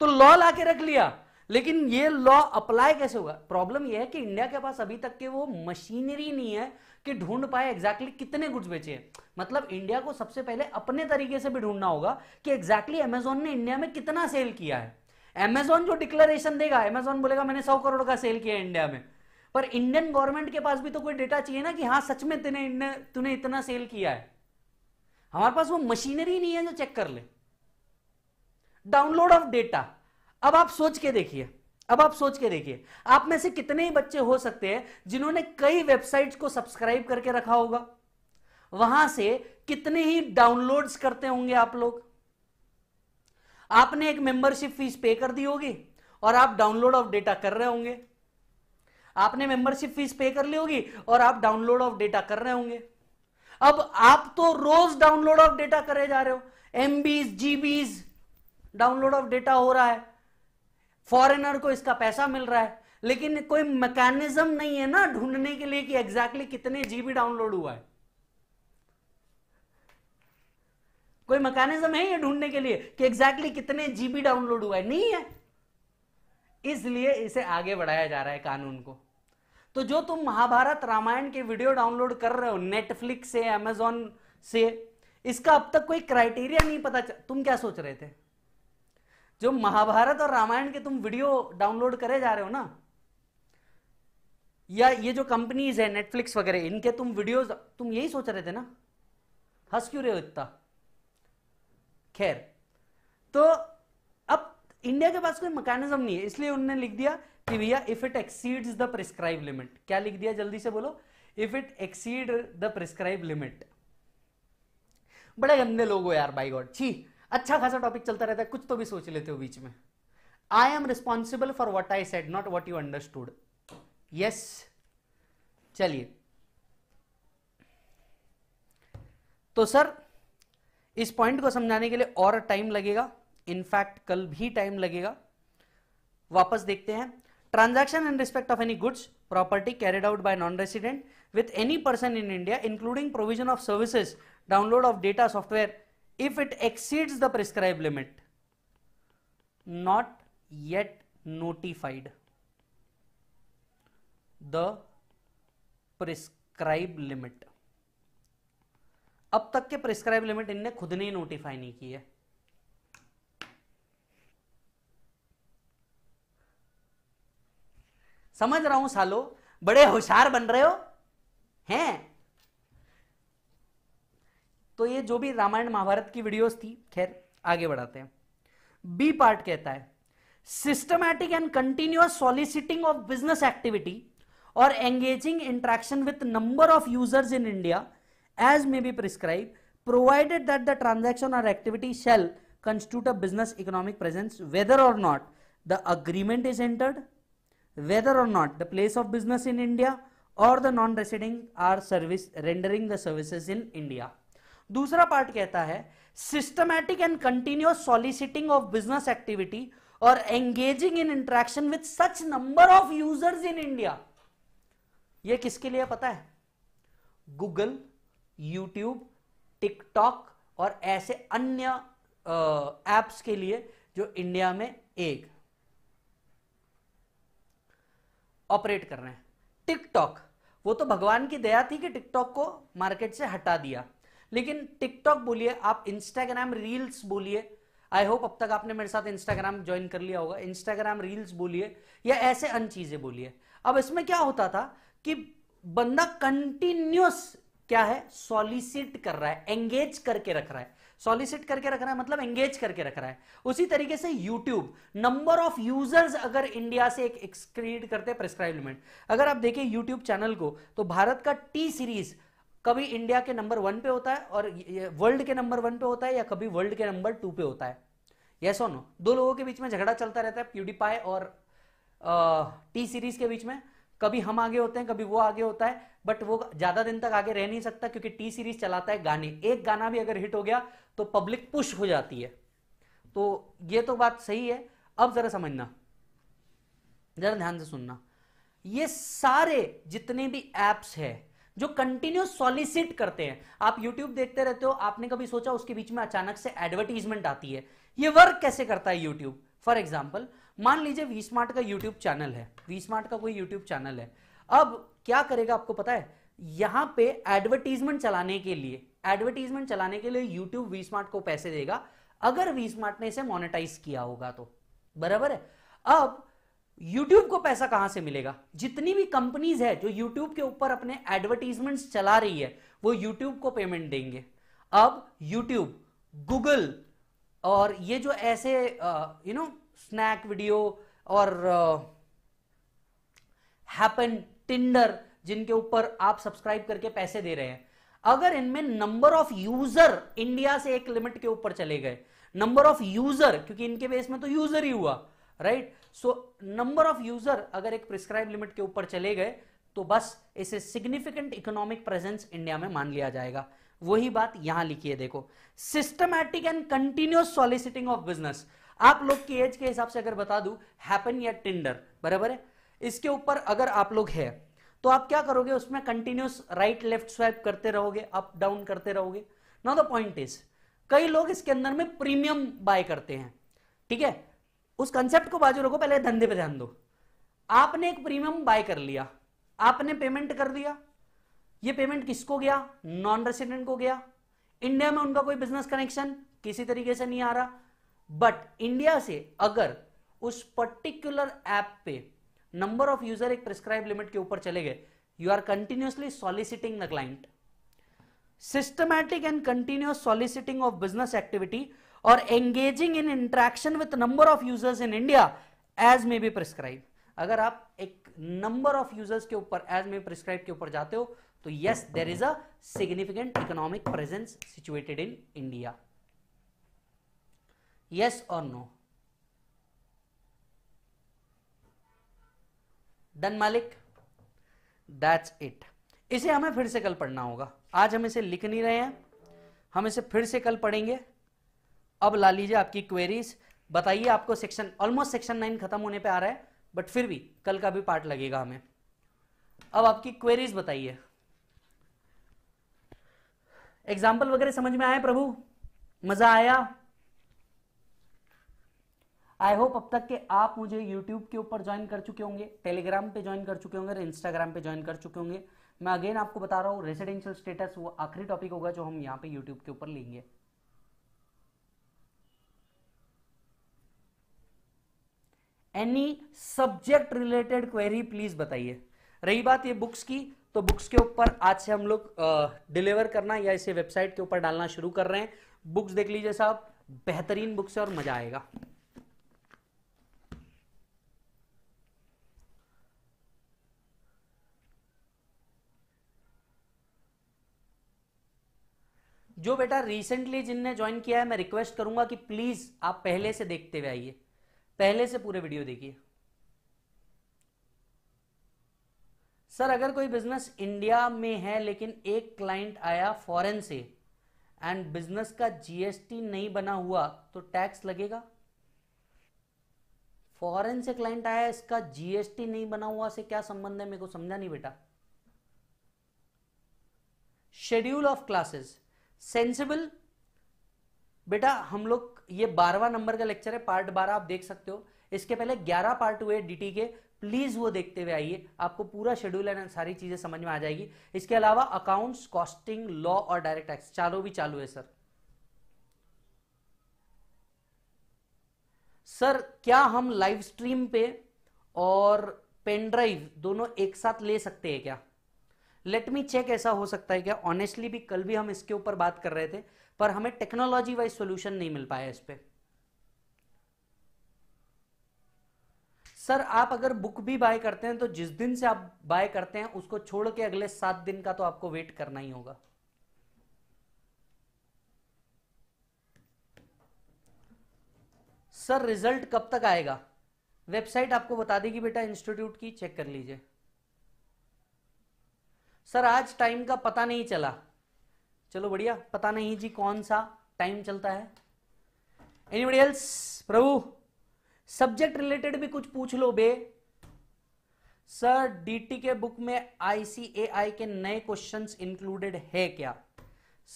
तो लॉ ला के रख लिया लेकिन ये लॉ अप्लाई कैसे होगा प्रॉब्लम ये है कि इंडिया के पास अभी तक के वो मशीनरी नहीं है कि ढूंढ पाए एग्जैक्टली exactly कितने गुड्स बेचे हैं मतलब इंडिया को सबसे पहले अपने तरीके से भी ढूंढना होगा कि एग्जैक्टली exactly अमेजोन ने इंडिया में कितना सेल किया है अमेजोन जो डिक्लेरेशन देगा अमेजोन बोलेगा मैंने सौ करोड़ का सेल किया है इंडिया में पर इंडियन गवर्नमेंट के पास भी तो कोई डेटा चाहिए ना कि हाँ सच में तुने तूने इतना सेल किया है हमारे पास वो मशीनरी नहीं है जो चेक कर ले डाउनलोड ऑफ डेटा अब आप सोच के देखिए अब आप सोच के देखिए आप में से कितने ही बच्चे हो सकते हैं जिन्होंने कई वेबसाइट्स को सब्सक्राइब करके रखा होगा वहां से कितने ही डाउनलोड्स करते होंगे आप लोग आपने एक मेंबरशिप फीस पे कर दी होगी और आप डाउनलोड ऑफ डेटा कर रहे होंगे आपने मेंबरशिप फीस पे कर ली होगी और आप डाउनलोड ऑफ डेटा कर रहे होंगे अब आप तो रोज डाउनलोड ऑफ डेटा करे जा रहे हो MBs GBs download of data हो रहा है फॉरेनर को इसका पैसा मिल रहा है लेकिन कोई मैकेनिज्म नहीं है ना ढूंढने के लिए कि एग्जैक्टली exactly कितने जीबी डाउनलोड हुआ है कोई मैकेनिज्म है ये ढूंढने के लिए कि एग्जैक्टली exactly कितने जीबी डाउनलोड हुआ है नहीं है इसलिए इसे आगे बढ़ाया जा रहा है कानून को तो जो तुम महाभारत रामायण के वीडियो डाउनलोड कर रहे हो नेटफ्लिक्स से अमेजोन से इसका अब तक कोई क्राइटेरिया नहीं पता तुम क्या सोच रहे थे जो महाभारत और रामायण के तुम वीडियो डाउनलोड करे जा रहे हो ना या ये जो कंपनीज है नेटफ्लिक्स वगैरह इनके तुम वीडियोस तुम यही सोच रहे थे ना हंस क्यों रहे हो इतना खैर तो अब इंडिया के पास कोई मैकेनिज्म नहीं है इसलिए उन्होंने लिख दिया कि भैया if it exceeds the prescribe limit क्या लिख दिया जल्दी से बोलो if it exceed the prescribe limit बड़े गंदे लोग हो यार बाई गॉड छी अच्छा खासा टॉपिक चलता रहता है कुछ तो भी सोच लेते हो बीच में I am responsible for what I said not what you understood yes चलिए तो सर इस पॉइंट को समझाने के लिए और टाइम लगेगा इनफैक्ट कल भी टाइम लगेगा वापस देखते हैं transaction in respect of any goods property carried out by non resident with any person in India including provision of services download of data software if it exceeds the prescribed limit not yet notified the prescribe limit अब तक के prescribe limit इनने खुद ने notify नहीं की है समझ रहा हूं सालो बड़े होशियार बन रहे हो हैं तो ये जो भी रामायण महाभारत की वीडियोस थी खैर आगे बढ़ाते हैं बी पार्ट कहता है systematic and continuous soliciting of business activity or engaging interaction with number of users in India as may be prescribe provided that the transaction or activity shall constitute a business economic presence whether or not the agreement is entered whether or not the place of business in India or the non residing are service rendering the services in India दूसरा part कहता है systematic and continuous soliciting of business activity or engaging in interaction with such number of users in India ये किसके लिए पता है Google YouTube TikTok और ऐसे अन्य एप्स के लिए जो इंडिया में एक ऑपरेट कर रहे हैं टिकटॉक वो तो भगवान की दया थी कि टिकटॉक को मार्केट से हटा दिया लेकिन टिकटॉक बोलिए आप इंस्टाग्राम रील्स बोलिए आई होप अब तक आपने मेरे साथ इंस्टाग्राम ज्वाइन कर लिया होगा इंस्टाग्राम रील्स बोलिए या ऐसे अन चीजें बोलिए अब इसमें क्या होता था कि बंदा कंटिन्यूस क्या है सॉलिसिट कर रहा है एंगेज करके रख रहा है सॉलिसिट करके रख रहा है मतलब एंगेज करके रख रहा है उसी तरीके से यूट्यूब नंबर ऑफ यूजर्स अगर इंडिया से एक एक्सक्रीड करते प्रिस्क्राइब प्रेस्क्राइब लिमिट अगर आप देखें यूट्यूब चैनल को तो भारत का टी सीरीज कभी इंडिया के नंबर वन पे होता है और वर्ल्ड के नंबर वन पे होता है या कभी वर्ल्ड के नंबर टू पे होता है यस और नो दो लोगों के बीच में झगड़ा चलता रहता है प्यूडीपाई और टी सीरीज के बीच में कभी हम आगे होते हैं कभी वो आगे होता है बट वो ज्यादा दिन तक आगे रह नहीं सकता क्योंकि टी सीरीज चलाता है गाने एक गाना भी अगर हिट हो गया तो पब्लिक पुश हो जाती है तो ये तो बात सही है अब जरा समझना जरा ध्यान से सुनना ये सारे जितने भी एप्स है जो कंटिन्यू सॉलिसिट करते हैं आप यूट्यूब देखते रहते हो आपने कभी सोचा उसके बीच में अचानक से एडवर्टीजमेंट आती है ये वर्क कैसे करता है यूट्यूब फॉर एग्जाम्पल मान लीजिए वी स्मार्ट का यूट्यूब चैनल है वी स्मार्ट का कोई यूट्यूब चैनल है अब क्या करेगा आपको पता है यहां पे एडवर्टीजमेंट चलाने के लिए एडवर्टीजमेंट चलाने के लिए यूट्यूब वी स्मार्ट को पैसे देगा अगर वी स्मार्ट ने इसे मोनेटाइज किया होगा तो बराबर है अब यूट्यूब को पैसा कहां से मिलेगा जितनी भी कंपनीज है जो यूट्यूब के ऊपर अपने एडवर्टीजमेंट चला रही है वो यूट्यूब को पेमेंट देंगे अब यूट्यूब गूगल और ये जो ऐसे यू नो स्नैक वीडियो और हैपन टिंडर जिनके ऊपर आप सब्सक्राइब करके पैसे दे रहे हैं अगर इनमें नंबर ऑफ यूजर इंडिया से एक लिमिट के ऊपर चले गए नंबर ऑफ यूजर क्योंकि इनके बेस में तो यूजर ही हुआ right right? So number of user अगर एक प्रिस्क्राइब लिमिट के ऊपर चले गए तो बस इसे सिग्निफिकेंट इकोनॉमिक प्रेजेंस इंडिया में मान लिया जाएगा वही बात यहां लिखिए देखो systematic and continuous soliciting of business आप लोग की एज के हिसाब से अगर बता दू हैपन या टिंडर बराबर है इसके ऊपर अगर आप लोग है तो आप क्या करोगे उसमें कंटिन्यूस राइट लेफ्ट स्वाइप करते रहोगे अप डाउन करते रहोगे नाउ द पॉइंट इज कई लोग इसके अंदर में प्रीमियम बाय करते हैं ठीक है उस कंसेप्ट को बाजू रखो पहले धंधे पे ध्यान दो आपने एक प्रीमियम बाय कर लिया आपने पेमेंट कर दिया ये पेमेंट किसको गया नॉन रेसिडेंट को गया इंडिया में उनका कोई बिजनेस कनेक्शन किसी तरीके से नहीं आ रहा बट इंडिया से अगर उस पर्टिकुलर ऐप पे नंबर ऑफ यूजर एक प्रिस्क्राइब लिमिट के ऊपर चले गए you are continuously soliciting the client systematic and continuous soliciting of business activity or engaging in interaction with number of users in India as may be prescribe अगर आप एक number of users के ऊपर as may prescribe के ऊपर जाते हो तो yes there is a significant economic presence situated in India yes और नो डन मालिक दैट्स इट इसे हमें फिर से कल पढ़ना होगा आज हम इसे लिख नहीं रहे हैं हम इसे फिर से कल पढ़ेंगे अब ला लीजिए आपकी क्वेरीज बताइए आपको सेक्शन ऑलमोस्ट सेक्शन नाइन खत्म होने पे आ रहा है बट फिर भी कल का भी पार्ट लगेगा हमें अब आपकी क्वेरीज बताइए एग्जाम्पल वगैरह समझ में आए प्रभु मजा आया आई होप अब तक के आप मुझे यूट्यूब के ऊपर ज्वाइन कर चुके होंगे टेलीग्राम पे ज्वाइन कर चुके होंगे इंस्टाग्राम पे ज्वाइन कर चुके होंगे मैं अगेन आपको बता रहा हूँ रेसिडेंशियल स्टेटस वो आखिरी टॉपिक होगा जो हम यहाँ पे यूट्यूब के ऊपर लेंगे any subject related query please बताइए रही बात ये बुक्स की तो बुक्स के ऊपर आज से हम लोग डिलीवर करना या इसे वेबसाइट के ऊपर डालना शुरू कर रहे हैं बुक्स देख लीजिए साहब बेहतरीन बुक्स है और मजा आएगा जो बेटा रिसेंटली जिनने ज्वाइन किया है मैं रिक्वेस्ट करूंगा कि प्लीज आप पहले से देखते हुए आइए पहले से पूरे वीडियो देखिए सर अगर कोई बिजनेस इंडिया में है लेकिन एक क्लाइंट आया फॉरेन से एंड बिजनेस का जीएसटी नहीं बना हुआ तो टैक्स लगेगा फॉरेन से क्लाइंट आया इसका जीएसटी नहीं बना हुआ से क्या संबंध है मेरे को समझा नहीं बेटा शेड्यूल ऑफ क्लासेस सेंसिबल बेटा हम लोग ये बारहवा नंबर का लेक्चर है पार्ट बारह आप देख सकते हो इसके पहले ग्यारह पार्ट हुए डीटी के प्लीज वो देखते हुए आइए आपको पूरा शेड्यूल एंड सारी चीजें समझ में आ जाएगी इसके अलावा अकाउंट्स कॉस्टिंग लॉ और डायरेक्ट टैक्स चारों भी चालू है सर सर क्या हम लाइव स्ट्रीम पे और पेन ड्राइव दोनों एक साथ ले सकते हैं क्या लेट मी चेक ऐसा हो सकता है क्या ऑनेस्टली भी कल भी हम इसके ऊपर बात कर रहे थे पर हमें टेक्नोलॉजी वाइज सोल्यूशन नहीं मिल पाया इस पर सर आप अगर बुक भी बाय करते हैं तो जिस दिन से आप बाय करते हैं उसको छोड़ के अगले सात दिन का तो आपको वेट करना ही होगा सर रिजल्ट कब तक आएगा वेबसाइट आपको बता देगी बेटा इंस्टीट्यूट की चेक कर लीजिए सर आज टाइम का पता नहीं चला चलो बढ़िया पता नहीं जी कौन सा टाइम चलता है anybody else Prabhu subject related भी कुछ पूछ लो बे सर डीटी के बुक में आईसीएआई के नए क्वेश्चंस इंक्लूडेड है क्या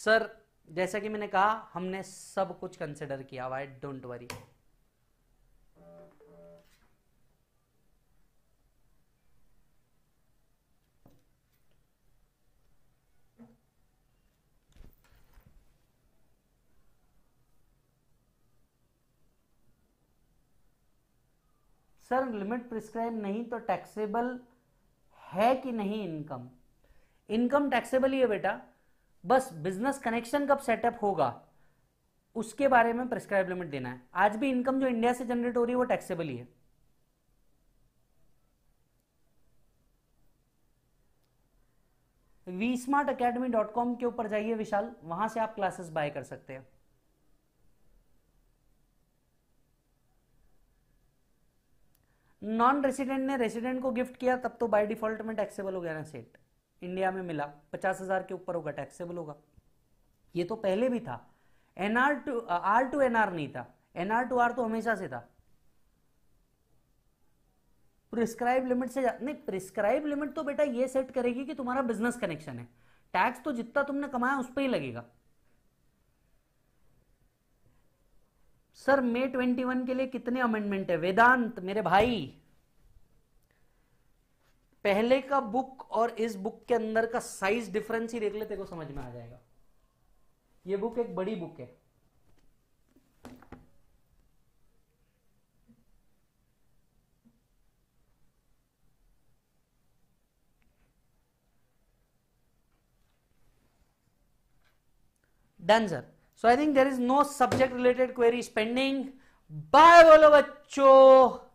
सर जैसा कि मैंने कहा हमने सब कुछ कंसिडर किया हुआ don't worry sir limit prescribe नहीं तो टैक्सेबल है कि नहीं इनकम इनकम टैक्सेबल ही है बेटा बस बिजनेस कनेक्शन कब सेटअप होगा उसके बारे में प्रिस्क्राइब लिमिट देना है आज भी इनकम जो इंडिया से जनरेट हो रही है वो टैक्सेबल ही है V smart academy dot com के ऊपर जाइए विशाल वहां से आप क्लासेस बाय कर सकते हैं नॉन रेसिडेंट ने रेसिडेंट को गिफ्ट किया तब तो बाय डिफॉल्ट में टैक्सेबल हो गया ना सेट इंडिया में मिला पचास हजार के ऊपर होगा टैक्सेबल होगा ये तो पहले भी था NR to R to NR नहीं था एनआर टू आर तो हमेशा से था प्रिस्क्राइब लिमिट से नहीं प्रिस्क्राइब लिमिट तो बेटा ये सेट करेगी कि तुम्हारा बिजनेस कनेक्शन है टैक्स तो जितना तुमने कमाया उस पर ही लगेगा सर मे 21 के लिए कितने अमेंडमेंट है वेदांत मेरे भाई पहले का बुक और इस बुक के अंदर का साइज डिफरेंस ही देख ले तेरे को समझ में आ जाएगा ये बुक एक बड़ी बुक है done sir So I think there is no subject related query pending. Bye bolo bachcho.